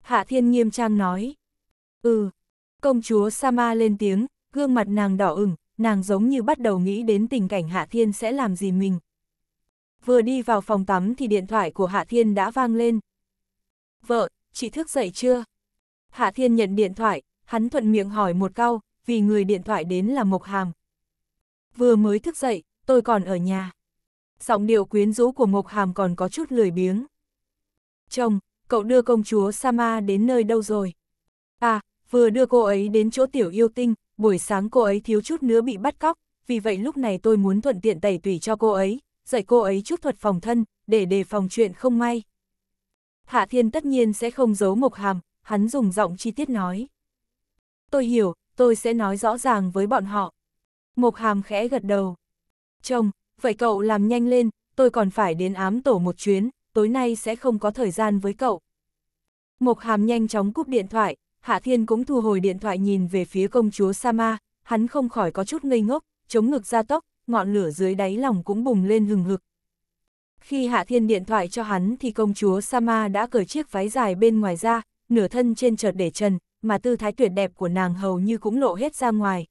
Hạ Thiên nghiêm trang nói. Ừ, Công chúa Sama lên tiếng, gương mặt nàng đỏ ửng, nàng giống như bắt đầu nghĩ đến tình cảnh Hạ Thiên sẽ làm gì mình. Vừa đi vào phòng tắm thì điện thoại của Hạ Thiên đã vang lên. Vợ, chị thức dậy chưa? Hạ Thiên nhận điện thoại, hắn thuận miệng hỏi một câu, vì người điện thoại đến là Mộc Hàm. Vừa mới thức dậy, tôi còn ở nhà. Giọng điệu quyến rũ của Mộc Hàm còn có chút lười biếng. Chồng, cậu đưa công chúa Sama đến nơi đâu rồi? À, vừa đưa cô ấy đến chỗ tiểu yêu tinh, buổi sáng cô ấy thiếu chút nữa bị bắt cóc, vì vậy lúc này tôi muốn thuận tiện tẩy tùy cho cô ấy, dạy cô ấy chút thuật phòng thân, để đề phòng chuyện không may. Hạ Thiên tất nhiên sẽ không giấu Mộc Hàm, hắn dùng giọng chi tiết nói. Tôi hiểu, tôi sẽ nói rõ ràng với bọn họ. Mộc Hàm khẽ gật đầu. Chồng, vậy cậu làm nhanh lên, tôi còn phải đến ám tổ một chuyến, tối nay sẽ không có thời gian với cậu. Mộc Hàm nhanh chóng cúp điện thoại, Hạ Thiên cũng thu hồi điện thoại nhìn về phía công chúa Sama, hắn không khỏi có chút ngây ngốc, chống ngực ra tốc, ngọn lửa dưới đáy lòng cũng bùng lên hừng hực. Khi Hạ Thiên điện thoại cho hắn thì công chúa Sama đã cởi chiếc váy dài bên ngoài ra, nửa thân trên chợt để trần, mà tư thái tuyệt đẹp của nàng hầu như cũng lộ hết ra ngoài.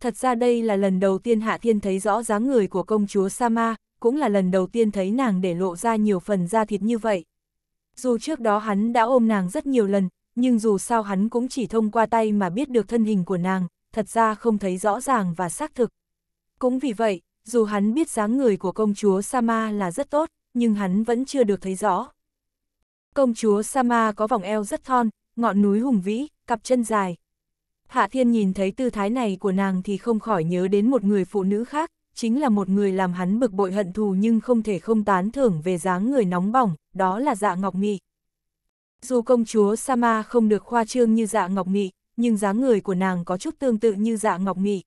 Thật ra đây là lần đầu tiên Hạ Thiên thấy rõ dáng người của công chúa Sama, cũng là lần đầu tiên thấy nàng để lộ ra nhiều phần da thịt như vậy. Dù trước đó hắn đã ôm nàng rất nhiều lần, nhưng dù sao hắn cũng chỉ thông qua tay mà biết được thân hình của nàng, thật ra không thấy rõ ràng và xác thực. Cũng vì vậy, dù hắn biết dáng người của công chúa Sama là rất tốt, nhưng hắn vẫn chưa được thấy rõ. Công chúa Sama có vòng eo rất thon, ngọn núi hùng vĩ, cặp chân dài. Hạ Thiên nhìn thấy tư thái này của nàng thì không khỏi nhớ đến một người phụ nữ khác, chính là một người làm hắn bực bội hận thù nhưng không thể không tán thưởng về dáng người nóng bỏng, đó là dạ Ngọc Mị. Dù công chúa Sama không được khoa trương như dạ ngọc mị, nhưng dáng người của nàng có chút tương tự như dạ ngọc mị.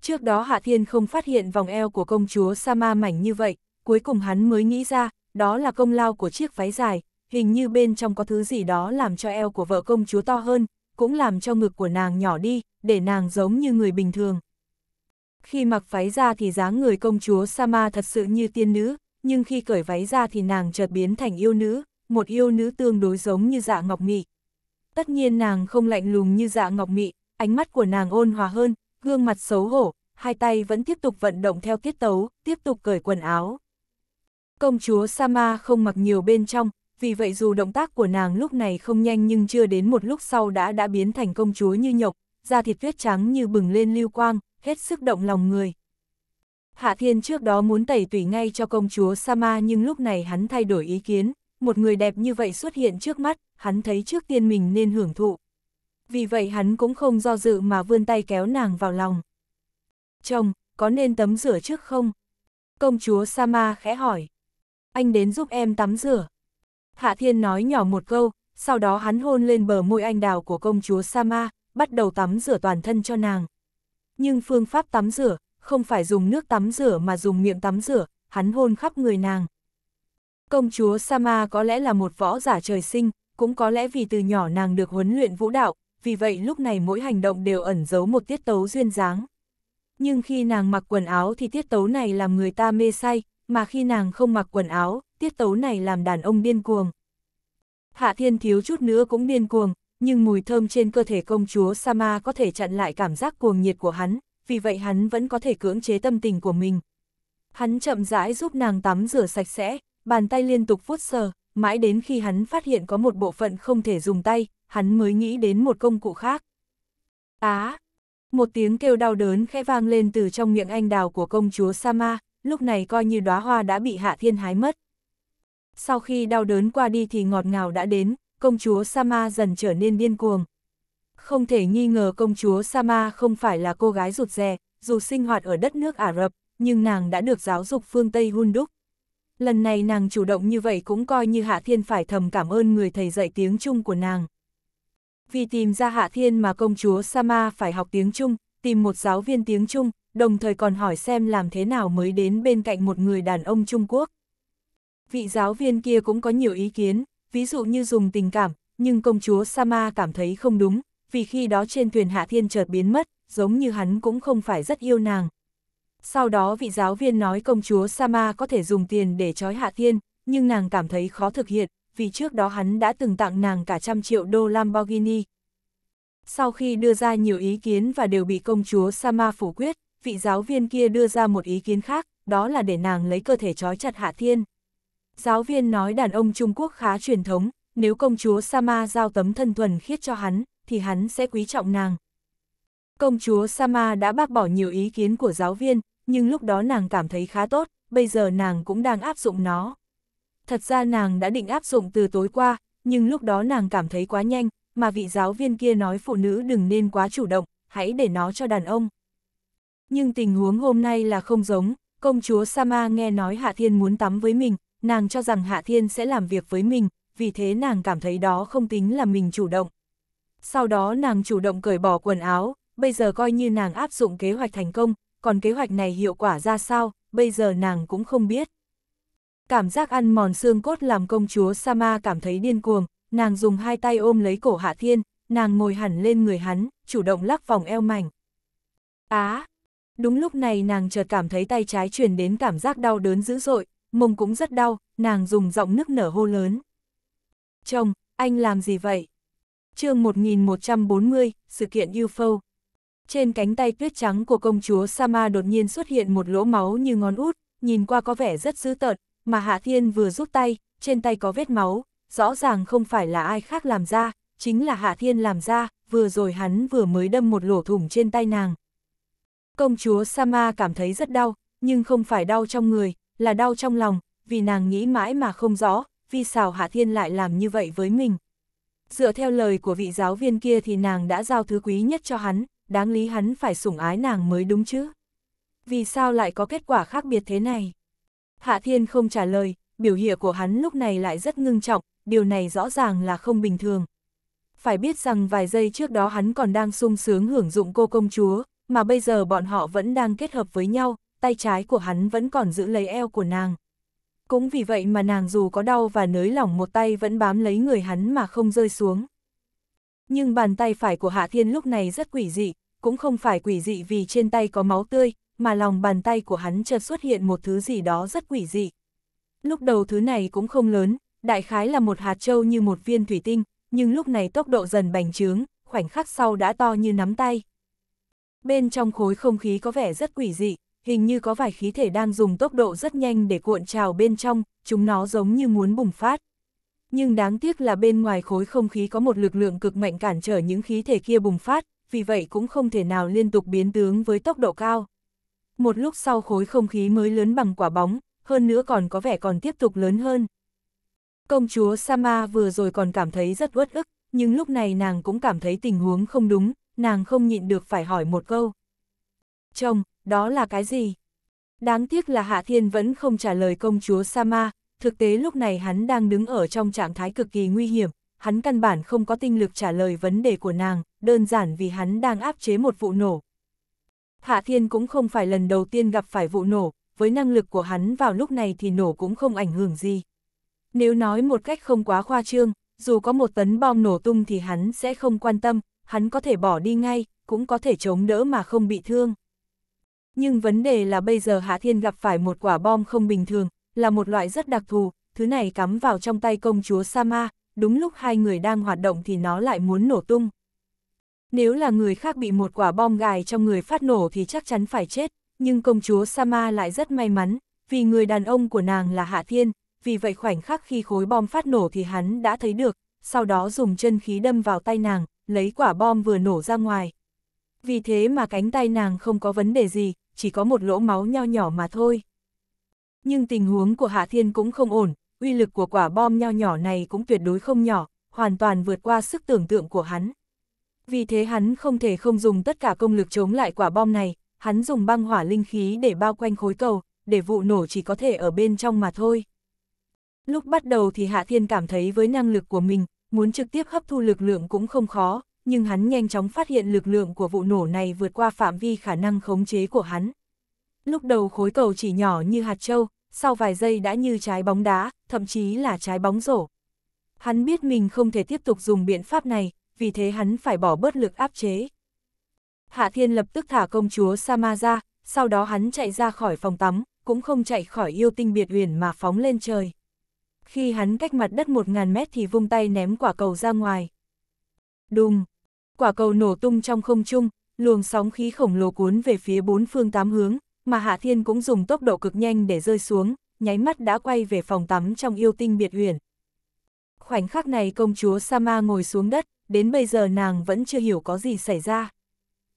Trước đó Hạ Thiên không phát hiện vòng eo của công chúa Sama mảnh như vậy, cuối cùng hắn mới nghĩ ra, đó là công lao của chiếc váy dài, hình như bên trong có thứ gì đó làm cho eo của vợ công chúa to hơn, cũng làm cho ngực của nàng nhỏ đi, để nàng giống như người bình thường. Khi mặc váy ra thì dáng người công chúa Sama thật sự như tiên nữ, nhưng khi cởi váy ra thì nàng chợt biến thành yêu nữ, một yêu nữ tương đối giống như dạ ngọc mị. Tất nhiên nàng không lạnh lùng như dạ ngọc mị, ánh mắt của nàng ôn hòa hơn, gương mặt xấu hổ, hai tay vẫn tiếp tục vận động theo tiết tấu, tiếp tục cởi quần áo. Công chúa Sama không mặc nhiều bên trong, vì vậy dù động tác của nàng lúc này không nhanh nhưng chưa đến một lúc sau đã đã biến thành công chúa như nhộc, da thịt tuyết trắng như bừng lên lưu quang, hết sức động lòng người. Hạ Thiên trước đó muốn tẩy tủy ngay cho công chúa Sama nhưng lúc này hắn thay đổi ý kiến, một người đẹp như vậy xuất hiện trước mắt, hắn thấy trước tiên mình nên hưởng thụ. Vì vậy hắn cũng không do dự mà vươn tay kéo nàng vào lòng. Chồng, có nên tắm rửa trước không? Công chúa Sama khẽ hỏi. Anh đến giúp em tắm rửa. Hạ Thiên nói nhỏ một câu, sau đó hắn hôn lên bờ môi anh đào của công chúa Sama, bắt đầu tắm rửa toàn thân cho nàng. Nhưng phương pháp tắm rửa, không phải dùng nước tắm rửa mà dùng miệng tắm rửa, hắn hôn khắp người nàng, Công chúa Sama có lẽ là một võ giả trời sinh, cũng có lẽ vì từ nhỏ nàng được huấn luyện vũ đạo, vì vậy lúc này mỗi hành động đều ẩn giấu một tiết tấu duyên dáng. Nhưng khi nàng mặc quần áo thì tiết tấu này làm người ta mê say, mà khi nàng không mặc quần áo, tiết tấu này làm đàn ông điên cuồng. Hạ thiên thiếu chút nữa cũng điên cuồng, nhưng mùi thơm trên cơ thể công chúa Sama có thể chặn lại cảm giác cuồng nhiệt của hắn, vì vậy hắn vẫn có thể cưỡng chế tâm tình của mình. Hắn chậm rãi giúp nàng tắm rửa sạch sẽ, bàn tay liên tục vuốt sờ, mãi đến khi hắn phát hiện có một bộ phận không thể dùng tay, hắn mới nghĩ đến một công cụ khác. Á! À, một tiếng kêu đau đớn khẽ vang lên từ trong miệng anh đào của công chúa Sama, lúc này coi như đóa hoa đã bị hạ thiên hái mất. Sau khi đau đớn qua đi thì ngọt ngào đã đến, công chúa Sama dần trở nên điên cuồng. Không thể nghi ngờ công chúa Sama không phải là cô gái rụt rè, dù sinh hoạt ở đất nước Ả Rập, nhưng nàng đã được giáo dục phương Tây hun đúc lần này nàng chủ động như vậy cũng coi như Hạ Thiên phải thầm cảm ơn người thầy dạy tiếng Trung của nàng. Vì tìm ra Hạ Thiên mà công chúa Sama phải học tiếng Trung, tìm một giáo viên tiếng Trung, đồng thời còn hỏi xem làm thế nào mới đến bên cạnh một người đàn ông Trung Quốc. Vị giáo viên kia cũng có nhiều ý kiến, ví dụ như dùng tình cảm, nhưng công chúa Sama cảm thấy không đúng, vì khi đó trên thuyền Hạ Thiên chợt biến mất, giống như hắn cũng không phải rất yêu nàng, sau đó vị giáo viên nói công chúa Sama có thể dùng tiền để trói Hạ Thiên, nhưng nàng cảm thấy khó thực hiện, vì trước đó hắn đã từng tặng nàng cả trăm triệu đô Lamborghini. Sau khi đưa ra nhiều ý kiến và đều bị công chúa Sama phủ quyết, vị giáo viên kia đưa ra một ý kiến khác, đó là để nàng lấy cơ thể trói chặt Hạ Thiên. Giáo viên nói đàn ông Trung Quốc khá truyền thống, nếu công chúa Sama giao tấm thân thuần khiết cho hắn, thì hắn sẽ quý trọng nàng. Công chúa Sama đã bác bỏ nhiều ý kiến của giáo viên, nhưng lúc đó nàng cảm thấy khá tốt, bây giờ nàng cũng đang áp dụng nó. Thật ra nàng đã định áp dụng từ tối qua, nhưng lúc đó nàng cảm thấy quá nhanh, mà vị giáo viên kia nói phụ nữ đừng nên quá chủ động, hãy để nó cho đàn ông. Nhưng tình huống hôm nay là không giống, công chúa Sama nghe nói Hạ Thiên muốn tắm với mình, nàng cho rằng Hạ Thiên sẽ làm việc với mình, vì thế nàng cảm thấy đó không tính là mình chủ động. Sau đó nàng chủ động cởi bỏ quần áo, bây giờ coi như nàng áp dụng kế hoạch thành công, còn kế hoạch này hiệu quả ra sao, bây giờ nàng cũng không biết. Cảm giác ăn mòn xương cốt làm công chúa Sama cảm thấy điên cuồng, nàng dùng hai tay ôm lấy cổ Hạ Thiên, nàng ngồi hẳn lên người hắn, chủ động lắc vòng eo mảnh. Á! đúng lúc này nàng chợt cảm thấy tay trái truyền đến cảm giác đau đớn dữ dội, mông cũng rất đau, nàng dùng giọng nức nở hô lớn. Chồng, anh làm gì vậy? chương 1140, sự kiện UFO. Trên cánh tay tuyết trắng của công chúa Sama đột nhiên xuất hiện một lỗ máu như ngón út, nhìn qua có vẻ rất dữ tợn, mà Hạ Thiên vừa rút tay, trên tay có vết máu, rõ ràng không phải là ai khác làm ra, chính là Hạ Thiên làm ra, vừa rồi hắn vừa mới đâm một lỗ thủng trên tay nàng. Công chúa Sama cảm thấy rất đau, nhưng không phải đau trong người, là đau trong lòng, vì nàng nghĩ mãi mà không rõ, vì sao Hạ Thiên lại làm như vậy với mình. Dựa theo lời của vị giáo viên kia thì nàng đã giao thứ quý nhất cho hắn, đáng lý hắn phải sủng ái nàng mới đúng chứ. Vì sao lại có kết quả khác biệt thế này? Hạ Thiên không trả lời, biểu hiện của hắn lúc này lại rất ngưng trọng, điều này rõ ràng là không bình thường. Phải biết rằng vài giây trước đó hắn còn đang sung sướng hưởng dụng cô công chúa, mà bây giờ bọn họ vẫn đang kết hợp với nhau, tay trái của hắn vẫn còn giữ lấy eo của nàng. Cũng vì vậy mà nàng dù có đau và nới lỏng một tay vẫn bám lấy người hắn mà không rơi xuống. Nhưng bàn tay phải của Hạ Thiên lúc này rất quỷ dị, cũng không phải quỷ dị vì trên tay có máu tươi, mà lòng bàn tay của hắn chợt xuất hiện một thứ gì đó rất quỷ dị. Lúc đầu thứ này cũng không lớn, đại khái là một hạt trâu như một viên thủy tinh, nhưng lúc này tốc độ dần bành trướng, khoảnh khắc sau đã to như nắm tay. Bên trong khối không khí có vẻ rất quỷ dị, hình như có vài khí thể đang dùng tốc độ rất nhanh để cuộn trào bên trong, chúng nó giống như muốn bùng phát nhưng đáng tiếc là bên ngoài khối không khí có một lực lượng cực mạnh cản trở những khí thể kia bùng phát, vì vậy cũng không thể nào liên tục biến tướng với tốc độ cao. Một lúc sau khối không khí mới lớn bằng quả bóng, hơn nữa còn có vẻ còn tiếp tục lớn hơn. Công chúa Sama vừa rồi còn cảm thấy rất uất ức, nhưng lúc này nàng cũng cảm thấy tình huống không đúng, nàng không nhịn được phải hỏi một câu. Chồng, đó là cái gì? Đáng tiếc là Hạ Thiên vẫn không trả lời công chúa Sama, thực tế lúc này hắn đang đứng ở trong trạng thái cực kỳ nguy hiểm, hắn căn bản không có tinh lực trả lời vấn đề của nàng, đơn giản vì hắn đang áp chế một vụ nổ. Hạ Thiên cũng không phải lần đầu tiên gặp phải vụ nổ, với năng lực của hắn vào lúc này thì nổ cũng không ảnh hưởng gì. Nếu nói một cách không quá khoa trương, dù có một tấn bom nổ tung thì hắn sẽ không quan tâm, hắn có thể bỏ đi ngay, cũng có thể chống đỡ mà không bị thương. Nhưng vấn đề là bây giờ Hạ Thiên gặp phải một quả bom không bình thường, là một loại rất đặc thù, thứ này cắm vào trong tay công chúa Sama, đúng lúc hai người đang hoạt động thì nó lại muốn nổ tung. Nếu là người khác bị một quả bom gài trong người phát nổ thì chắc chắn phải chết, nhưng công chúa Sama lại rất may mắn, vì người đàn ông của nàng là Hạ Thiên, vì vậy khoảnh khắc khi khối bom phát nổ thì hắn đã thấy được, sau đó dùng chân khí đâm vào tay nàng, lấy quả bom vừa nổ ra ngoài. Vì thế mà cánh tay nàng không có vấn đề gì, chỉ có một lỗ máu nho nhỏ mà thôi. Nhưng tình huống của Hạ Thiên cũng không ổn, uy lực của quả bom nho nhỏ này cũng tuyệt đối không nhỏ, hoàn toàn vượt qua sức tưởng tượng của hắn. Vì thế hắn không thể không dùng tất cả công lực chống lại quả bom này, hắn dùng băng hỏa linh khí để bao quanh khối cầu, để vụ nổ chỉ có thể ở bên trong mà thôi. Lúc bắt đầu thì Hạ Thiên cảm thấy với năng lực của mình, muốn trực tiếp hấp thu lực lượng cũng không khó, nhưng hắn nhanh chóng phát hiện lực lượng của vụ nổ này vượt qua phạm vi khả năng khống chế của hắn. Lúc đầu khối cầu chỉ nhỏ như hạt trâu, sau vài giây đã như trái bóng đá, thậm chí là trái bóng rổ. Hắn biết mình không thể tiếp tục dùng biện pháp này, vì thế hắn phải bỏ bớt lực áp chế. Hạ Thiên lập tức thả công chúa Sama ra, sau đó hắn chạy ra khỏi phòng tắm, cũng không chạy khỏi yêu tinh biệt huyền mà phóng lên trời. Khi hắn cách mặt đất 1.000 mét thì vung tay ném quả cầu ra ngoài. Đùng! Quả cầu nổ tung trong không trung, luồng sóng khí khổng lồ cuốn về phía bốn phương tám hướng, mà Hạ Thiên cũng dùng tốc độ cực nhanh để rơi xuống, nháy mắt đã quay về phòng tắm trong yêu tinh biệt huyền. Khoảnh khắc này công chúa Sama ngồi xuống đất, đến bây giờ nàng vẫn chưa hiểu có gì xảy ra.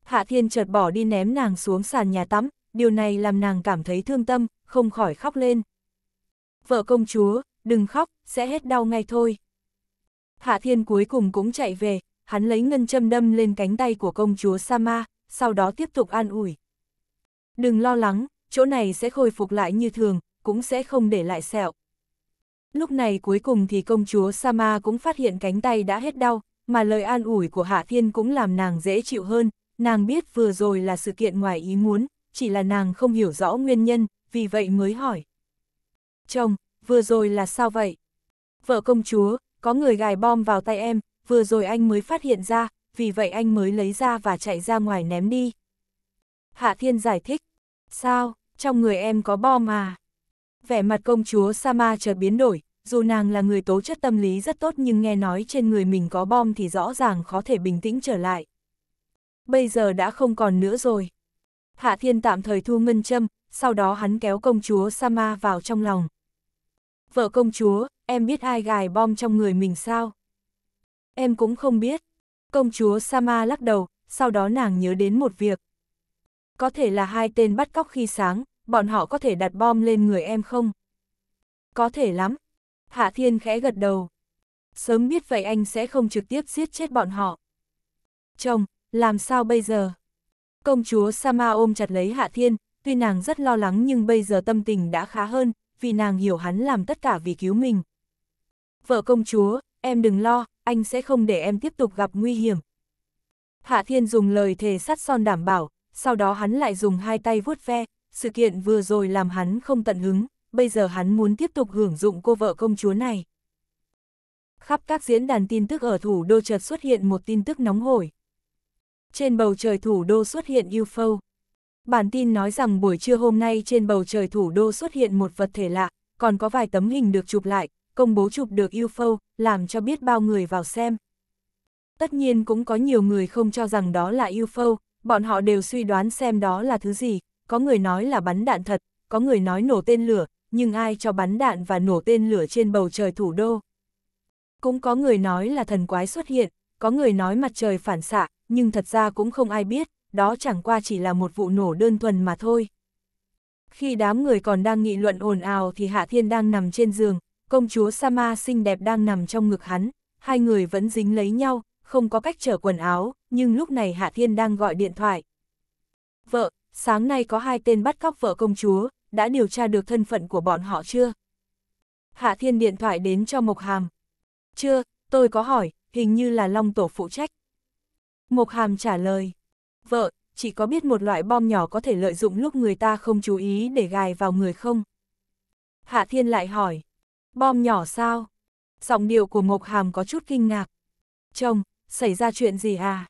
Hạ Thiên chợt bỏ đi ném nàng xuống sàn nhà tắm, điều này làm nàng cảm thấy thương tâm, không khỏi khóc lên. Vợ công chúa, đừng khóc, sẽ hết đau ngay thôi. Hạ Thiên cuối cùng cũng chạy về, hắn lấy ngân châm đâm lên cánh tay của công chúa Sama, sau đó tiếp tục an ủi. Đừng lo lắng, chỗ này sẽ khôi phục lại như thường, cũng sẽ không để lại sẹo. Lúc này cuối cùng thì công chúa Sama cũng phát hiện cánh tay đã hết đau, mà lời an ủi của Hạ Thiên cũng làm nàng dễ chịu hơn, nàng biết vừa rồi là sự kiện ngoài ý muốn, chỉ là nàng không hiểu rõ nguyên nhân, vì vậy mới hỏi. Chồng, vừa rồi là sao vậy? Vợ công chúa, có người gài bom vào tay em, vừa rồi anh mới phát hiện ra, vì vậy anh mới lấy ra và chạy ra ngoài ném đi. Hạ Thiên giải thích. Sao, trong người em có bom mà. Vẻ mặt công chúa Sama chợt biến đổi, dù nàng là người tố chất tâm lý rất tốt nhưng nghe nói trên người mình có bom thì rõ ràng khó thể bình tĩnh trở lại. Bây giờ đã không còn nữa rồi. Hạ Thiên tạm thời thu ngân châm, sau đó hắn kéo công chúa Sama vào trong lòng. Vợ công chúa, em biết ai gài bom trong người mình sao? Em cũng không biết. Công chúa Sama lắc đầu, sau đó nàng nhớ đến một việc, có thể là hai tên bắt cóc khi sáng, bọn họ có thể đặt bom lên người em không? Có thể lắm. Hạ Thiên khẽ gật đầu. Sớm biết vậy anh sẽ không trực tiếp giết chết bọn họ. Chồng, làm sao bây giờ? Công chúa Sama ôm chặt lấy Hạ Thiên, tuy nàng rất lo lắng nhưng bây giờ tâm tình đã khá hơn, vì nàng hiểu hắn làm tất cả vì cứu mình. Vợ công chúa, em đừng lo, anh sẽ không để em tiếp tục gặp nguy hiểm. Hạ Thiên dùng lời thề sắt son đảm bảo, sau đó hắn lại dùng hai tay vuốt ve, sự kiện vừa rồi làm hắn không tận hứng, bây giờ hắn muốn tiếp tục hưởng dụng cô vợ công chúa này. Khắp các diễn đàn tin tức ở thủ đô chợt xuất hiện một tin tức nóng hổi. Trên bầu trời thủ đô xuất hiện UFO. Bản tin nói rằng buổi trưa hôm nay trên bầu trời thủ đô xuất hiện một vật thể lạ, còn có vài tấm hình được chụp lại, công bố chụp được UFO, làm cho biết bao người vào xem. Tất nhiên cũng có nhiều người không cho rằng đó là UFO, bọn họ đều suy đoán xem đó là thứ gì, có người nói là bắn đạn thật, có người nói nổ tên lửa, nhưng ai cho bắn đạn và nổ tên lửa trên bầu trời thủ đô. Cũng có người nói là thần quái xuất hiện, có người nói mặt trời phản xạ, nhưng thật ra cũng không ai biết, đó chẳng qua chỉ là một vụ nổ đơn thuần mà thôi. Khi đám người còn đang nghị luận ồn ào thì Hạ Thiên đang nằm trên giường, công chúa Sama xinh đẹp đang nằm trong ngực hắn, hai người vẫn dính lấy nhau, không có cách trở quần áo, nhưng lúc này Hạ Thiên đang gọi điện thoại. Vợ, sáng nay có hai tên bắt cóc vợ công chúa, đã điều tra được thân phận của bọn họ chưa? Hạ Thiên điện thoại đến cho Mộc Hàm. Chưa, tôi có hỏi, hình như là Long Tổ phụ trách. Mộc Hàm trả lời. Vợ, chỉ có biết một loại bom nhỏ có thể lợi dụng lúc người ta không chú ý để gài vào người không? Hạ Thiên lại hỏi. Bom nhỏ sao? Giọng điệu của Mộc Hàm có chút kinh ngạc. Chồng, xảy ra chuyện gì à?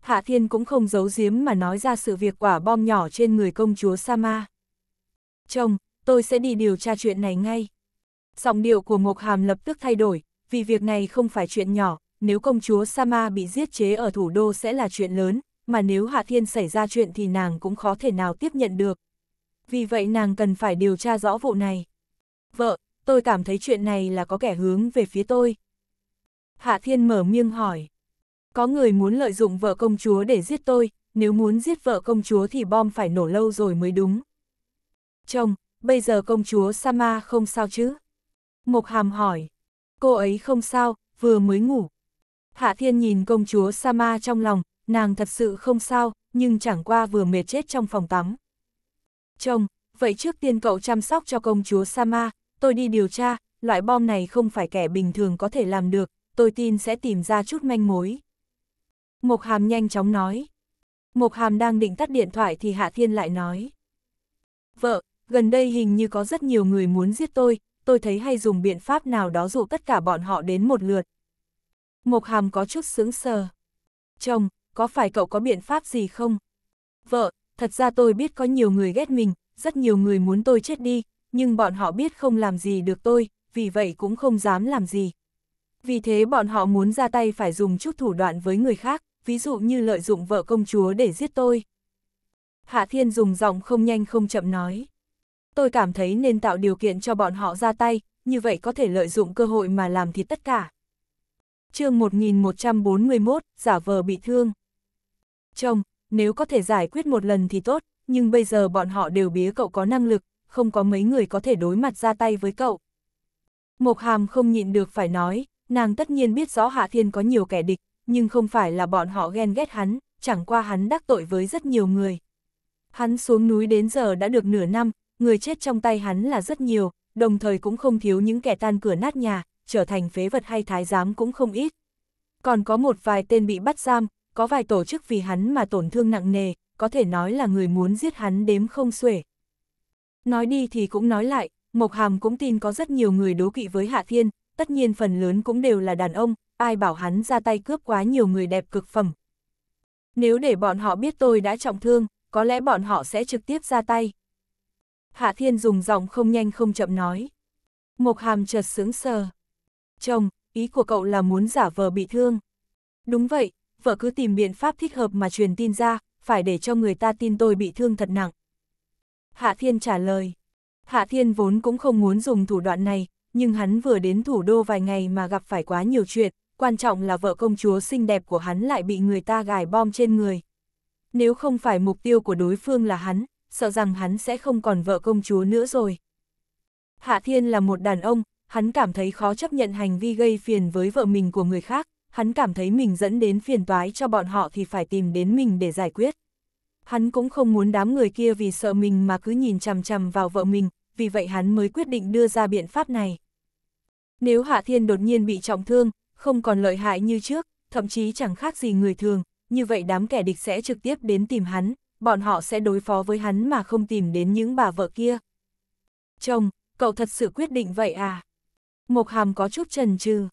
Hạ Thiên cũng không giấu giếm mà nói ra sự việc quả bom nhỏ trên người công chúa Sama. Chồng, tôi sẽ đi điều tra chuyện này ngay. Giọng điệu của Mộc Hàm lập tức thay đổi, vì việc này không phải chuyện nhỏ, nếu công chúa Sama bị giết chế ở thủ đô sẽ là chuyện lớn, mà nếu Hạ Thiên xảy ra chuyện thì nàng cũng khó thể nào tiếp nhận được. Vì vậy nàng cần phải điều tra rõ vụ này. Vợ, tôi cảm thấy chuyện này là có kẻ hướng về phía tôi. Hạ Thiên mở miệng hỏi. Có người muốn lợi dụng vợ công chúa để giết tôi, nếu muốn giết vợ công chúa thì bom phải nổ lâu rồi mới đúng. Chồng, bây giờ công chúa Sama không sao chứ? Mộc Hàm hỏi. Cô ấy không sao, vừa mới ngủ. Hạ Thiên nhìn công chúa Sama trong lòng, nàng thật sự không sao, nhưng chẳng qua vừa mệt chết trong phòng tắm. Chồng, vậy trước tiên cậu chăm sóc cho công chúa Sama, tôi đi điều tra, loại bom này không phải kẻ bình thường có thể làm được, tôi tin sẽ tìm ra chút manh mối. Mộc Hàm nhanh chóng nói. Mộc Hàm đang định tắt điện thoại thì Hạ Thiên lại nói. Vợ, gần đây hình như có rất nhiều người muốn giết tôi, tôi thấy hay dùng biện pháp nào đó dụ tất cả bọn họ đến một lượt. Mộc Hàm có chút sướng sờ. Chồng, có phải cậu có biện pháp gì không? Vợ, thật ra tôi biết có nhiều người ghét mình, rất nhiều người muốn tôi chết đi, nhưng bọn họ biết không làm gì được tôi, vì vậy cũng không dám làm gì. Vì thế bọn họ muốn ra tay phải dùng chút thủ đoạn với người khác ví dụ như lợi dụng vợ công chúa để giết tôi. Hạ Thiên dùng giọng không nhanh không chậm nói. Tôi cảm thấy nên tạo điều kiện cho bọn họ ra tay, như vậy có thể lợi dụng cơ hội mà làm thịt tất cả. chương 1141, giả vờ bị thương. Chồng, nếu có thể giải quyết một lần thì tốt, nhưng bây giờ bọn họ đều bía cậu có năng lực, không có mấy người có thể đối mặt ra tay với cậu. Mộc Hàm không nhịn được phải nói, nàng tất nhiên biết rõ Hạ Thiên có nhiều kẻ địch, nhưng không phải là bọn họ ghen ghét hắn, chẳng qua hắn đắc tội với rất nhiều người. Hắn xuống núi đến giờ đã được nửa năm, người chết trong tay hắn là rất nhiều, đồng thời cũng không thiếu những kẻ tan cửa nát nhà, trở thành phế vật hay thái giám cũng không ít. Còn có một vài tên bị bắt giam, có vài tổ chức vì hắn mà tổn thương nặng nề, có thể nói là người muốn giết hắn đếm không xuể. Nói đi thì cũng nói lại, Mộc Hàm cũng tin có rất nhiều người đố kỵ với Hạ Thiên, tất nhiên phần lớn cũng đều là đàn ông, ai bảo hắn ra tay cướp quá nhiều người đẹp cực phẩm. Nếu để bọn họ biết tôi đã trọng thương, có lẽ bọn họ sẽ trực tiếp ra tay. Hạ Thiên dùng giọng không nhanh không chậm nói. Mộc Hàm chợt sướng sờ. Chồng, ý của cậu là muốn giả vờ bị thương. Đúng vậy, vợ cứ tìm biện pháp thích hợp mà truyền tin ra, phải để cho người ta tin tôi bị thương thật nặng. Hạ Thiên trả lời. Hạ Thiên vốn cũng không muốn dùng thủ đoạn này, nhưng hắn vừa đến thủ đô vài ngày mà gặp phải quá nhiều chuyện, quan trọng là vợ công chúa xinh đẹp của hắn lại bị người ta gài bom trên người. Nếu không phải mục tiêu của đối phương là hắn, sợ rằng hắn sẽ không còn vợ công chúa nữa rồi. Hạ Thiên là một đàn ông, hắn cảm thấy khó chấp nhận hành vi gây phiền với vợ mình của người khác, hắn cảm thấy mình dẫn đến phiền toái cho bọn họ thì phải tìm đến mình để giải quyết. Hắn cũng không muốn đám người kia vì sợ mình mà cứ nhìn chằm chằm vào vợ mình, vì vậy hắn mới quyết định đưa ra biện pháp này. Nếu Hạ Thiên đột nhiên bị trọng thương, không còn lợi hại như trước, thậm chí chẳng khác gì người thường, như vậy đám kẻ địch sẽ trực tiếp đến tìm hắn, bọn họ sẽ đối phó với hắn mà không tìm đến những bà vợ kia. Chồng, cậu thật sự quyết định vậy à? Mộc Hàm có chút trần trừ.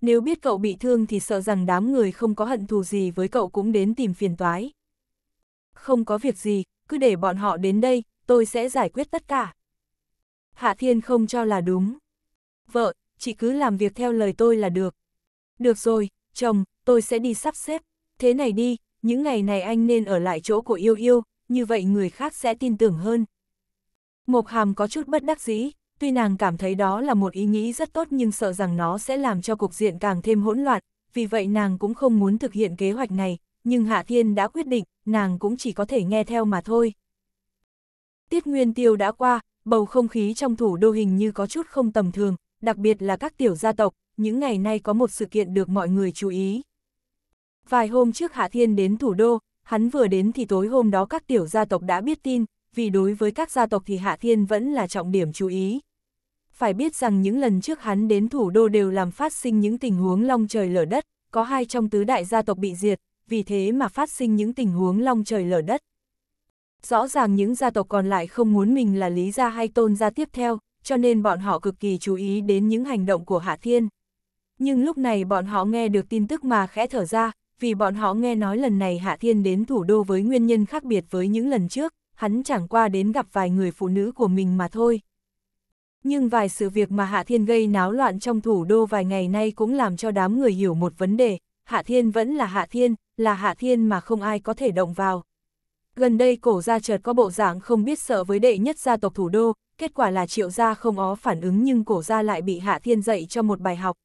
Nếu biết cậu bị thương thì sợ rằng đám người không có hận thù gì với cậu cũng đến tìm phiền toái. Không có việc gì, cứ để bọn họ đến đây, tôi sẽ giải quyết tất cả. Hạ Thiên không cho là đúng. Vợ, chị cứ làm việc theo lời tôi là được, được rồi, chồng, tôi sẽ đi sắp xếp. Thế này đi, những ngày này anh nên ở lại chỗ của yêu yêu, như vậy người khác sẽ tin tưởng hơn. Mộc Hàm có chút bất đắc dĩ, tuy nàng cảm thấy đó là một ý nghĩ rất tốt nhưng sợ rằng nó sẽ làm cho cục diện càng thêm hỗn loạn, vì vậy nàng cũng không muốn thực hiện kế hoạch này, nhưng Hạ Thiên đã quyết định, nàng cũng chỉ có thể nghe theo mà thôi. Tiết Nguyên Tiêu đã qua, bầu không khí trong thủ đô hình như có chút không tầm thường, đặc biệt là các tiểu gia tộc, những ngày nay có một sự kiện được mọi người chú ý. Vài hôm trước Hạ Thiên đến thủ đô, hắn vừa đến thì tối hôm đó các tiểu gia tộc đã biết tin, vì đối với các gia tộc thì Hạ Thiên vẫn là trọng điểm chú ý. Phải biết rằng những lần trước hắn đến thủ đô đều làm phát sinh những tình huống long trời lở đất, có hai trong tứ đại gia tộc bị diệt, vì thế mà phát sinh những tình huống long trời lở đất. Rõ ràng những gia tộc còn lại không muốn mình là lý gia hay tôn gia tiếp theo, cho nên bọn họ cực kỳ chú ý đến những hành động của Hạ Thiên. Nhưng lúc này bọn họ nghe được tin tức mà khẽ thở ra, vì bọn họ nghe nói lần này Hạ Thiên đến thủ đô với nguyên nhân khác biệt với những lần trước, hắn chẳng qua đến gặp vài người phụ nữ của mình mà thôi. Nhưng vài sự việc mà Hạ Thiên gây náo loạn trong thủ đô vài ngày nay cũng làm cho đám người hiểu một vấn đề, Hạ Thiên vẫn là Hạ Thiên, là Hạ Thiên mà không ai có thể động vào. Gần đây cổ gia chợt có bộ dạng không biết sợ với đệ nhất gia tộc thủ đô kết quả là triệu gia không ó phản ứng nhưng cổ gia lại bị Hạ Thiên dạy cho một bài học,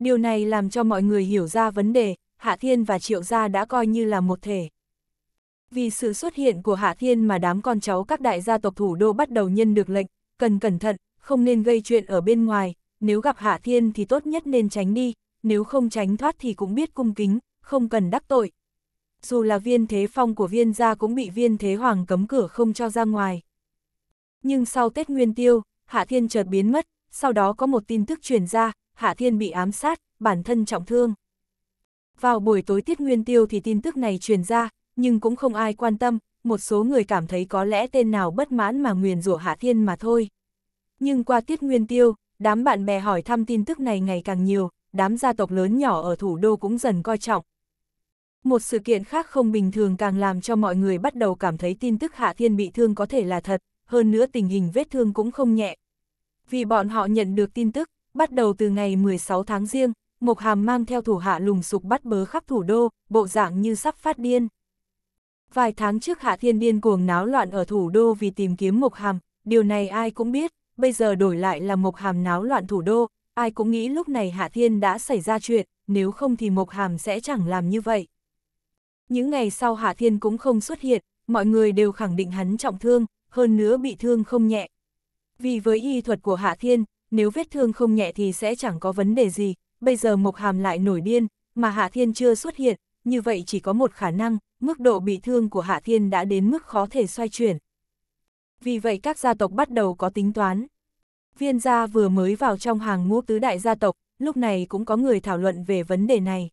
Điều này làm cho mọi người hiểu ra vấn đề, Hạ Thiên và Triệu Gia đã coi như là một thể. Vì sự xuất hiện của Hạ Thiên mà đám con cháu các đại gia tộc thủ đô bắt đầu nhân được lệnh, cần cẩn thận, không nên gây chuyện ở bên ngoài, nếu gặp Hạ Thiên thì tốt nhất nên tránh đi, nếu không tránh thoát thì cũng biết cung kính, không cần đắc tội. Dù là viên thế phong của viên gia cũng bị viên thế hoàng cấm cửa không cho ra ngoài. Nhưng sau Tết Nguyên Tiêu, Hạ Thiên chợt biến mất, sau đó có một tin tức truyền ra, Hạ Thiên bị ám sát, bản thân trọng thương. Vào buổi tối tiết nguyên tiêu thì tin tức này truyền ra, nhưng cũng không ai quan tâm, một số người cảm thấy có lẽ tên nào bất mãn mà nguyền rủa Hạ Thiên mà thôi. Nhưng qua tiết nguyên tiêu, đám bạn bè hỏi thăm tin tức này ngày càng nhiều, đám gia tộc lớn nhỏ ở thủ đô cũng dần coi trọng. Một sự kiện khác không bình thường càng làm cho mọi người bắt đầu cảm thấy tin tức Hạ Thiên bị thương có thể là thật, hơn nữa tình hình vết thương cũng không nhẹ. Vì bọn họ nhận được tin tức, bắt đầu từ ngày 16 tháng riêng, Mộc Hàm mang theo thủ hạ lùng sục bắt bớ khắp thủ đô, bộ dạng như sắp phát điên. Vài tháng trước Hạ Thiên điên cuồng náo loạn ở thủ đô vì tìm kiếm Mộc Hàm, điều này ai cũng biết, bây giờ đổi lại là Mộc Hàm náo loạn thủ đô, ai cũng nghĩ lúc này Hạ Thiên đã xảy ra chuyện, nếu không thì Mộc Hàm sẽ chẳng làm như vậy. Những ngày sau Hạ Thiên cũng không xuất hiện, mọi người đều khẳng định hắn trọng thương, hơn nữa bị thương không nhẹ. Vì với y thuật của Hạ Thiên, nếu vết thương không nhẹ thì sẽ chẳng có vấn đề gì, bây giờ Mộc Hàm lại nổi điên, mà Hạ Thiên chưa xuất hiện, như vậy chỉ có một khả năng, mức độ bị thương của Hạ Thiên đã đến mức khó thể xoay chuyển. Vì vậy các gia tộc bắt đầu có tính toán. Viên gia vừa mới vào trong hàng ngũ tứ đại gia tộc, lúc này cũng có người thảo luận về vấn đề này.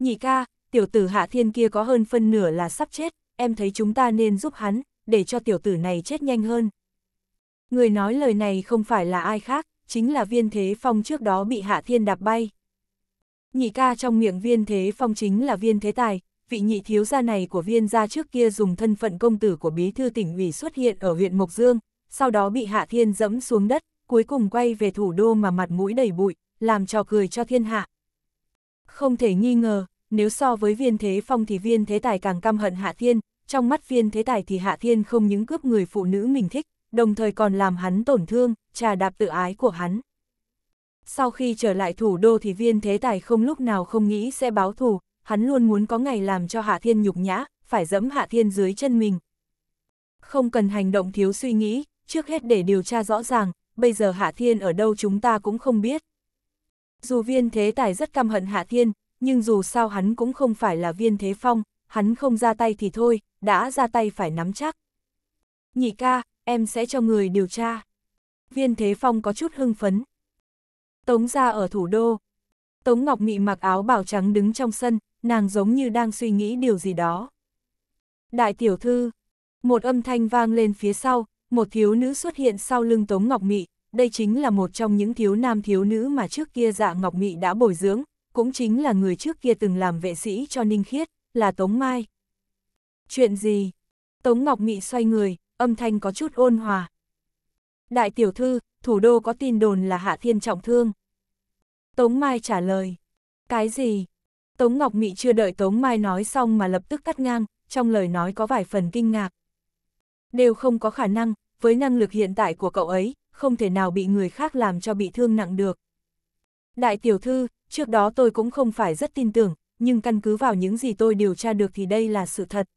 Nhị ca, tiểu tử Hạ Thiên kia có hơn phân nửa là sắp chết, em thấy chúng ta nên giúp hắn, để cho tiểu tử này chết nhanh hơn, Người nói lời này không phải là ai khác, chính là viên thế phong trước đó bị hạ thiên đạp bay. Nhị ca trong miệng viên thế phong chính là viên thế tài, vị nhị thiếu gia này của viên gia trước kia dùng thân phận công tử của bí thư tỉnh ủy xuất hiện ở huyện Mộc Dương, sau đó bị hạ thiên dẫm xuống đất, cuối cùng quay về thủ đô mà mặt mũi đầy bụi, làm trò cười cho thiên hạ. Không thể nghi ngờ, nếu so với viên thế phong thì viên thế tài càng căm hận hạ thiên, trong mắt viên thế tài thì hạ thiên không những cướp người phụ nữ mình thích, đồng thời còn làm hắn tổn thương, trà đạp tự ái của hắn. Sau khi trở lại thủ đô thì viên thế tài không lúc nào không nghĩ sẽ báo thù, hắn luôn muốn có ngày làm cho Hạ Thiên nhục nhã, phải dẫm Hạ Thiên dưới chân mình. Không cần hành động thiếu suy nghĩ, trước hết để điều tra rõ ràng, bây giờ Hạ Thiên ở đâu chúng ta cũng không biết. Dù viên thế tài rất căm hận Hạ Thiên, nhưng dù sao hắn cũng không phải là viên thế phong, hắn không ra tay thì thôi, đã ra tay phải nắm chắc. Nhị ca, em sẽ cho người điều tra. Viên Thế Phong có chút hưng phấn. Tống ra ở thủ đô. Tống Ngọc Mị mặc áo bảo trắng đứng trong sân, nàng giống như đang suy nghĩ điều gì đó. Đại tiểu thư, một âm thanh vang lên phía sau, một thiếu nữ xuất hiện sau lưng Tống Ngọc Mị, đây chính là một trong những thiếu nam thiếu nữ mà trước kia dạ Ngọc Mị đã bồi dưỡng, cũng chính là người trước kia từng làm vệ sĩ cho Ninh Khiết, là Tống Mai. Chuyện gì? Tống Ngọc Mị xoay người, âm thanh có chút ôn hòa. Đại tiểu thư, thủ đô có tin đồn là Hạ Thiên trọng thương. Tống Mai trả lời. Cái gì? Tống Ngọc Mị chưa đợi Tống Mai nói xong mà lập tức cắt ngang, trong lời nói có vài phần kinh ngạc. Đều không có khả năng, với năng lực hiện tại của cậu ấy, không thể nào bị người khác làm cho bị thương nặng được. Đại tiểu thư, trước đó tôi cũng không phải rất tin tưởng, nhưng căn cứ vào những gì tôi điều tra được thì đây là sự thật.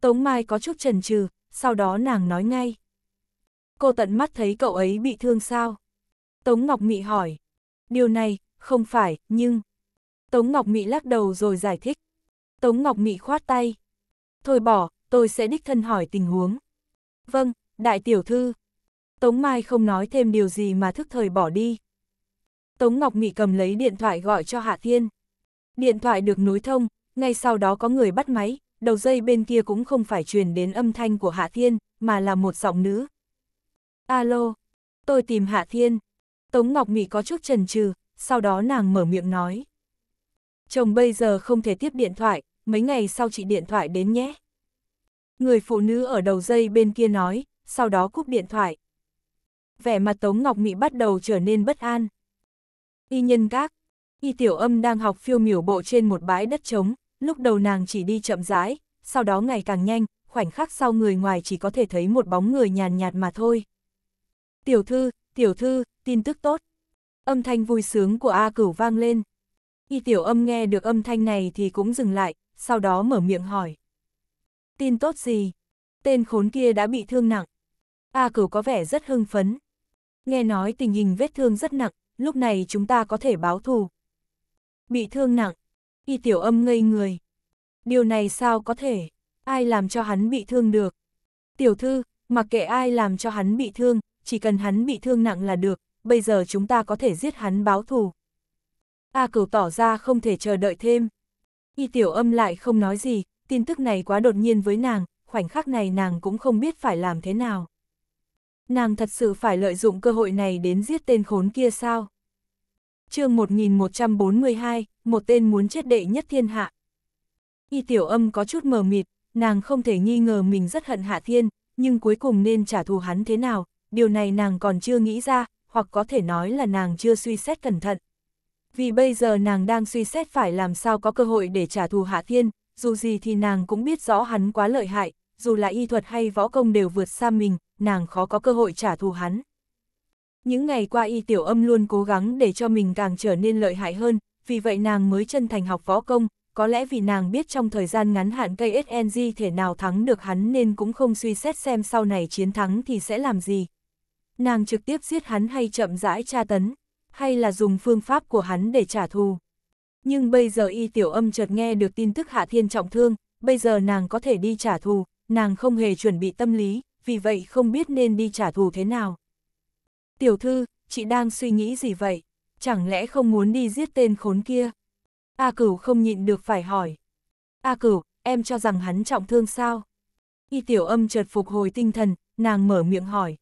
Tống Mai có chút chần chừ, sau đó nàng nói ngay. Cô tận mắt thấy cậu ấy bị thương sao? Tống Ngọc Mị hỏi. Điều này, không phải, nhưng... Tống Ngọc Mị lắc đầu rồi giải thích. Tống Ngọc Mị khoát tay. Thôi bỏ, tôi sẽ đích thân hỏi tình huống. Vâng, đại tiểu thư. Tống Mai không nói thêm điều gì mà thức thời bỏ đi. Tống Ngọc Mị cầm lấy điện thoại gọi cho Hạ Thiên. Điện thoại được nối thông, ngay sau đó có người bắt máy, đầu dây bên kia cũng không phải truyền đến âm thanh của Hạ Thiên, mà là một giọng nữ. Alo, tôi tìm Hạ Thiên. Tống Ngọc Mỹ có chút chần chừ, sau đó nàng mở miệng nói. Chồng bây giờ không thể tiếp điện thoại, mấy ngày sau chị điện thoại đến nhé. Người phụ nữ ở đầu dây bên kia nói, sau đó cúp điện thoại. Vẻ mặt Tống Ngọc Mỹ bắt đầu trở nên bất an. Y nhân các, y tiểu âm đang học phiêu miểu bộ trên một bãi đất trống, lúc đầu nàng chỉ đi chậm rãi, sau đó ngày càng nhanh, khoảnh khắc sau người ngoài chỉ có thể thấy một bóng người nhàn nhạt mà thôi. Tiểu thư, tiểu thư, tin tức tốt. Âm thanh vui sướng của A cửu vang lên. Y tiểu âm nghe được âm thanh này thì cũng dừng lại, sau đó mở miệng hỏi. Tin tốt gì? Tên khốn kia đã bị thương nặng. A cửu có vẻ rất hưng phấn. Nghe nói tình hình vết thương rất nặng, lúc này chúng ta có thể báo thù. Bị thương nặng, Y tiểu âm ngây người. Điều này sao có thể? Ai làm cho hắn bị thương được? Tiểu thư, mặc kệ ai làm cho hắn bị thương, chỉ cần hắn bị thương nặng là được, bây giờ chúng ta có thể giết hắn báo thù. A cửu tỏ ra không thể chờ đợi thêm. Y tiểu âm lại không nói gì, tin tức này quá đột nhiên với nàng, khoảnh khắc này nàng cũng không biết phải làm thế nào. Nàng thật sự phải lợi dụng cơ hội này đến giết tên khốn kia sao? chương 1142, một tên muốn chết đệ nhất thiên hạ. Y tiểu âm có chút mờ mịt, nàng không thể nghi ngờ mình rất hận Hạ Thiên, nhưng cuối cùng nên trả thù hắn thế nào, điều này nàng còn chưa nghĩ ra, hoặc có thể nói là nàng chưa suy xét cẩn thận. Vì bây giờ nàng đang suy xét phải làm sao có cơ hội để trả thù Hạ Thiên, dù gì thì nàng cũng biết rõ hắn quá lợi hại, dù là y thuật hay võ công đều vượt xa mình, nàng khó có cơ hội trả thù hắn. Những ngày qua y tiểu âm luôn cố gắng để cho mình càng trở nên lợi hại hơn, vì vậy nàng mới chân thành học võ công, có lẽ vì nàng biết trong thời gian ngắn hạn cây SNG thể nào thắng được hắn nên cũng không suy xét xem sau này chiến thắng thì sẽ làm gì. Nàng trực tiếp giết hắn hay chậm rãi tra tấn, hay là dùng phương pháp của hắn để trả thù. Nhưng bây giờ y tiểu âm chợt nghe được tin tức Hạ Thiên trọng thương, bây giờ nàng có thể đi trả thù, nàng không hề chuẩn bị tâm lý, vì vậy không biết nên đi trả thù thế nào tiểu thư, chị đang suy nghĩ gì vậy? Chẳng lẽ không muốn đi giết tên khốn kia? A cửu không nhịn được phải hỏi. A cửu, em cho rằng hắn trọng thương sao? Y tiểu âm chợt phục hồi tinh thần, nàng mở miệng hỏi.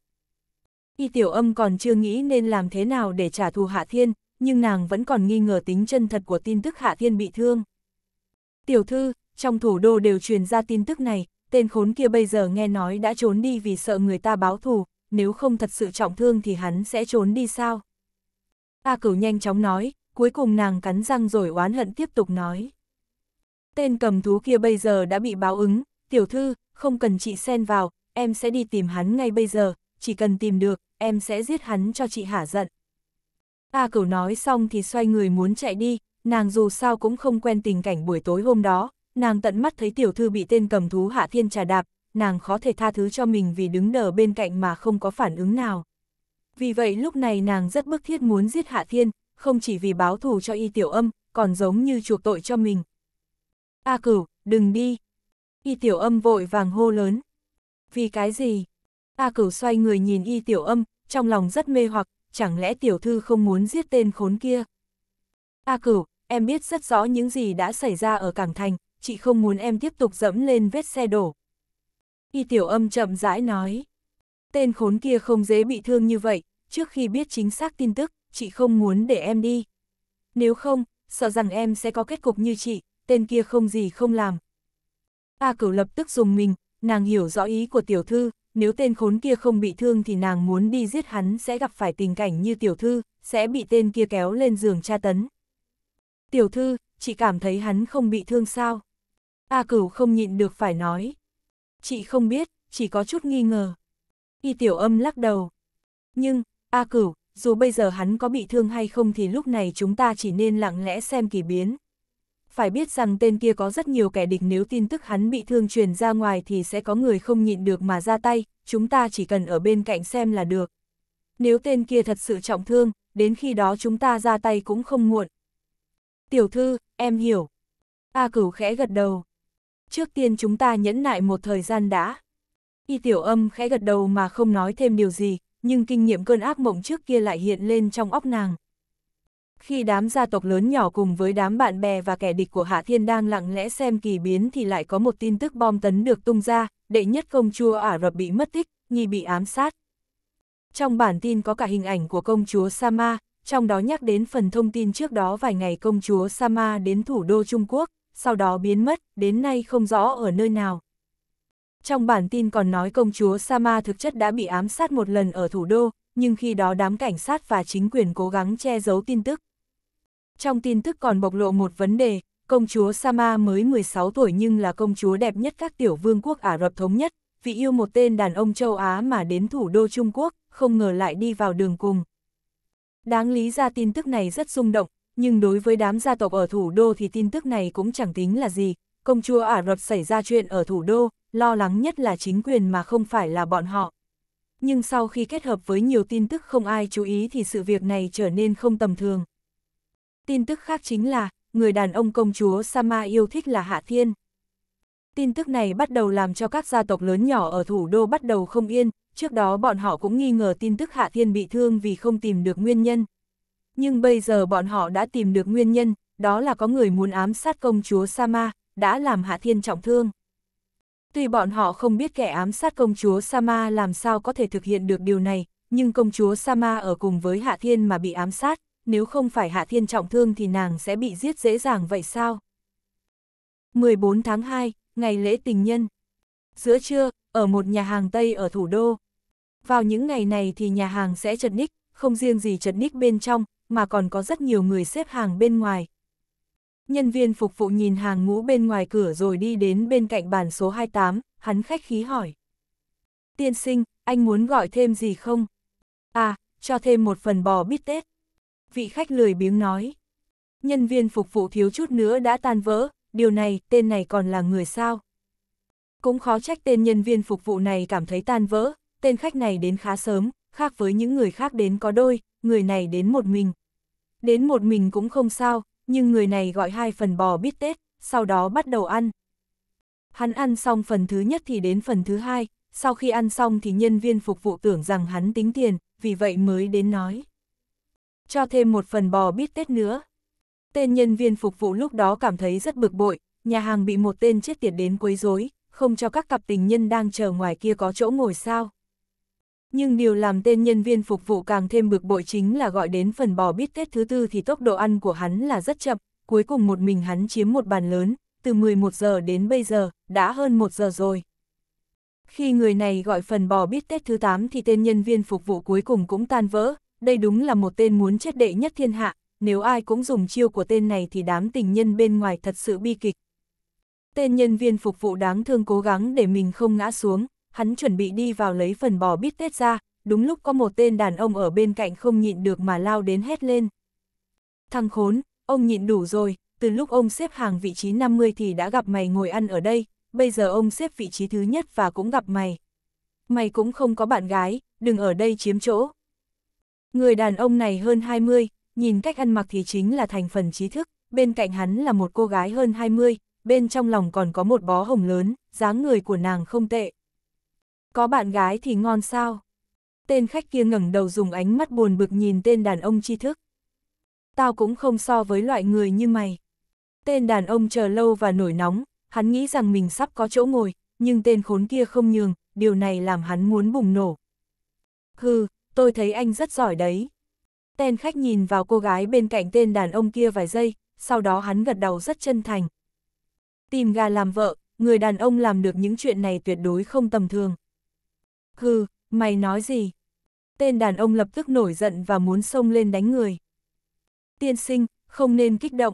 Y tiểu âm còn chưa nghĩ nên làm thế nào để trả thù Hạ Thiên, nhưng nàng vẫn còn nghi ngờ tính chân thật của tin tức Hạ Thiên bị thương. Tiểu thư, trong thủ đô đều truyền ra tin tức này, tên khốn kia bây giờ nghe nói đã trốn đi vì sợ người ta báo thù, nếu không thật sự trọng thương thì hắn sẽ trốn đi sao? A cửu nhanh chóng nói, cuối cùng nàng cắn răng rồi oán hận tiếp tục nói. Tên cầm thú kia bây giờ đã bị báo ứng, tiểu thư, không cần chị xen vào, em sẽ đi tìm hắn ngay bây giờ, chỉ cần tìm được, em sẽ giết hắn cho chị hả giận. A cửu nói xong thì xoay người muốn chạy đi, nàng dù sao cũng không quen tình cảnh buổi tối hôm đó, nàng tận mắt thấy tiểu thư bị tên cầm thú hạ thiên trà đạp, nàng khó thể tha thứ cho mình vì đứng nở bên cạnh mà không có phản ứng nào. Vì vậy lúc này nàng rất bức thiết muốn giết Hạ Thiên, không chỉ vì báo thù cho y tiểu âm, còn giống như chuộc tội cho mình. A cửu, đừng đi. Y tiểu âm vội vàng hô lớn. Vì cái gì? A cửu xoay người nhìn y tiểu âm, trong lòng rất mê hoặc, chẳng lẽ tiểu thư không muốn giết tên khốn kia? A cửu, em biết rất rõ những gì đã xảy ra ở Cảng Thành, chị không muốn em tiếp tục dẫm lên vết xe đổ. Y tiểu âm chậm rãi nói. Tên khốn kia không dễ bị thương như vậy, trước khi biết chính xác tin tức, chị không muốn để em đi. Nếu không, sợ rằng em sẽ có kết cục như chị, tên kia không gì không làm. A cửu lập tức dùng mình, nàng hiểu rõ ý của tiểu thư, nếu tên khốn kia không bị thương thì nàng muốn đi giết hắn sẽ gặp phải tình cảnh như tiểu thư, sẽ bị tên kia kéo lên giường tra tấn. Tiểu thư, chị cảm thấy hắn không bị thương sao? A cửu không nhịn được phải nói. Chị không biết, chỉ có chút nghi ngờ. Y tiểu âm lắc đầu. Nhưng, A Cửu, dù bây giờ hắn có bị thương hay không thì lúc này chúng ta chỉ nên lặng lẽ xem kỳ biến. Phải biết rằng tên kia có rất nhiều kẻ địch nếu tin tức hắn bị thương truyền ra ngoài thì sẽ có người không nhịn được mà ra tay, chúng ta chỉ cần ở bên cạnh xem là được. Nếu tên kia thật sự trọng thương, đến khi đó chúng ta ra tay cũng không muộn. Tiểu thư, em hiểu. A cửu khẽ gật đầu trước tiên chúng ta nhẫn nại một thời gian đã. Y tiểu âm khẽ gật đầu mà không nói thêm điều gì, nhưng kinh nghiệm cơn ác mộng trước kia lại hiện lên trong óc nàng. Khi đám gia tộc lớn nhỏ cùng với đám bạn bè và kẻ địch của Hạ Thiên đang lặng lẽ xem kỳ biến thì lại có một tin tức bom tấn được tung ra, đệ nhất công chúa Ả Rập bị mất tích, nghi bị ám sát. Trong bản tin có cả hình ảnh của công chúa Sama, trong đó nhắc đến phần thông tin trước đó vài ngày công chúa Sama đến thủ đô Trung Quốc sau đó biến mất, đến nay không rõ ở nơi nào. Trong bản tin còn nói công chúa Sama thực chất đã bị ám sát một lần ở thủ đô, nhưng khi đó đám cảnh sát và chính quyền cố gắng che giấu tin tức. Trong tin tức còn bộc lộ một vấn đề, công chúa Sama mới 16 tuổi nhưng là công chúa đẹp nhất các tiểu vương quốc Ả Rập Thống Nhất, vì yêu một tên đàn ông châu Á mà đến thủ đô Trung Quốc, không ngờ lại đi vào đường cùng. Đáng lý ra tin tức này rất rung động, nhưng đối với đám gia tộc ở thủ đô thì tin tức này cũng chẳng tính là gì. Công chúa Ả Rập xảy ra chuyện ở thủ đô, lo lắng nhất là chính quyền mà không phải là bọn họ. Nhưng sau khi kết hợp với nhiều tin tức không ai chú ý thì sự việc này trở nên không tầm thường. Tin tức khác chính là, người đàn ông công chúa Sama yêu thích là Hạ Thiên. Tin tức này bắt đầu làm cho các gia tộc lớn nhỏ ở thủ đô bắt đầu không yên, trước đó bọn họ cũng nghi ngờ tin tức Hạ Thiên bị thương vì không tìm được nguyên nhân, nhưng bây giờ bọn họ đã tìm được nguyên nhân, đó là có người muốn ám sát công chúa Sama, đã làm Hạ Thiên trọng thương. Tuy bọn họ không biết kẻ ám sát công chúa Sama làm sao có thể thực hiện được điều này, nhưng công chúa Sama ở cùng với Hạ Thiên mà bị ám sát, nếu không phải Hạ Thiên trọng thương thì nàng sẽ bị giết dễ dàng vậy sao? 14 tháng 2, ngày lễ tình nhân. Giữa trưa, ở một nhà hàng Tây ở thủ đô. Vào những ngày này thì nhà hàng sẽ chật ních, không riêng gì chật ních bên trong, mà còn có rất nhiều người xếp hàng bên ngoài. Nhân viên phục vụ nhìn hàng ngũ bên ngoài cửa rồi đi đến bên cạnh bàn số 28, hắn khách khí hỏi. Tiên sinh, anh muốn gọi thêm gì không? À, cho thêm một phần bò bít tết. Vị khách lười biếng nói. Nhân viên phục vụ thiếu chút nữa đã tan vỡ, điều này, tên này còn là người sao? Cũng khó trách tên nhân viên phục vụ này cảm thấy tan vỡ, tên khách này đến khá sớm, khác với những người khác đến có đôi, người này đến một mình. Đến một mình cũng không sao, nhưng người này gọi hai phần bò bít tết, sau đó bắt đầu ăn. Hắn ăn xong phần thứ nhất thì đến phần thứ hai, sau khi ăn xong thì nhân viên phục vụ tưởng rằng hắn tính tiền, vì vậy mới đến nói. Cho thêm một phần bò bít tết nữa. Tên nhân viên phục vụ lúc đó cảm thấy rất bực bội, nhà hàng bị một tên chết tiệt đến quấy rối, không cho các cặp tình nhân đang chờ ngoài kia có chỗ ngồi sao. Nhưng điều làm tên nhân viên phục vụ càng thêm bực bội chính là gọi đến phần bò bít tết thứ tư thì tốc độ ăn của hắn là rất chậm, cuối cùng một mình hắn chiếm một bàn lớn, từ 11 giờ đến bây giờ, đã hơn 1 giờ rồi. Khi người này gọi phần bò bít tết thứ 8 thì tên nhân viên phục vụ cuối cùng cũng tan vỡ, đây đúng là một tên muốn chết đệ nhất thiên hạ, nếu ai cũng dùng chiêu của tên này thì đám tình nhân bên ngoài thật sự bi kịch. Tên nhân viên phục vụ đáng thương cố gắng để mình không ngã xuống, hắn chuẩn bị đi vào lấy phần bò bít tết ra, đúng lúc có một tên đàn ông ở bên cạnh không nhịn được mà lao đến hét lên. Thằng khốn, ông nhịn đủ rồi, từ lúc ông xếp hàng vị trí 50 thì đã gặp mày ngồi ăn ở đây, bây giờ ông xếp vị trí thứ nhất và cũng gặp mày. Mày cũng không có bạn gái, đừng ở đây chiếm chỗ. Người đàn ông này hơn 20, nhìn cách ăn mặc thì chính là thành phần trí thức, bên cạnh hắn là một cô gái hơn 20, bên trong lòng còn có một bó hồng lớn, dáng người của nàng không tệ. Có bạn gái thì ngon sao? Tên khách kia ngẩng đầu dùng ánh mắt buồn bực nhìn tên đàn ông tri thức. Tao cũng không so với loại người như mày. Tên đàn ông chờ lâu và nổi nóng, hắn nghĩ rằng mình sắp có chỗ ngồi, nhưng tên khốn kia không nhường, điều này làm hắn muốn bùng nổ. Hừ, tôi thấy anh rất giỏi đấy. Tên khách nhìn vào cô gái bên cạnh tên đàn ông kia vài giây, sau đó hắn gật đầu rất chân thành. Tìm gà làm vợ, người đàn ông làm được những chuyện này tuyệt đối không tầm thường. Hừ, mày nói gì? Tên đàn ông lập tức nổi giận và muốn xông lên đánh người. Tiên sinh, không nên kích động.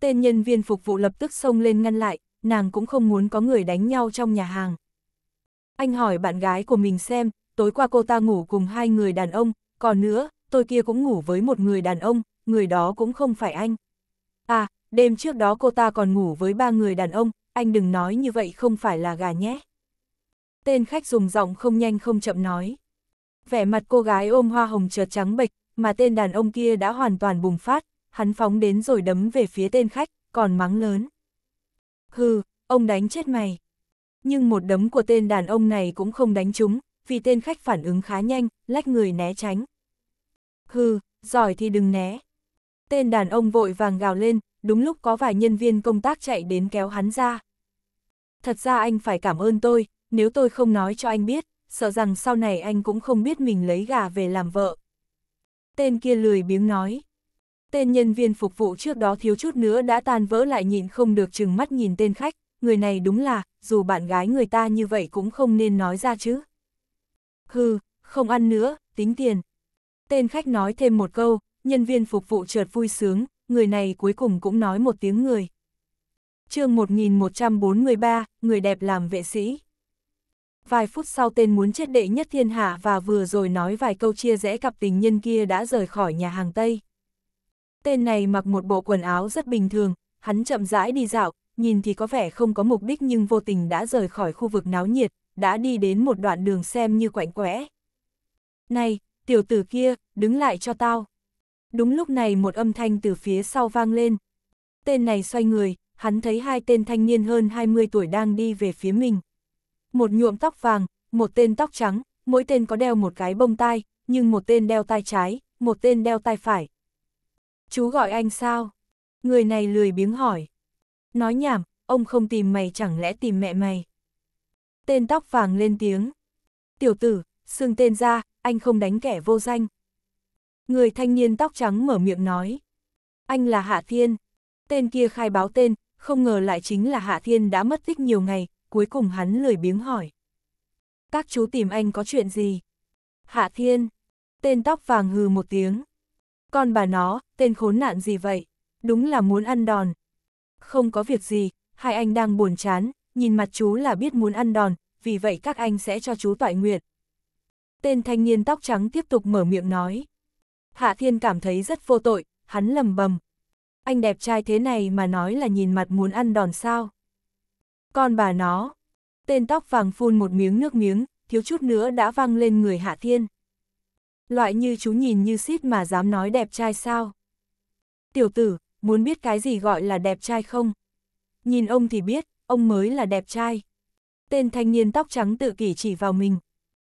Tên nhân viên phục vụ lập tức xông lên ngăn lại, nàng cũng không muốn có người đánh nhau trong nhà hàng. Anh hỏi bạn gái của mình xem, tối qua cô ta ngủ cùng hai người đàn ông, còn nữa, tôi kia cũng ngủ với một người đàn ông, người đó cũng không phải anh. À, đêm trước đó cô ta còn ngủ với ba người đàn ông, anh đừng nói như vậy không phải là gà nhé tên khách dùng giọng không nhanh không chậm nói. Vẻ mặt cô gái ôm hoa hồng chợt trắng bệch, mà tên đàn ông kia đã hoàn toàn bùng phát, hắn phóng đến rồi đấm về phía tên khách, còn mắng lớn. Hừ, ông đánh chết mày. Nhưng một đấm của tên đàn ông này cũng không đánh trúng, vì tên khách phản ứng khá nhanh, lách người né tránh. Hừ, giỏi thì đừng né. Tên đàn ông vội vàng gào lên, đúng lúc có vài nhân viên công tác chạy đến kéo hắn ra. Thật ra anh phải cảm ơn tôi, nếu tôi không nói cho anh biết, sợ rằng sau này anh cũng không biết mình lấy gà về làm vợ. Tên kia lười biếng nói. Tên nhân viên phục vụ trước đó thiếu chút nữa đã tan vỡ lại nhìn không được chừng mắt nhìn tên khách, người này đúng là, dù bạn gái người ta như vậy cũng không nên nói ra chứ. Hừ, không ăn nữa, tính tiền. Tên khách nói thêm một câu, nhân viên phục vụ chợt vui sướng, người này cuối cùng cũng nói một tiếng người. chương 1143, người đẹp làm vệ sĩ vài phút sau tên muốn chết đệ nhất thiên hạ và vừa rồi nói vài câu chia rẽ cặp tình nhân kia đã rời khỏi nhà hàng Tây. Tên này mặc một bộ quần áo rất bình thường, hắn chậm rãi đi dạo, nhìn thì có vẻ không có mục đích nhưng vô tình đã rời khỏi khu vực náo nhiệt, đã đi đến một đoạn đường xem như quạnh quẽ. Này, tiểu tử kia, đứng lại cho tao. Đúng lúc này một âm thanh từ phía sau vang lên. Tên này xoay người, hắn thấy hai tên thanh niên hơn 20 tuổi đang đi về phía mình, một nhuộm tóc vàng, một tên tóc trắng, mỗi tên có đeo một cái bông tai, nhưng một tên đeo tai trái, một tên đeo tai phải. Chú gọi anh sao? Người này lười biếng hỏi. Nói nhảm, ông không tìm mày chẳng lẽ tìm mẹ mày. Tên tóc vàng lên tiếng. Tiểu tử, xương tên ra, anh không đánh kẻ vô danh. Người thanh niên tóc trắng mở miệng nói. Anh là Hạ Thiên. Tên kia khai báo tên, không ngờ lại chính là Hạ Thiên đã mất tích nhiều ngày, cuối cùng hắn lười biếng hỏi. Các chú tìm anh có chuyện gì? Hạ Thiên. Tên tóc vàng hừ một tiếng. Con bà nó, tên khốn nạn gì vậy? Đúng là muốn ăn đòn. Không có việc gì, hai anh đang buồn chán, nhìn mặt chú là biết muốn ăn đòn, vì vậy các anh sẽ cho chú tọa nguyện. Tên thanh niên tóc trắng tiếp tục mở miệng nói. Hạ Thiên cảm thấy rất vô tội, hắn lầm bầm. Anh đẹp trai thế này mà nói là nhìn mặt muốn ăn đòn sao? Con bà nó, tên tóc vàng phun một miếng nước miếng, thiếu chút nữa đã văng lên người Hạ Thiên. Loại như chú nhìn như xít mà dám nói đẹp trai sao? Tiểu tử, muốn biết cái gì gọi là đẹp trai không? Nhìn ông thì biết, ông mới là đẹp trai. Tên thanh niên tóc trắng tự kỷ chỉ vào mình.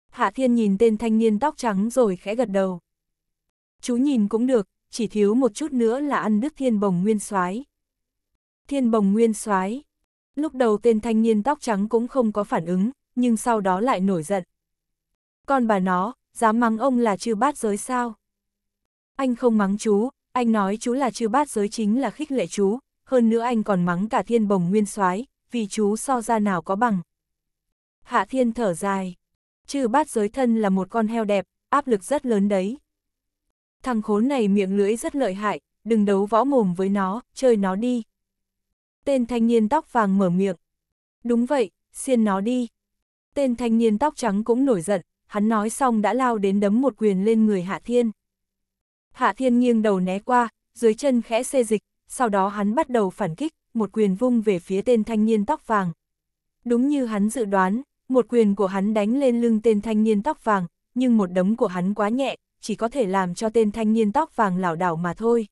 Hạ Thiên nhìn tên thanh niên tóc trắng rồi khẽ gật đầu. Chú nhìn cũng được, chỉ thiếu một chút nữa là ăn đứt thiên bồng nguyên soái. Thiên bồng nguyên soái Lúc đầu tên thanh niên tóc trắng cũng không có phản ứng, nhưng sau đó lại nổi giận. Con bà nó, dám mắng ông là chư bát giới sao? Anh không mắng chú, anh nói chú là chư bát giới chính là khích lệ chú, hơn nữa anh còn mắng cả thiên bồng nguyên soái vì chú so ra nào có bằng. Hạ thiên thở dài, chư bát giới thân là một con heo đẹp, áp lực rất lớn đấy. Thằng khốn này miệng lưỡi rất lợi hại, đừng đấu võ mồm với nó, chơi nó đi. Tên thanh niên tóc vàng mở miệng. Đúng vậy, xiên nó đi. Tên thanh niên tóc trắng cũng nổi giận, hắn nói xong đã lao đến đấm một quyền lên người Hạ Thiên. Hạ Thiên nghiêng đầu né qua, dưới chân khẽ xê dịch, sau đó hắn bắt đầu phản kích, một quyền vung về phía tên thanh niên tóc vàng. Đúng như hắn dự đoán, một quyền của hắn đánh lên lưng tên thanh niên tóc vàng, nhưng một đấm của hắn quá nhẹ, chỉ có thể làm cho tên thanh niên tóc vàng lảo đảo mà thôi.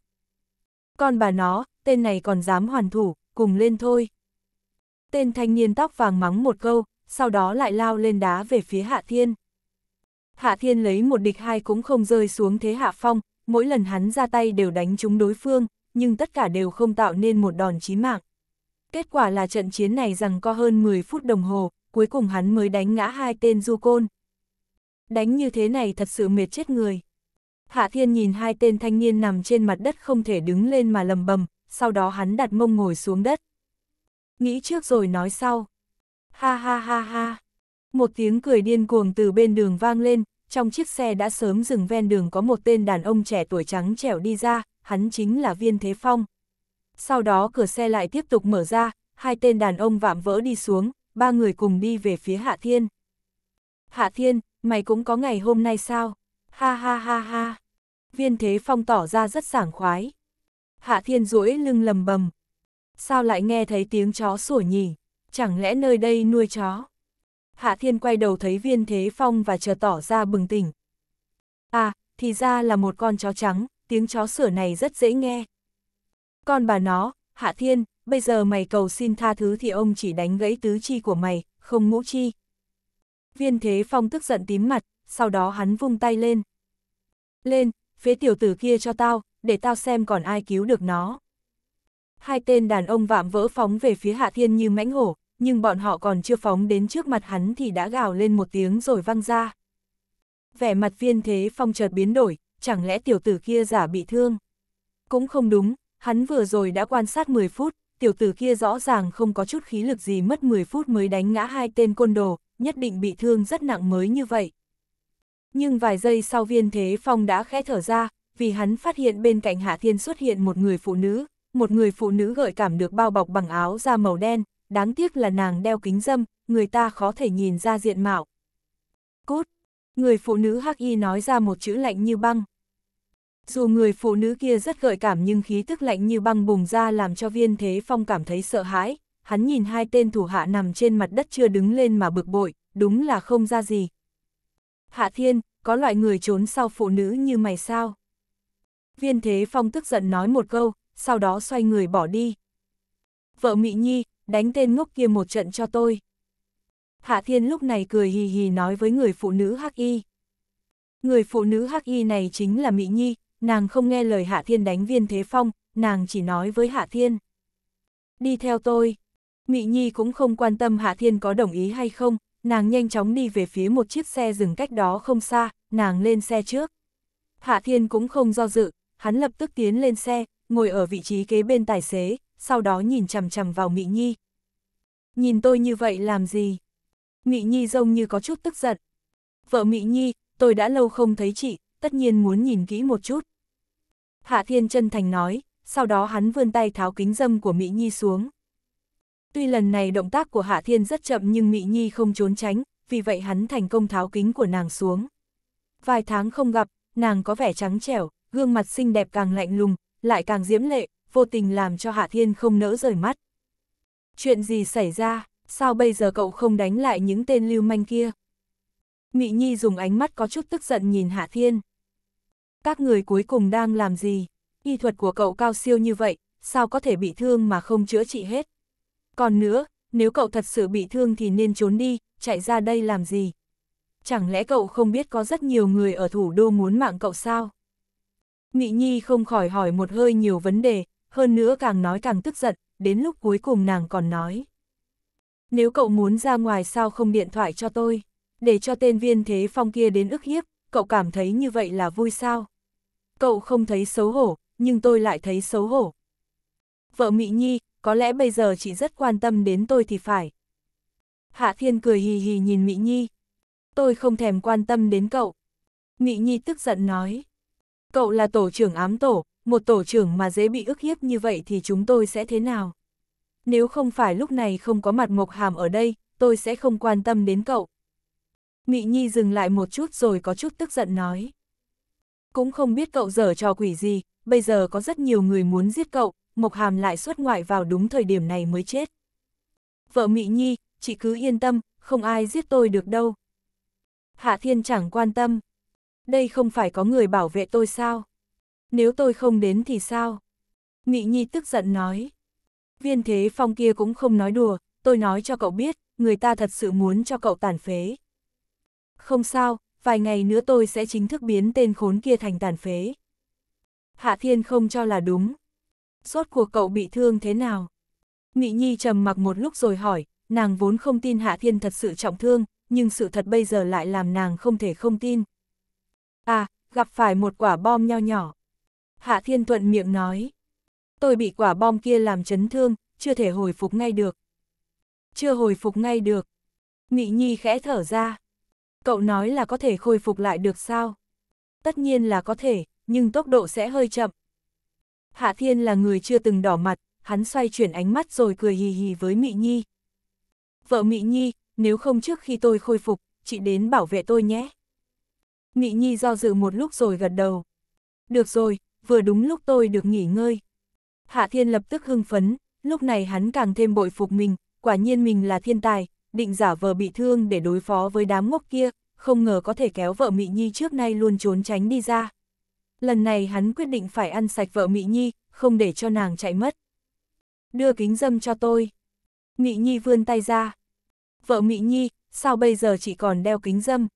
Còn bà nó, tên này còn dám hoàn thủ, cùng lên thôi. Tên thanh niên tóc vàng mắng một câu, sau đó lại lao lên đá về phía Hạ Thiên. Hạ Thiên lấy một địch hai cũng không rơi xuống thế hạ phong, mỗi lần hắn ra tay đều đánh trúng đối phương, nhưng tất cả đều không tạo nên một đòn chí mạng. Kết quả là trận chiến này rằng có hơn 10 phút đồng hồ, cuối cùng hắn mới đánh ngã hai tên du côn. Đánh như thế này thật sự mệt chết người. Hạ Thiên nhìn hai tên thanh niên nằm trên mặt đất không thể đứng lên mà lầm bầm, sau đó hắn đặt mông ngồi xuống đất. Nghĩ trước rồi nói sau. Ha ha ha ha. Một tiếng cười điên cuồng từ bên đường vang lên, trong chiếc xe đã sớm dừng ven đường có một tên đàn ông trẻ tuổi trắng trẻo đi ra, hắn chính là Viên Thế Phong. Sau đó cửa xe lại tiếp tục mở ra, hai tên đàn ông vạm vỡ đi xuống, ba người cùng đi về phía Hạ Thiên. Hạ Thiên, mày cũng có ngày hôm nay sao? Ha ha ha ha. Viên Thế Phong tỏ ra rất sảng khoái. Hạ thiên duỗi lưng lầm bầm. Sao lại nghe thấy tiếng chó sủa nhỉ? Chẳng lẽ nơi đây nuôi chó? Hạ thiên quay đầu thấy viên thế phong và chờ tỏ ra bừng tỉnh. À, thì ra là một con chó trắng, tiếng chó sủa này rất dễ nghe. Con bà nó, Hạ thiên, bây giờ mày cầu xin tha thứ thì ông chỉ đánh gãy tứ chi của mày, không ngũ chi. Viên thế phong tức giận tím mặt, sau đó hắn vung tay lên. Lên, phế tiểu tử kia cho tao, để tao xem còn ai cứu được nó. Hai tên đàn ông vạm vỡ phóng về phía Hạ Thiên như mãnh hổ, nhưng bọn họ còn chưa phóng đến trước mặt hắn thì đã gào lên một tiếng rồi văng ra. Vẻ mặt viên thế phong chợt biến đổi, chẳng lẽ tiểu tử kia giả bị thương? Cũng không đúng, hắn vừa rồi đã quan sát 10 phút, tiểu tử kia rõ ràng không có chút khí lực gì mất 10 phút mới đánh ngã hai tên côn đồ, nhất định bị thương rất nặng mới như vậy. Nhưng vài giây sau viên thế phong đã khẽ thở ra, vì hắn phát hiện bên cạnh Hạ Thiên xuất hiện một người phụ nữ, một người phụ nữ gợi cảm được bao bọc bằng áo da màu đen, đáng tiếc là nàng đeo kính dâm, người ta khó thể nhìn ra diện mạo. Cút! Người phụ nữ hắc y nói ra một chữ lạnh như băng. Dù người phụ nữ kia rất gợi cảm nhưng khí tức lạnh như băng bùng ra làm cho viên thế phong cảm thấy sợ hãi, hắn nhìn hai tên thủ hạ nằm trên mặt đất chưa đứng lên mà bực bội, đúng là không ra gì. Hạ thiên, có loại người trốn sau phụ nữ như mày sao? Viên Thế Phong tức giận nói một câu, sau đó xoay người bỏ đi. Vợ Mị Nhi, đánh tên ngốc kia một trận cho tôi. Hạ Thiên lúc này cười hì hì nói với người phụ nữ Hắc Y. Người phụ nữ Hắc Y này chính là Mị Nhi, nàng không nghe lời Hạ Thiên đánh Viên Thế Phong, nàng chỉ nói với Hạ Thiên. Đi theo tôi. Mị Nhi cũng không quan tâm Hạ Thiên có đồng ý hay không, nàng nhanh chóng đi về phía một chiếc xe dừng cách đó không xa, nàng lên xe trước. Hạ Thiên cũng không do dự, hắn lập tức tiến lên xe, ngồi ở vị trí kế bên tài xế, sau đó nhìn chằm chằm vào Mỹ Nhi. Nhìn tôi như vậy làm gì? Mỹ Nhi trông như có chút tức giận. Vợ Mỹ Nhi, tôi đã lâu không thấy chị, tất nhiên muốn nhìn kỹ một chút. Hạ Thiên chân thành nói, sau đó hắn vươn tay tháo kính dâm của Mỹ Nhi xuống. Tuy lần này động tác của Hạ Thiên rất chậm nhưng Mỹ Nhi không trốn tránh, vì vậy hắn thành công tháo kính của nàng xuống. Vài tháng không gặp, nàng có vẻ trắng trẻo, gương mặt xinh đẹp càng lạnh lùng, lại càng diễm lệ, vô tình làm cho Hạ Thiên không nỡ rời mắt. Chuyện gì xảy ra, sao bây giờ cậu không đánh lại những tên lưu manh kia? Mị Nhi dùng ánh mắt có chút tức giận nhìn Hạ Thiên. Các người cuối cùng đang làm gì? Y thuật của cậu cao siêu như vậy, sao có thể bị thương mà không chữa trị hết? Còn nữa, nếu cậu thật sự bị thương thì nên trốn đi, chạy ra đây làm gì? Chẳng lẽ cậu không biết có rất nhiều người ở thủ đô muốn mạng cậu sao? Mị Nhi không khỏi hỏi một hơi nhiều vấn đề, hơn nữa càng nói càng tức giận, đến lúc cuối cùng nàng còn nói. Nếu cậu muốn ra ngoài sao không điện thoại cho tôi, để cho tên viên thế phong kia đến ức hiếp, cậu cảm thấy như vậy là vui sao? Cậu không thấy xấu hổ, nhưng tôi lại thấy xấu hổ. Vợ Mị Nhi, có lẽ bây giờ chị rất quan tâm đến tôi thì phải. Hạ Thiên cười hì hì nhìn Mị Nhi. Tôi không thèm quan tâm đến cậu. Mị Nhi tức giận nói. Cậu là tổ trưởng ám tổ, một tổ trưởng mà dễ bị ức hiếp như vậy thì chúng tôi sẽ thế nào? Nếu không phải lúc này không có mặt Mộc Hàm ở đây, tôi sẽ không quan tâm đến cậu. Mị Nhi dừng lại một chút rồi có chút tức giận nói. Cũng không biết cậu dở trò quỷ gì, bây giờ có rất nhiều người muốn giết cậu, Mộc Hàm lại xuất ngoại vào đúng thời điểm này mới chết. Vợ Mị Nhi, chị cứ yên tâm, không ai giết tôi được đâu. Hạ Thiên chẳng quan tâm đây không phải có người bảo vệ tôi sao? Nếu tôi không đến thì sao? Nghị Nhi tức giận nói. Viên thế phong kia cũng không nói đùa, tôi nói cho cậu biết, người ta thật sự muốn cho cậu tàn phế. Không sao, vài ngày nữa tôi sẽ chính thức biến tên khốn kia thành tàn phế. Hạ Thiên không cho là đúng. sốt của cậu bị thương thế nào? Nghị Nhi trầm mặc một lúc rồi hỏi, nàng vốn không tin Hạ Thiên thật sự trọng thương, nhưng sự thật bây giờ lại làm nàng không thể không tin, À, gặp phải một quả bom nho nhỏ. Hạ Thiên Thuận miệng nói. Tôi bị quả bom kia làm chấn thương, chưa thể hồi phục ngay được. Chưa hồi phục ngay được. Mị Nhi khẽ thở ra. Cậu nói là có thể khôi phục lại được sao? Tất nhiên là có thể, nhưng tốc độ sẽ hơi chậm. Hạ Thiên là người chưa từng đỏ mặt, hắn xoay chuyển ánh mắt rồi cười hì hì với Mị Nhi. Vợ Mị Nhi, nếu không trước khi tôi khôi phục, chị đến bảo vệ tôi nhé. Nghị Nhi do dự một lúc rồi gật đầu. Được rồi, vừa đúng lúc tôi được nghỉ ngơi. Hạ Thiên lập tức hưng phấn, lúc này hắn càng thêm bội phục mình, quả nhiên mình là thiên tài, định giả vờ bị thương để đối phó với đám ngốc kia, không ngờ có thể kéo vợ Mị Nhi trước nay luôn trốn tránh đi ra. Lần này hắn quyết định phải ăn sạch vợ Mị Nhi, không để cho nàng chạy mất. Đưa kính dâm cho tôi. Mị Nhi vươn tay ra. Vợ Mị Nhi, sao bây giờ chỉ còn đeo kính dâm?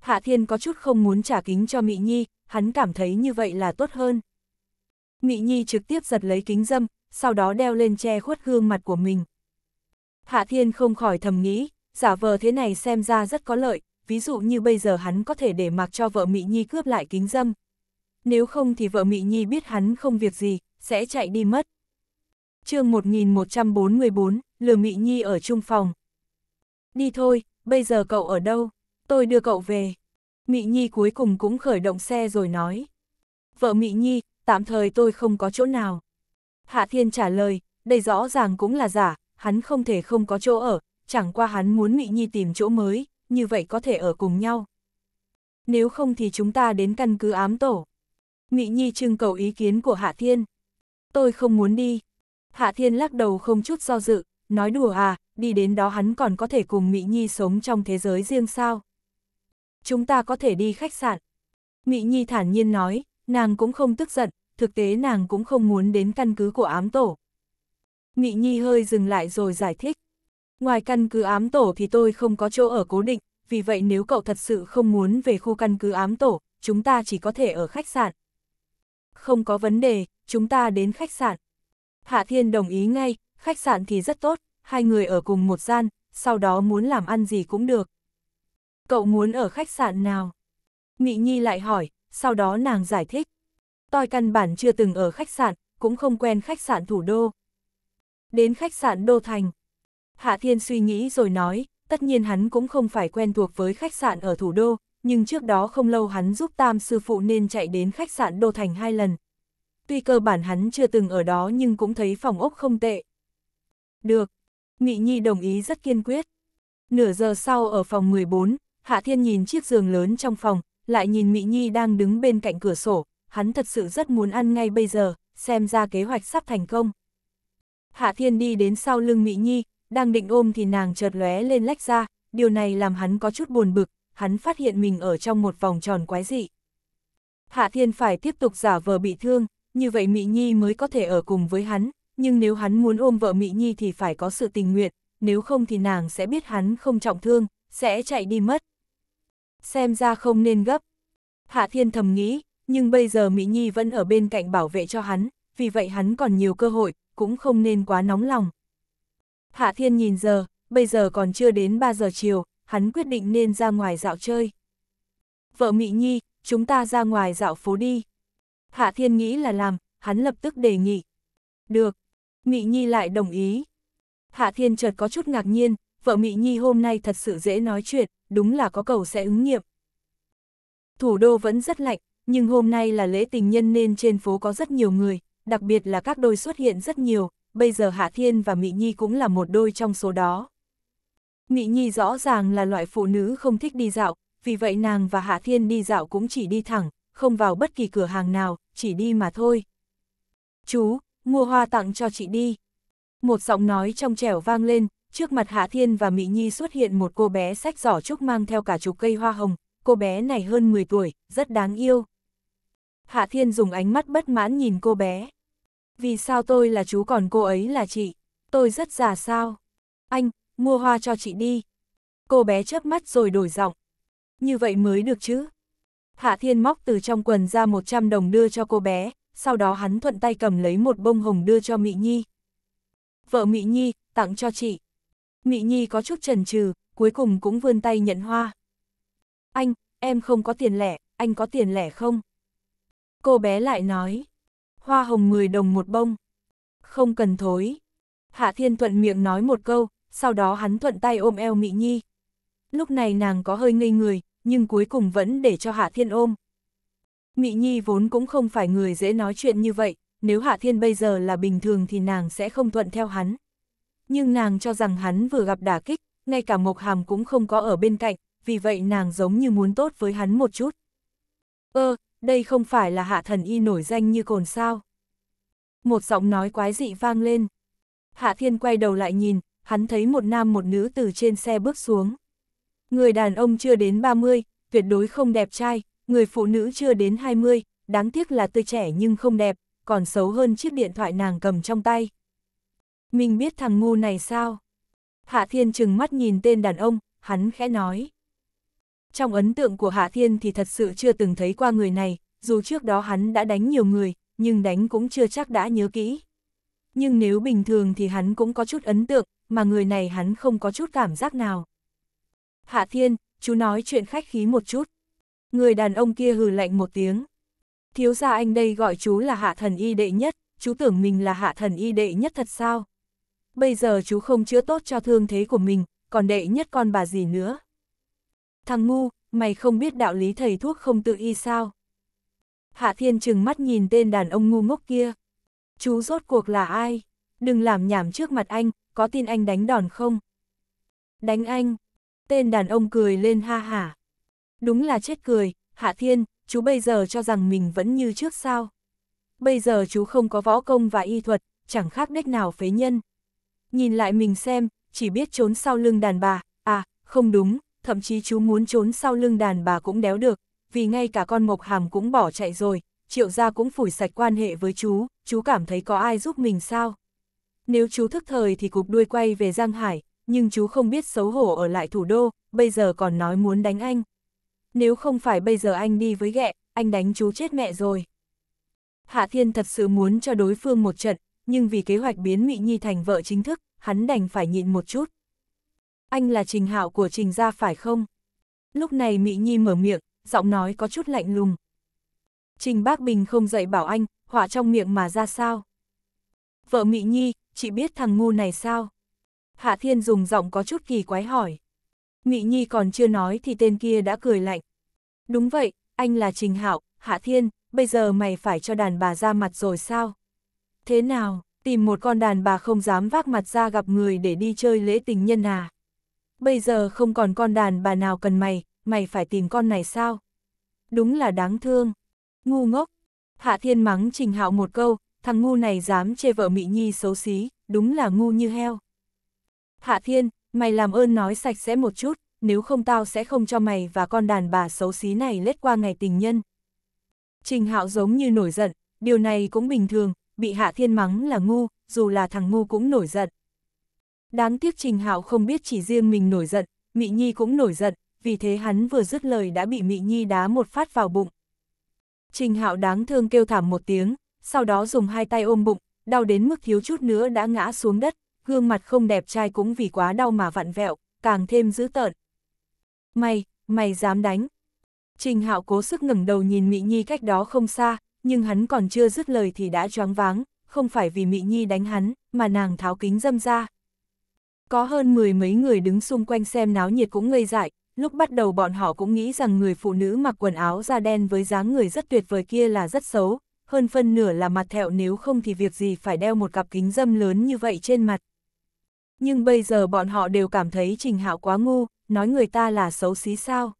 Hạ Thiên có chút không muốn trả kính cho Mị Nhi, hắn cảm thấy như vậy là tốt hơn. Mị Nhi trực tiếp giật lấy kính dâm, sau đó đeo lên che khuất gương mặt của mình. Hạ Thiên không khỏi thầm nghĩ, giả vờ thế này xem ra rất có lợi, ví dụ như bây giờ hắn có thể để mặc cho vợ Mị Nhi cướp lại kính dâm. Nếu không thì vợ Mị Nhi biết hắn không việc gì, sẽ chạy đi mất. chương 1144, lừa Mị Nhi ở trung phòng. Đi thôi, bây giờ cậu ở đâu? tôi đưa cậu về. Mị Nhi cuối cùng cũng khởi động xe rồi nói. Vợ Mị Nhi, tạm thời tôi không có chỗ nào. Hạ Thiên trả lời, đây rõ ràng cũng là giả, hắn không thể không có chỗ ở, chẳng qua hắn muốn Mị Nhi tìm chỗ mới, như vậy có thể ở cùng nhau. Nếu không thì chúng ta đến căn cứ ám tổ. Mị Nhi trưng cầu ý kiến của Hạ Thiên. Tôi không muốn đi. Hạ Thiên lắc đầu không chút do dự, nói đùa à, đi đến đó hắn còn có thể cùng Mị Nhi sống trong thế giới riêng sao chúng ta có thể đi khách sạn. Mỹ Nhi thản nhiên nói, nàng cũng không tức giận, thực tế nàng cũng không muốn đến căn cứ của ám tổ. Mỹ Nhi hơi dừng lại rồi giải thích. Ngoài căn cứ ám tổ thì tôi không có chỗ ở cố định, vì vậy nếu cậu thật sự không muốn về khu căn cứ ám tổ, chúng ta chỉ có thể ở khách sạn. Không có vấn đề, chúng ta đến khách sạn. Hạ Thiên đồng ý ngay, khách sạn thì rất tốt, hai người ở cùng một gian, sau đó muốn làm ăn gì cũng được cậu muốn ở khách sạn nào? Mị Nhi lại hỏi, sau đó nàng giải thích. Tôi căn bản chưa từng ở khách sạn, cũng không quen khách sạn thủ đô. Đến khách sạn Đô Thành. Hạ Thiên suy nghĩ rồi nói, tất nhiên hắn cũng không phải quen thuộc với khách sạn ở thủ đô, nhưng trước đó không lâu hắn giúp tam sư phụ nên chạy đến khách sạn Đô Thành hai lần. Tuy cơ bản hắn chưa từng ở đó nhưng cũng thấy phòng ốc không tệ. Được. Mị Nhi đồng ý rất kiên quyết. Nửa giờ sau ở phòng 14, Hạ Thiên nhìn chiếc giường lớn trong phòng, lại nhìn Mỹ Nhi đang đứng bên cạnh cửa sổ, hắn thật sự rất muốn ăn ngay bây giờ, xem ra kế hoạch sắp thành công. Hạ Thiên đi đến sau lưng Mỹ Nhi, đang định ôm thì nàng chợt lóe lên lách ra, điều này làm hắn có chút buồn bực, hắn phát hiện mình ở trong một vòng tròn quái dị. Hạ Thiên phải tiếp tục giả vờ bị thương, như vậy Mỹ Nhi mới có thể ở cùng với hắn, nhưng nếu hắn muốn ôm vợ Mỹ Nhi thì phải có sự tình nguyện, nếu không thì nàng sẽ biết hắn không trọng thương, sẽ chạy đi mất. Xem ra không nên gấp. Hạ Thiên thầm nghĩ, nhưng bây giờ Mỹ Nhi vẫn ở bên cạnh bảo vệ cho hắn, vì vậy hắn còn nhiều cơ hội, cũng không nên quá nóng lòng. Hạ Thiên nhìn giờ, bây giờ còn chưa đến 3 giờ chiều, hắn quyết định nên ra ngoài dạo chơi. Vợ Mỹ Nhi, chúng ta ra ngoài dạo phố đi. Hạ Thiên nghĩ là làm, hắn lập tức đề nghị. Được, Mỹ Nhi lại đồng ý. Hạ Thiên chợt có chút ngạc nhiên, vợ Mỹ Nhi hôm nay thật sự dễ nói chuyện, đúng là có cầu sẽ ứng nghiệm. Thủ đô vẫn rất lạnh, nhưng hôm nay là lễ tình nhân nên trên phố có rất nhiều người, đặc biệt là các đôi xuất hiện rất nhiều, bây giờ Hạ Thiên và Mỹ Nhi cũng là một đôi trong số đó. Mỹ Nhi rõ ràng là loại phụ nữ không thích đi dạo, vì vậy nàng và Hạ Thiên đi dạo cũng chỉ đi thẳng, không vào bất kỳ cửa hàng nào, chỉ đi mà thôi. Chú, mua hoa tặng cho chị đi. Một giọng nói trong trẻo vang lên, trước mặt Hạ Thiên và Mỹ Nhi xuất hiện một cô bé sách giỏ trúc mang theo cả chục cây hoa hồng, cô bé này hơn 10 tuổi, rất đáng yêu. Hạ Thiên dùng ánh mắt bất mãn nhìn cô bé. Vì sao tôi là chú còn cô ấy là chị? Tôi rất già sao? Anh, mua hoa cho chị đi. Cô bé chớp mắt rồi đổi giọng. Như vậy mới được chứ. Hạ Thiên móc từ trong quần ra 100 đồng đưa cho cô bé, sau đó hắn thuận tay cầm lấy một bông hồng đưa cho Mỹ Nhi. Vợ Mỹ Nhi, tặng cho chị. Mị Nhi có chút chần chừ, cuối cùng cũng vươn tay nhận hoa. Anh, em không có tiền lẻ, anh có tiền lẻ không? Cô bé lại nói, hoa hồng 10 đồng một bông. Không cần thối. Hạ Thiên thuận miệng nói một câu, sau đó hắn thuận tay ôm eo Mị Nhi. Lúc này nàng có hơi ngây người, nhưng cuối cùng vẫn để cho Hạ Thiên ôm. Mị Nhi vốn cũng không phải người dễ nói chuyện như vậy, nếu Hạ Thiên bây giờ là bình thường thì nàng sẽ không thuận theo hắn nhưng nàng cho rằng hắn vừa gặp đả kích, ngay cả Mộc Hàm cũng không có ở bên cạnh, vì vậy nàng giống như muốn tốt với hắn một chút. Ơ, ờ, đây không phải là hạ thần y nổi danh như cồn sao. Một giọng nói quái dị vang lên. Hạ thiên quay đầu lại nhìn, hắn thấy một nam một nữ từ trên xe bước xuống. Người đàn ông chưa đến 30, tuyệt đối không đẹp trai, người phụ nữ chưa đến 20, đáng tiếc là tươi trẻ nhưng không đẹp, còn xấu hơn chiếc điện thoại nàng cầm trong tay. Mình biết thằng ngu này sao? Hạ Thiên chừng mắt nhìn tên đàn ông, hắn khẽ nói. Trong ấn tượng của Hạ Thiên thì thật sự chưa từng thấy qua người này, dù trước đó hắn đã đánh nhiều người, nhưng đánh cũng chưa chắc đã nhớ kỹ. Nhưng nếu bình thường thì hắn cũng có chút ấn tượng, mà người này hắn không có chút cảm giác nào. Hạ Thiên, chú nói chuyện khách khí một chút. Người đàn ông kia hừ lạnh một tiếng. Thiếu gia anh đây gọi chú là hạ thần y đệ nhất, chú tưởng mình là hạ thần y đệ nhất thật sao? bây giờ chú không chữa tốt cho thương thế của mình, còn đệ nhất con bà gì nữa. Thằng ngu, mày không biết đạo lý thầy thuốc không tự y sao? Hạ Thiên trừng mắt nhìn tên đàn ông ngu ngốc kia. Chú rốt cuộc là ai? Đừng làm nhảm trước mặt anh, có tin anh đánh đòn không? Đánh anh. Tên đàn ông cười lên ha hả. Đúng là chết cười, Hạ Thiên, chú bây giờ cho rằng mình vẫn như trước sao? Bây giờ chú không có võ công và y thuật, chẳng khác đếch nào phế nhân nhìn lại mình xem, chỉ biết trốn sau lưng đàn bà, à, không đúng, thậm chí chú muốn trốn sau lưng đàn bà cũng đéo được, vì ngay cả con Mộc Hàm cũng bỏ chạy rồi, triệu gia cũng phủi sạch quan hệ với chú, chú cảm thấy có ai giúp mình sao? Nếu chú thức thời thì cục đuôi quay về Giang Hải, nhưng chú không biết xấu hổ ở lại thủ đô, bây giờ còn nói muốn đánh anh. Nếu không phải bây giờ anh đi với ghẹ, anh đánh chú chết mẹ rồi. Hạ Thiên thật sự muốn cho đối phương một trận, nhưng vì kế hoạch biến Mị Nhi thành vợ chính thức, hắn đành phải nhịn một chút. Anh là Trình Hạo của Trình gia phải không? Lúc này Mị Nhi mở miệng, giọng nói có chút lạnh lùng. Trình Bác Bình không dậy bảo anh, họa trong miệng mà ra sao? Vợ Mị Nhi, chị biết thằng ngu này sao? Hạ Thiên dùng giọng có chút kỳ quái hỏi. Mị Nhi còn chưa nói thì tên kia đã cười lạnh. Đúng vậy, anh là Trình Hạo, Hạ Thiên, bây giờ mày phải cho đàn bà ra mặt rồi sao? Thế nào, tìm một con đàn bà không dám vác mặt ra gặp người để đi chơi lễ tình nhân à? Bây giờ không còn con đàn bà nào cần mày, mày phải tìm con này sao? Đúng là đáng thương. Ngu ngốc. Hạ Thiên mắng Trình Hạo một câu, thằng ngu này dám chê vợ Mị Nhi xấu xí, đúng là ngu như heo. Hạ Thiên, mày làm ơn nói sạch sẽ một chút, nếu không tao sẽ không cho mày và con đàn bà xấu xí này lết qua ngày tình nhân. Trình Hạo giống như nổi giận, điều này cũng bình thường, bị Hạ Thiên mắng là ngu, dù là thằng ngu cũng nổi giận. Đáng tiếc Trình Hạo không biết chỉ riêng mình nổi giận, Mị Nhi cũng nổi giận, vì thế hắn vừa dứt lời đã bị Mị Nhi đá một phát vào bụng. Trình Hạo đáng thương kêu thảm một tiếng, sau đó dùng hai tay ôm bụng, đau đến mức thiếu chút nữa đã ngã xuống đất, gương mặt không đẹp trai cũng vì quá đau mà vặn vẹo, càng thêm dữ tợn. Mày, mày dám đánh. Trình Hạo cố sức ngẩng đầu nhìn Mị Nhi cách đó không xa, nhưng hắn còn chưa dứt lời thì đã choáng váng, không phải vì Mỹ Nhi đánh hắn, mà nàng tháo kính dâm ra. Có hơn mười mấy người đứng xung quanh xem náo nhiệt cũng ngây dại, lúc bắt đầu bọn họ cũng nghĩ rằng người phụ nữ mặc quần áo da đen với dáng người rất tuyệt vời kia là rất xấu, hơn phân nửa là mặt thẹo nếu không thì việc gì phải đeo một cặp kính dâm lớn như vậy trên mặt. Nhưng bây giờ bọn họ đều cảm thấy Trình Hạo quá ngu, nói người ta là xấu xí sao.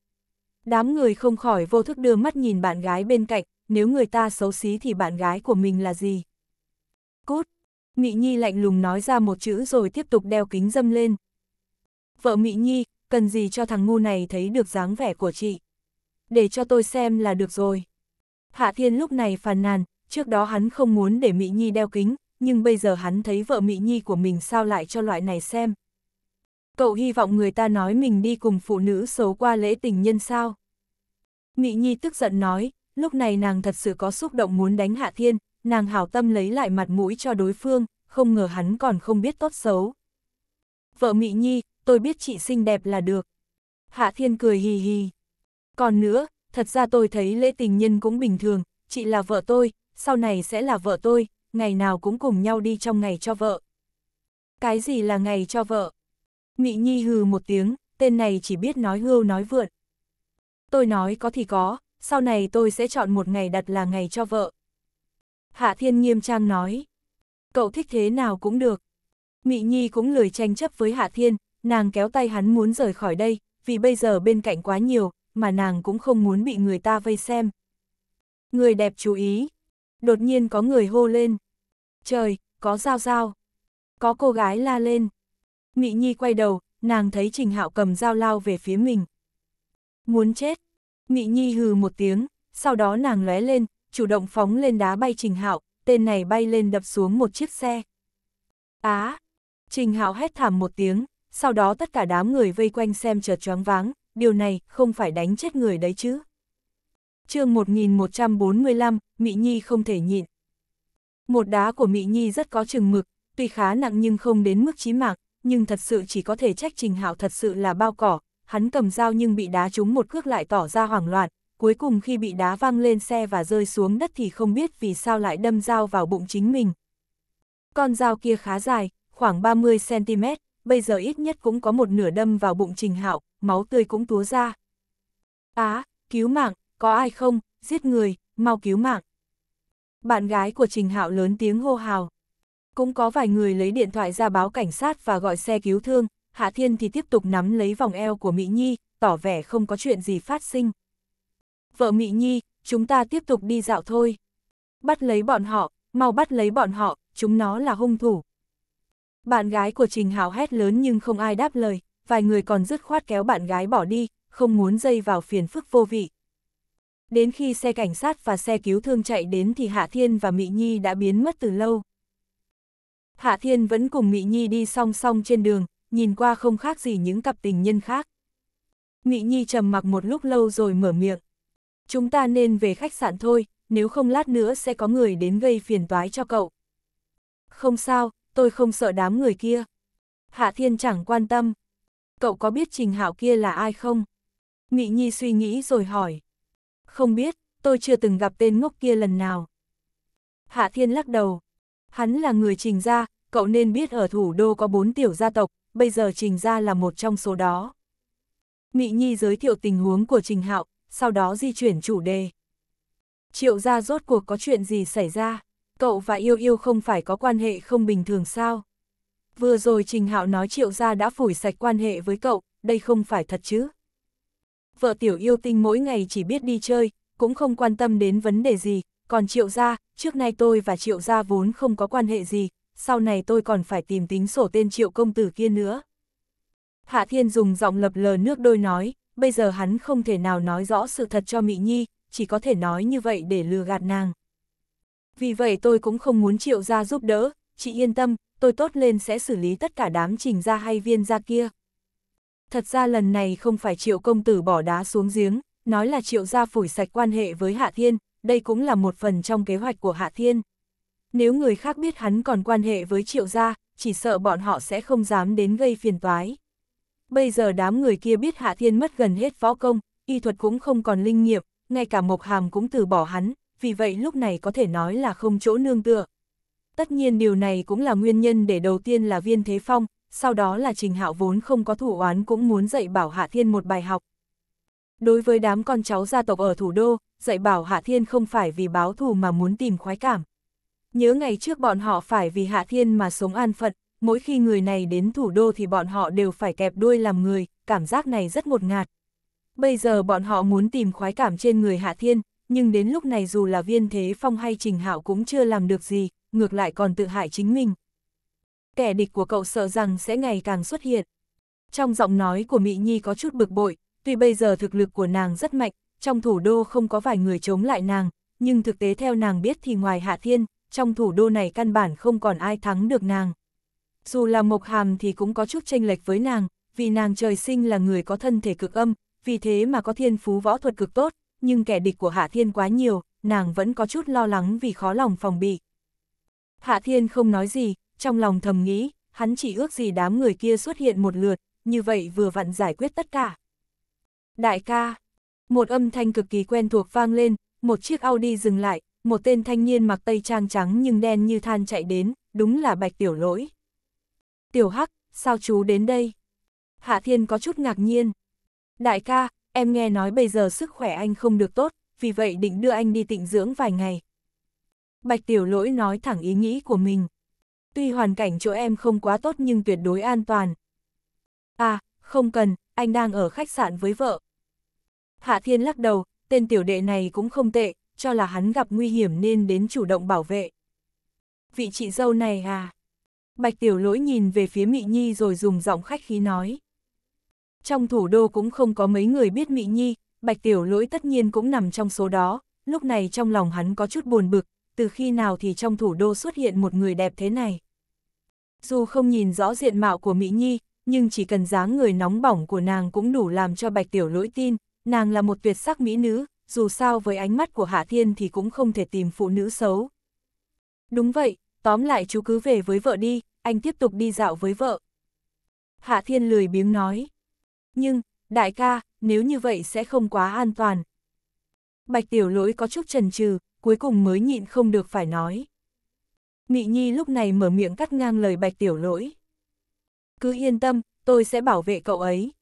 Đám người không khỏi vô thức đưa mắt nhìn bạn gái bên cạnh, nếu người ta xấu xí thì bạn gái của mình là gì? Cút! Mị Nhi lạnh lùng nói ra một chữ rồi tiếp tục đeo kính dâm lên. Vợ Mị Nhi, cần gì cho thằng ngu này thấy được dáng vẻ của chị? Để cho tôi xem là được rồi. Hạ Thiên lúc này phàn nàn, trước đó hắn không muốn để Mị Nhi đeo kính, nhưng bây giờ hắn thấy vợ Mị Nhi của mình sao lại cho loại này xem. Cậu hy vọng người ta nói mình đi cùng phụ nữ xấu qua lễ tình nhân sao? Mị Nhi tức giận nói, lúc này nàng thật sự có xúc động muốn đánh Hạ Thiên, nàng hảo tâm lấy lại mặt mũi cho đối phương, không ngờ hắn còn không biết tốt xấu. Vợ Mỹ Nhi, tôi biết chị xinh đẹp là được. Hạ Thiên cười hì hì. Còn nữa, thật ra tôi thấy lễ tình nhân cũng bình thường, chị là vợ tôi, sau này sẽ là vợ tôi, ngày nào cũng cùng nhau đi trong ngày cho vợ. Cái gì là ngày cho vợ? Mỹ Nhi hừ một tiếng, tên này chỉ biết nói hưu nói vượn. Tôi nói có thì có, sau này tôi sẽ chọn một ngày đặt là ngày cho vợ. Hạ Thiên nghiêm trang nói, cậu thích thế nào cũng được. Mị Nhi cũng lười tranh chấp với Hạ Thiên, nàng kéo tay hắn muốn rời khỏi đây, vì bây giờ bên cạnh quá nhiều, mà nàng cũng không muốn bị người ta vây xem. Người đẹp chú ý, đột nhiên có người hô lên. Trời, có dao dao. Có cô gái la lên. Mị Nhi quay đầu, nàng thấy Trình Hạo cầm dao lao về phía mình. Muốn chết. Mị Nhi hừ một tiếng, sau đó nàng lóe lên, chủ động phóng lên đá bay Trình Hạo, tên này bay lên đập xuống một chiếc xe. Á! À, Trình Hạo hét thảm một tiếng, sau đó tất cả đám người vây quanh xem chợt choáng váng, điều này không phải đánh chết người đấy chứ. chương 1145, Mị Nhi không thể nhịn. Một đá của Mị Nhi rất có chừng mực, tuy khá nặng nhưng không đến mức chí mạng, nhưng thật sự chỉ có thể trách Trình Hạo thật sự là bao cỏ, hắn cầm dao nhưng bị đá trúng một cước lại tỏ ra hoảng loạn, cuối cùng khi bị đá văng lên xe và rơi xuống đất thì không biết vì sao lại đâm dao vào bụng chính mình. Con dao kia khá dài, khoảng 30cm, bây giờ ít nhất cũng có một nửa đâm vào bụng Trình Hạo, máu tươi cũng túa ra. Á, cứu mạng, có ai không, giết người, mau cứu mạng. Bạn gái của Trình Hạo lớn tiếng hô hào. Cũng có vài người lấy điện thoại ra báo cảnh sát và gọi xe cứu thương, Hạ Thiên thì tiếp tục nắm lấy vòng eo của Mỹ Nhi, tỏ vẻ không có chuyện gì phát sinh. Vợ Mỹ Nhi, chúng ta tiếp tục đi dạo thôi. Bắt lấy bọn họ, mau bắt lấy bọn họ, chúng nó là hung thủ. Bạn gái của Trình Hảo hét lớn nhưng không ai đáp lời, vài người còn dứt khoát kéo bạn gái bỏ đi, không muốn dây vào phiền phức vô vị. Đến khi xe cảnh sát và xe cứu thương chạy đến thì Hạ Thiên và Mỹ Nhi đã biến mất từ lâu. Hạ Thiên vẫn cùng Mỹ Nhi đi song song trên đường, nhìn qua không khác gì những cặp tình nhân khác. Ngụy Nhi trầm mặc một lúc lâu rồi mở miệng. Chúng ta nên về khách sạn thôi, nếu không lát nữa sẽ có người đến gây phiền toái cho cậu. Không sao, tôi không sợ đám người kia. Hạ Thiên chẳng quan tâm. Cậu có biết Trình Hạo kia là ai không? Ngụy Nhi suy nghĩ rồi hỏi. Không biết, tôi chưa từng gặp tên ngốc kia lần nào. Hạ Thiên lắc đầu. Hắn là người Trình gia, cậu nên biết ở thủ đô có bốn tiểu gia tộc, bây giờ Trình gia là một trong số đó. Mỹ Nhi giới thiệu tình huống của Trình Hạo, sau đó di chuyển chủ đề. Triệu gia rốt cuộc có chuyện gì xảy ra, cậu và yêu yêu không phải có quan hệ không bình thường sao? Vừa rồi Trình Hạo nói Triệu gia đã phủi sạch quan hệ với cậu, đây không phải thật chứ? Vợ tiểu yêu tinh mỗi ngày chỉ biết đi chơi, cũng không quan tâm đến vấn đề gì, còn Triệu gia, trước nay tôi và Triệu gia vốn không có quan hệ gì, sau này tôi còn phải tìm tính sổ tên triệu công tử kia nữa. Hạ Thiên dùng giọng lập lờ nước đôi nói, bây giờ hắn không thể nào nói rõ sự thật cho Mỹ Nhi, chỉ có thể nói như vậy để lừa gạt nàng. Vì vậy tôi cũng không muốn triệu ra giúp đỡ, chị yên tâm, tôi tốt lên sẽ xử lý tất cả đám trình ra hay viên ra kia. Thật ra lần này không phải triệu công tử bỏ đá xuống giếng, nói là triệu gia phủi sạch quan hệ với Hạ Thiên, đây cũng là một phần trong kế hoạch của Hạ Thiên. Nếu người khác biết hắn còn quan hệ với triệu gia, chỉ sợ bọn họ sẽ không dám đến gây phiền toái. Bây giờ đám người kia biết Hạ Thiên mất gần hết võ công, y thuật cũng không còn linh nghiệm, ngay cả Mộc Hàm cũng từ bỏ hắn, vì vậy lúc này có thể nói là không chỗ nương tựa. Tất nhiên điều này cũng là nguyên nhân để đầu tiên là Viên Thế Phong, sau đó là Trình Hạo vốn không có thủ oán cũng muốn dạy bảo Hạ Thiên một bài học. Đối với đám con cháu gia tộc ở thủ đô, dạy bảo Hạ Thiên không phải vì báo thù mà muốn tìm khoái cảm, Nhớ ngày trước bọn họ phải vì Hạ Thiên mà sống an phận, mỗi khi người này đến thủ đô thì bọn họ đều phải kẹp đuôi làm người, cảm giác này rất ngột ngạt. Bây giờ bọn họ muốn tìm khoái cảm trên người Hạ Thiên, nhưng đến lúc này dù là viên thế phong hay trình hạo cũng chưa làm được gì, ngược lại còn tự hại chính mình. Kẻ địch của cậu sợ rằng sẽ ngày càng xuất hiện. Trong giọng nói của Mỹ Nhi có chút bực bội, tuy bây giờ thực lực của nàng rất mạnh, trong thủ đô không có vài người chống lại nàng, nhưng thực tế theo nàng biết thì ngoài Hạ Thiên, trong thủ đô này căn bản không còn ai thắng được nàng. Dù là Mộc Hàm thì cũng có chút tranh lệch với nàng, vì nàng trời sinh là người có thân thể cực âm, vì thế mà có thiên phú võ thuật cực tốt, nhưng kẻ địch của Hạ Thiên quá nhiều, nàng vẫn có chút lo lắng vì khó lòng phòng bị. Hạ Thiên không nói gì, trong lòng thầm nghĩ, hắn chỉ ước gì đám người kia xuất hiện một lượt, như vậy vừa vặn giải quyết tất cả. Đại ca, một âm thanh cực kỳ quen thuộc vang lên, một chiếc Audi dừng lại, một tên thanh niên mặc tây trang trắng nhưng đen như than chạy đến, đúng là Bạch Tiểu Lỗi. Tiểu Hắc, sao chú đến đây? Hạ Thiên có chút ngạc nhiên. Đại ca, em nghe nói bây giờ sức khỏe anh không được tốt, vì vậy định đưa anh đi tịnh dưỡng vài ngày. Bạch Tiểu Lỗi nói thẳng ý nghĩ của mình. Tuy hoàn cảnh chỗ em không quá tốt nhưng tuyệt đối an toàn. À, không cần, anh đang ở khách sạn với vợ. Hạ Thiên lắc đầu, tên tiểu đệ này cũng không tệ, cho là hắn gặp nguy hiểm nên đến chủ động bảo vệ. Vị chị dâu này à? Bạch Tiểu Lỗi nhìn về phía Mị Nhi rồi dùng giọng khách khí nói. Trong thủ đô cũng không có mấy người biết Mị Nhi, Bạch Tiểu Lỗi tất nhiên cũng nằm trong số đó, lúc này trong lòng hắn có chút buồn bực, từ khi nào thì trong thủ đô xuất hiện một người đẹp thế này. Dù không nhìn rõ diện mạo của Mỹ Nhi, nhưng chỉ cần dáng người nóng bỏng của nàng cũng đủ làm cho Bạch Tiểu Lỗi tin, nàng là một tuyệt sắc mỹ nữ, dù sao với ánh mắt của Hạ Thiên thì cũng không thể tìm phụ nữ xấu. Đúng vậy, tóm lại chú cứ về với vợ đi, anh tiếp tục đi dạo với vợ. Hạ Thiên lười biếng nói. Nhưng, đại ca, nếu như vậy sẽ không quá an toàn. Bạch Tiểu Lỗi có chút chần chừ cuối cùng mới nhịn không được phải nói. Mị Nhi lúc này mở miệng cắt ngang lời Bạch Tiểu Lỗi. Cứ yên tâm, tôi sẽ bảo vệ cậu ấy.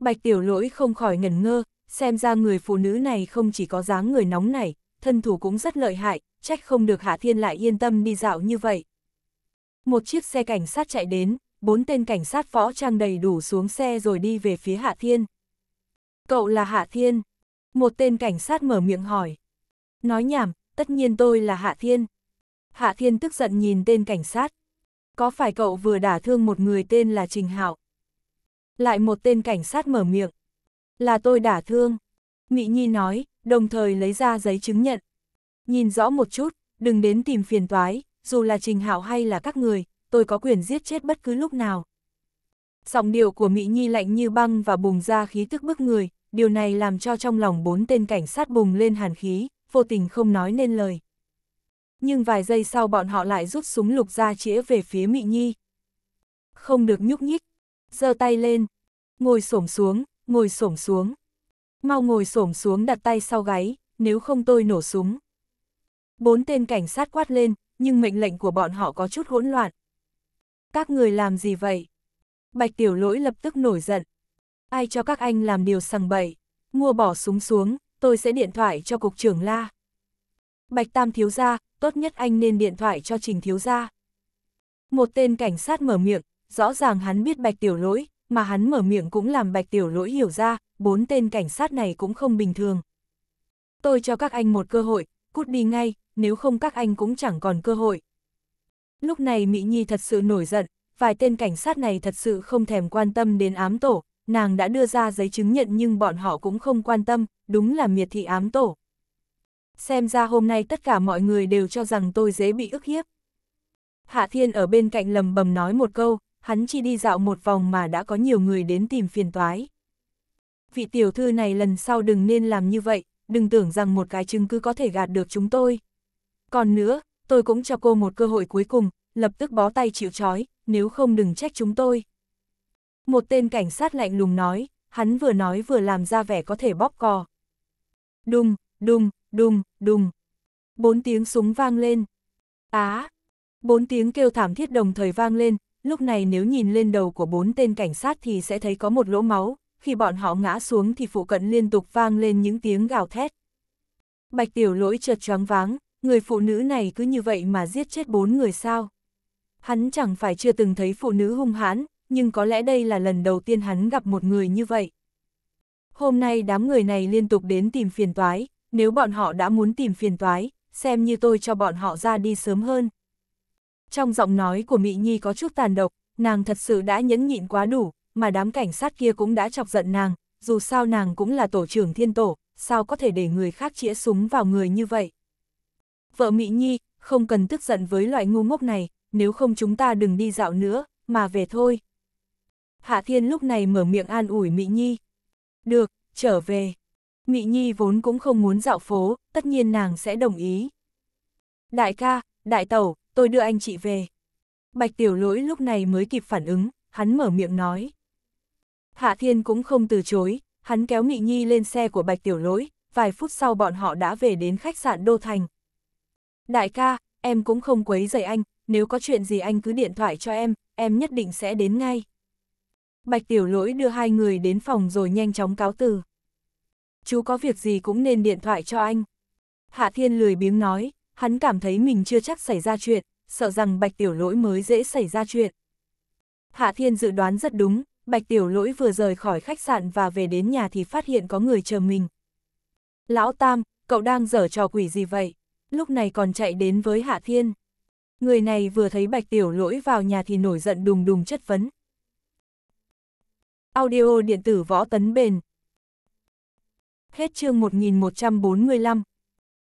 Bạch Tiểu Lỗi không khỏi ngẩn ngơ, xem ra người phụ nữ này không chỉ có dáng người nóng nảy, thân thủ cũng rất lợi hại, trách không được Hạ Thiên lại yên tâm đi dạo như vậy. Một chiếc xe cảnh sát chạy đến, bốn tên cảnh sát võ trang đầy đủ xuống xe rồi đi về phía Hạ Thiên. Cậu là Hạ Thiên? Một tên cảnh sát mở miệng hỏi. Nói nhảm, tất nhiên tôi là Hạ Thiên. Hạ Thiên tức giận nhìn tên cảnh sát. Có phải cậu vừa đả thương một người tên là Trình Hạo? Lại một tên cảnh sát mở miệng. Là tôi đả thương. Mỹ Nhi nói, đồng thời lấy ra giấy chứng nhận. Nhìn rõ một chút, đừng đến tìm phiền toái, dù là Trình Hạo hay là các người, tôi có quyền giết chết bất cứ lúc nào. Giọng điệu của Mỹ Nhi lạnh như băng và bùng ra khí tức bức người, điều này làm cho trong lòng bốn tên cảnh sát bùng lên hàn khí, vô tình không nói nên lời. Nhưng vài giây sau bọn họ lại rút súng lục ra chĩa về phía Mỹ Nhi. Không được nhúc nhích, giơ tay lên, ngồi xổm xuống, ngồi xổm xuống. Mau ngồi xổm xuống đặt tay sau gáy, nếu không tôi nổ súng. Bốn tên cảnh sát quát lên, nhưng mệnh lệnh của bọn họ có chút hỗn loạn. Các người làm gì vậy? Bạch Tiểu Lỗi lập tức nổi giận. Ai cho các anh làm điều sằng bậy? Mua bỏ súng xuống, tôi sẽ điện thoại cho cục trưởng La. Bạch Tam thiếu gia, tốt nhất anh nên điện thoại cho Trình thiếu gia. Một tên cảnh sát mở miệng, rõ ràng hắn biết Bạch Tiểu Lỗi, mà hắn mở miệng cũng làm bạch tiểu lỗi hiểu ra, bốn tên cảnh sát này cũng không bình thường. Tôi cho các anh một cơ hội, cút đi ngay, nếu không các anh cũng chẳng còn cơ hội. Lúc này Mỹ Nhi thật sự nổi giận, vài tên cảnh sát này thật sự không thèm quan tâm đến ám tổ, nàng đã đưa ra giấy chứng nhận nhưng bọn họ cũng không quan tâm, đúng là miệt thị ám tổ. Xem ra hôm nay tất cả mọi người đều cho rằng tôi dễ bị ức hiếp. Hạ Thiên ở bên cạnh lầm bầm nói một câu, hắn chỉ đi dạo một vòng mà đã có nhiều người đến tìm phiền toái. Vị tiểu thư này lần sau đừng nên làm như vậy, đừng tưởng rằng một cái chứng cứ có thể gạt được chúng tôi. Còn nữa, tôi cũng cho cô một cơ hội cuối cùng, lập tức bó tay chịu trói, nếu không đừng trách chúng tôi. Một tên cảnh sát lạnh lùng nói, hắn vừa nói vừa làm ra vẻ có thể bóp cò. Đùng, đùng, đùng, đùng. Bốn tiếng súng vang lên. Á! À, bốn tiếng kêu thảm thiết đồng thời vang lên, lúc này nếu nhìn lên đầu của bốn tên cảnh sát thì sẽ thấy có một lỗ máu, khi bọn họ ngã xuống thì phụ cận liên tục vang lên những tiếng gào thét. Bạch tiểu lỗi chợt choáng váng, người phụ nữ này cứ như vậy mà giết chết bốn người sao. Hắn chẳng phải chưa từng thấy phụ nữ hung hãn, nhưng có lẽ đây là lần đầu tiên hắn gặp một người như vậy. Hôm nay đám người này liên tục đến tìm phiền toái, nếu bọn họ đã muốn tìm phiền toái, xem như tôi cho bọn họ ra đi sớm hơn. Trong giọng nói của Mị Nhi có chút tàn độc, nàng thật sự đã nhẫn nhịn quá đủ, mà đám cảnh sát kia cũng đã chọc giận nàng, dù sao nàng cũng là tổ trưởng thiên tổ, sao có thể để người khác chĩa súng vào người như vậy. Vợ Mị Nhi, không cần tức giận với loại ngu ngốc này, nếu không chúng ta đừng đi dạo nữa, mà về thôi. Hạ Thiên lúc này mở miệng an ủi Mị Nhi. Được, trở về. Mị Nhi vốn cũng không muốn dạo phố, tất nhiên nàng sẽ đồng ý. Đại ca, đại tẩu, tôi đưa anh chị về. Bạch Tiểu Lỗi lúc này mới kịp phản ứng, hắn mở miệng nói. Hạ Thiên cũng không từ chối, hắn kéo Nghị Nhi lên xe của Bạch Tiểu Lỗi, vài phút sau bọn họ đã về đến khách sạn Đô Thành. Đại ca, em cũng không quấy rầy anh, nếu có chuyện gì anh cứ điện thoại cho em, em nhất định sẽ đến ngay. Bạch Tiểu Lỗi đưa hai người đến phòng rồi nhanh chóng cáo từ. Chú có việc gì cũng nên điện thoại cho anh. Hạ Thiên lười biếng nói, hắn cảm thấy mình chưa chắc xảy ra chuyện, sợ rằng bạch tiểu lỗi mới dễ xảy ra chuyện. Hạ Thiên dự đoán rất đúng, bạch tiểu lỗi vừa rời khỏi khách sạn và về đến nhà thì phát hiện có người chờ mình. Lão Tam, cậu đang dở trò quỷ gì vậy? Lúc này còn chạy đến với Hạ Thiên. Người này vừa thấy bạch tiểu lỗi vào nhà thì nổi giận đùng đùng chất vấn. Audio điện tử võ tấn bền. Hết chương 1145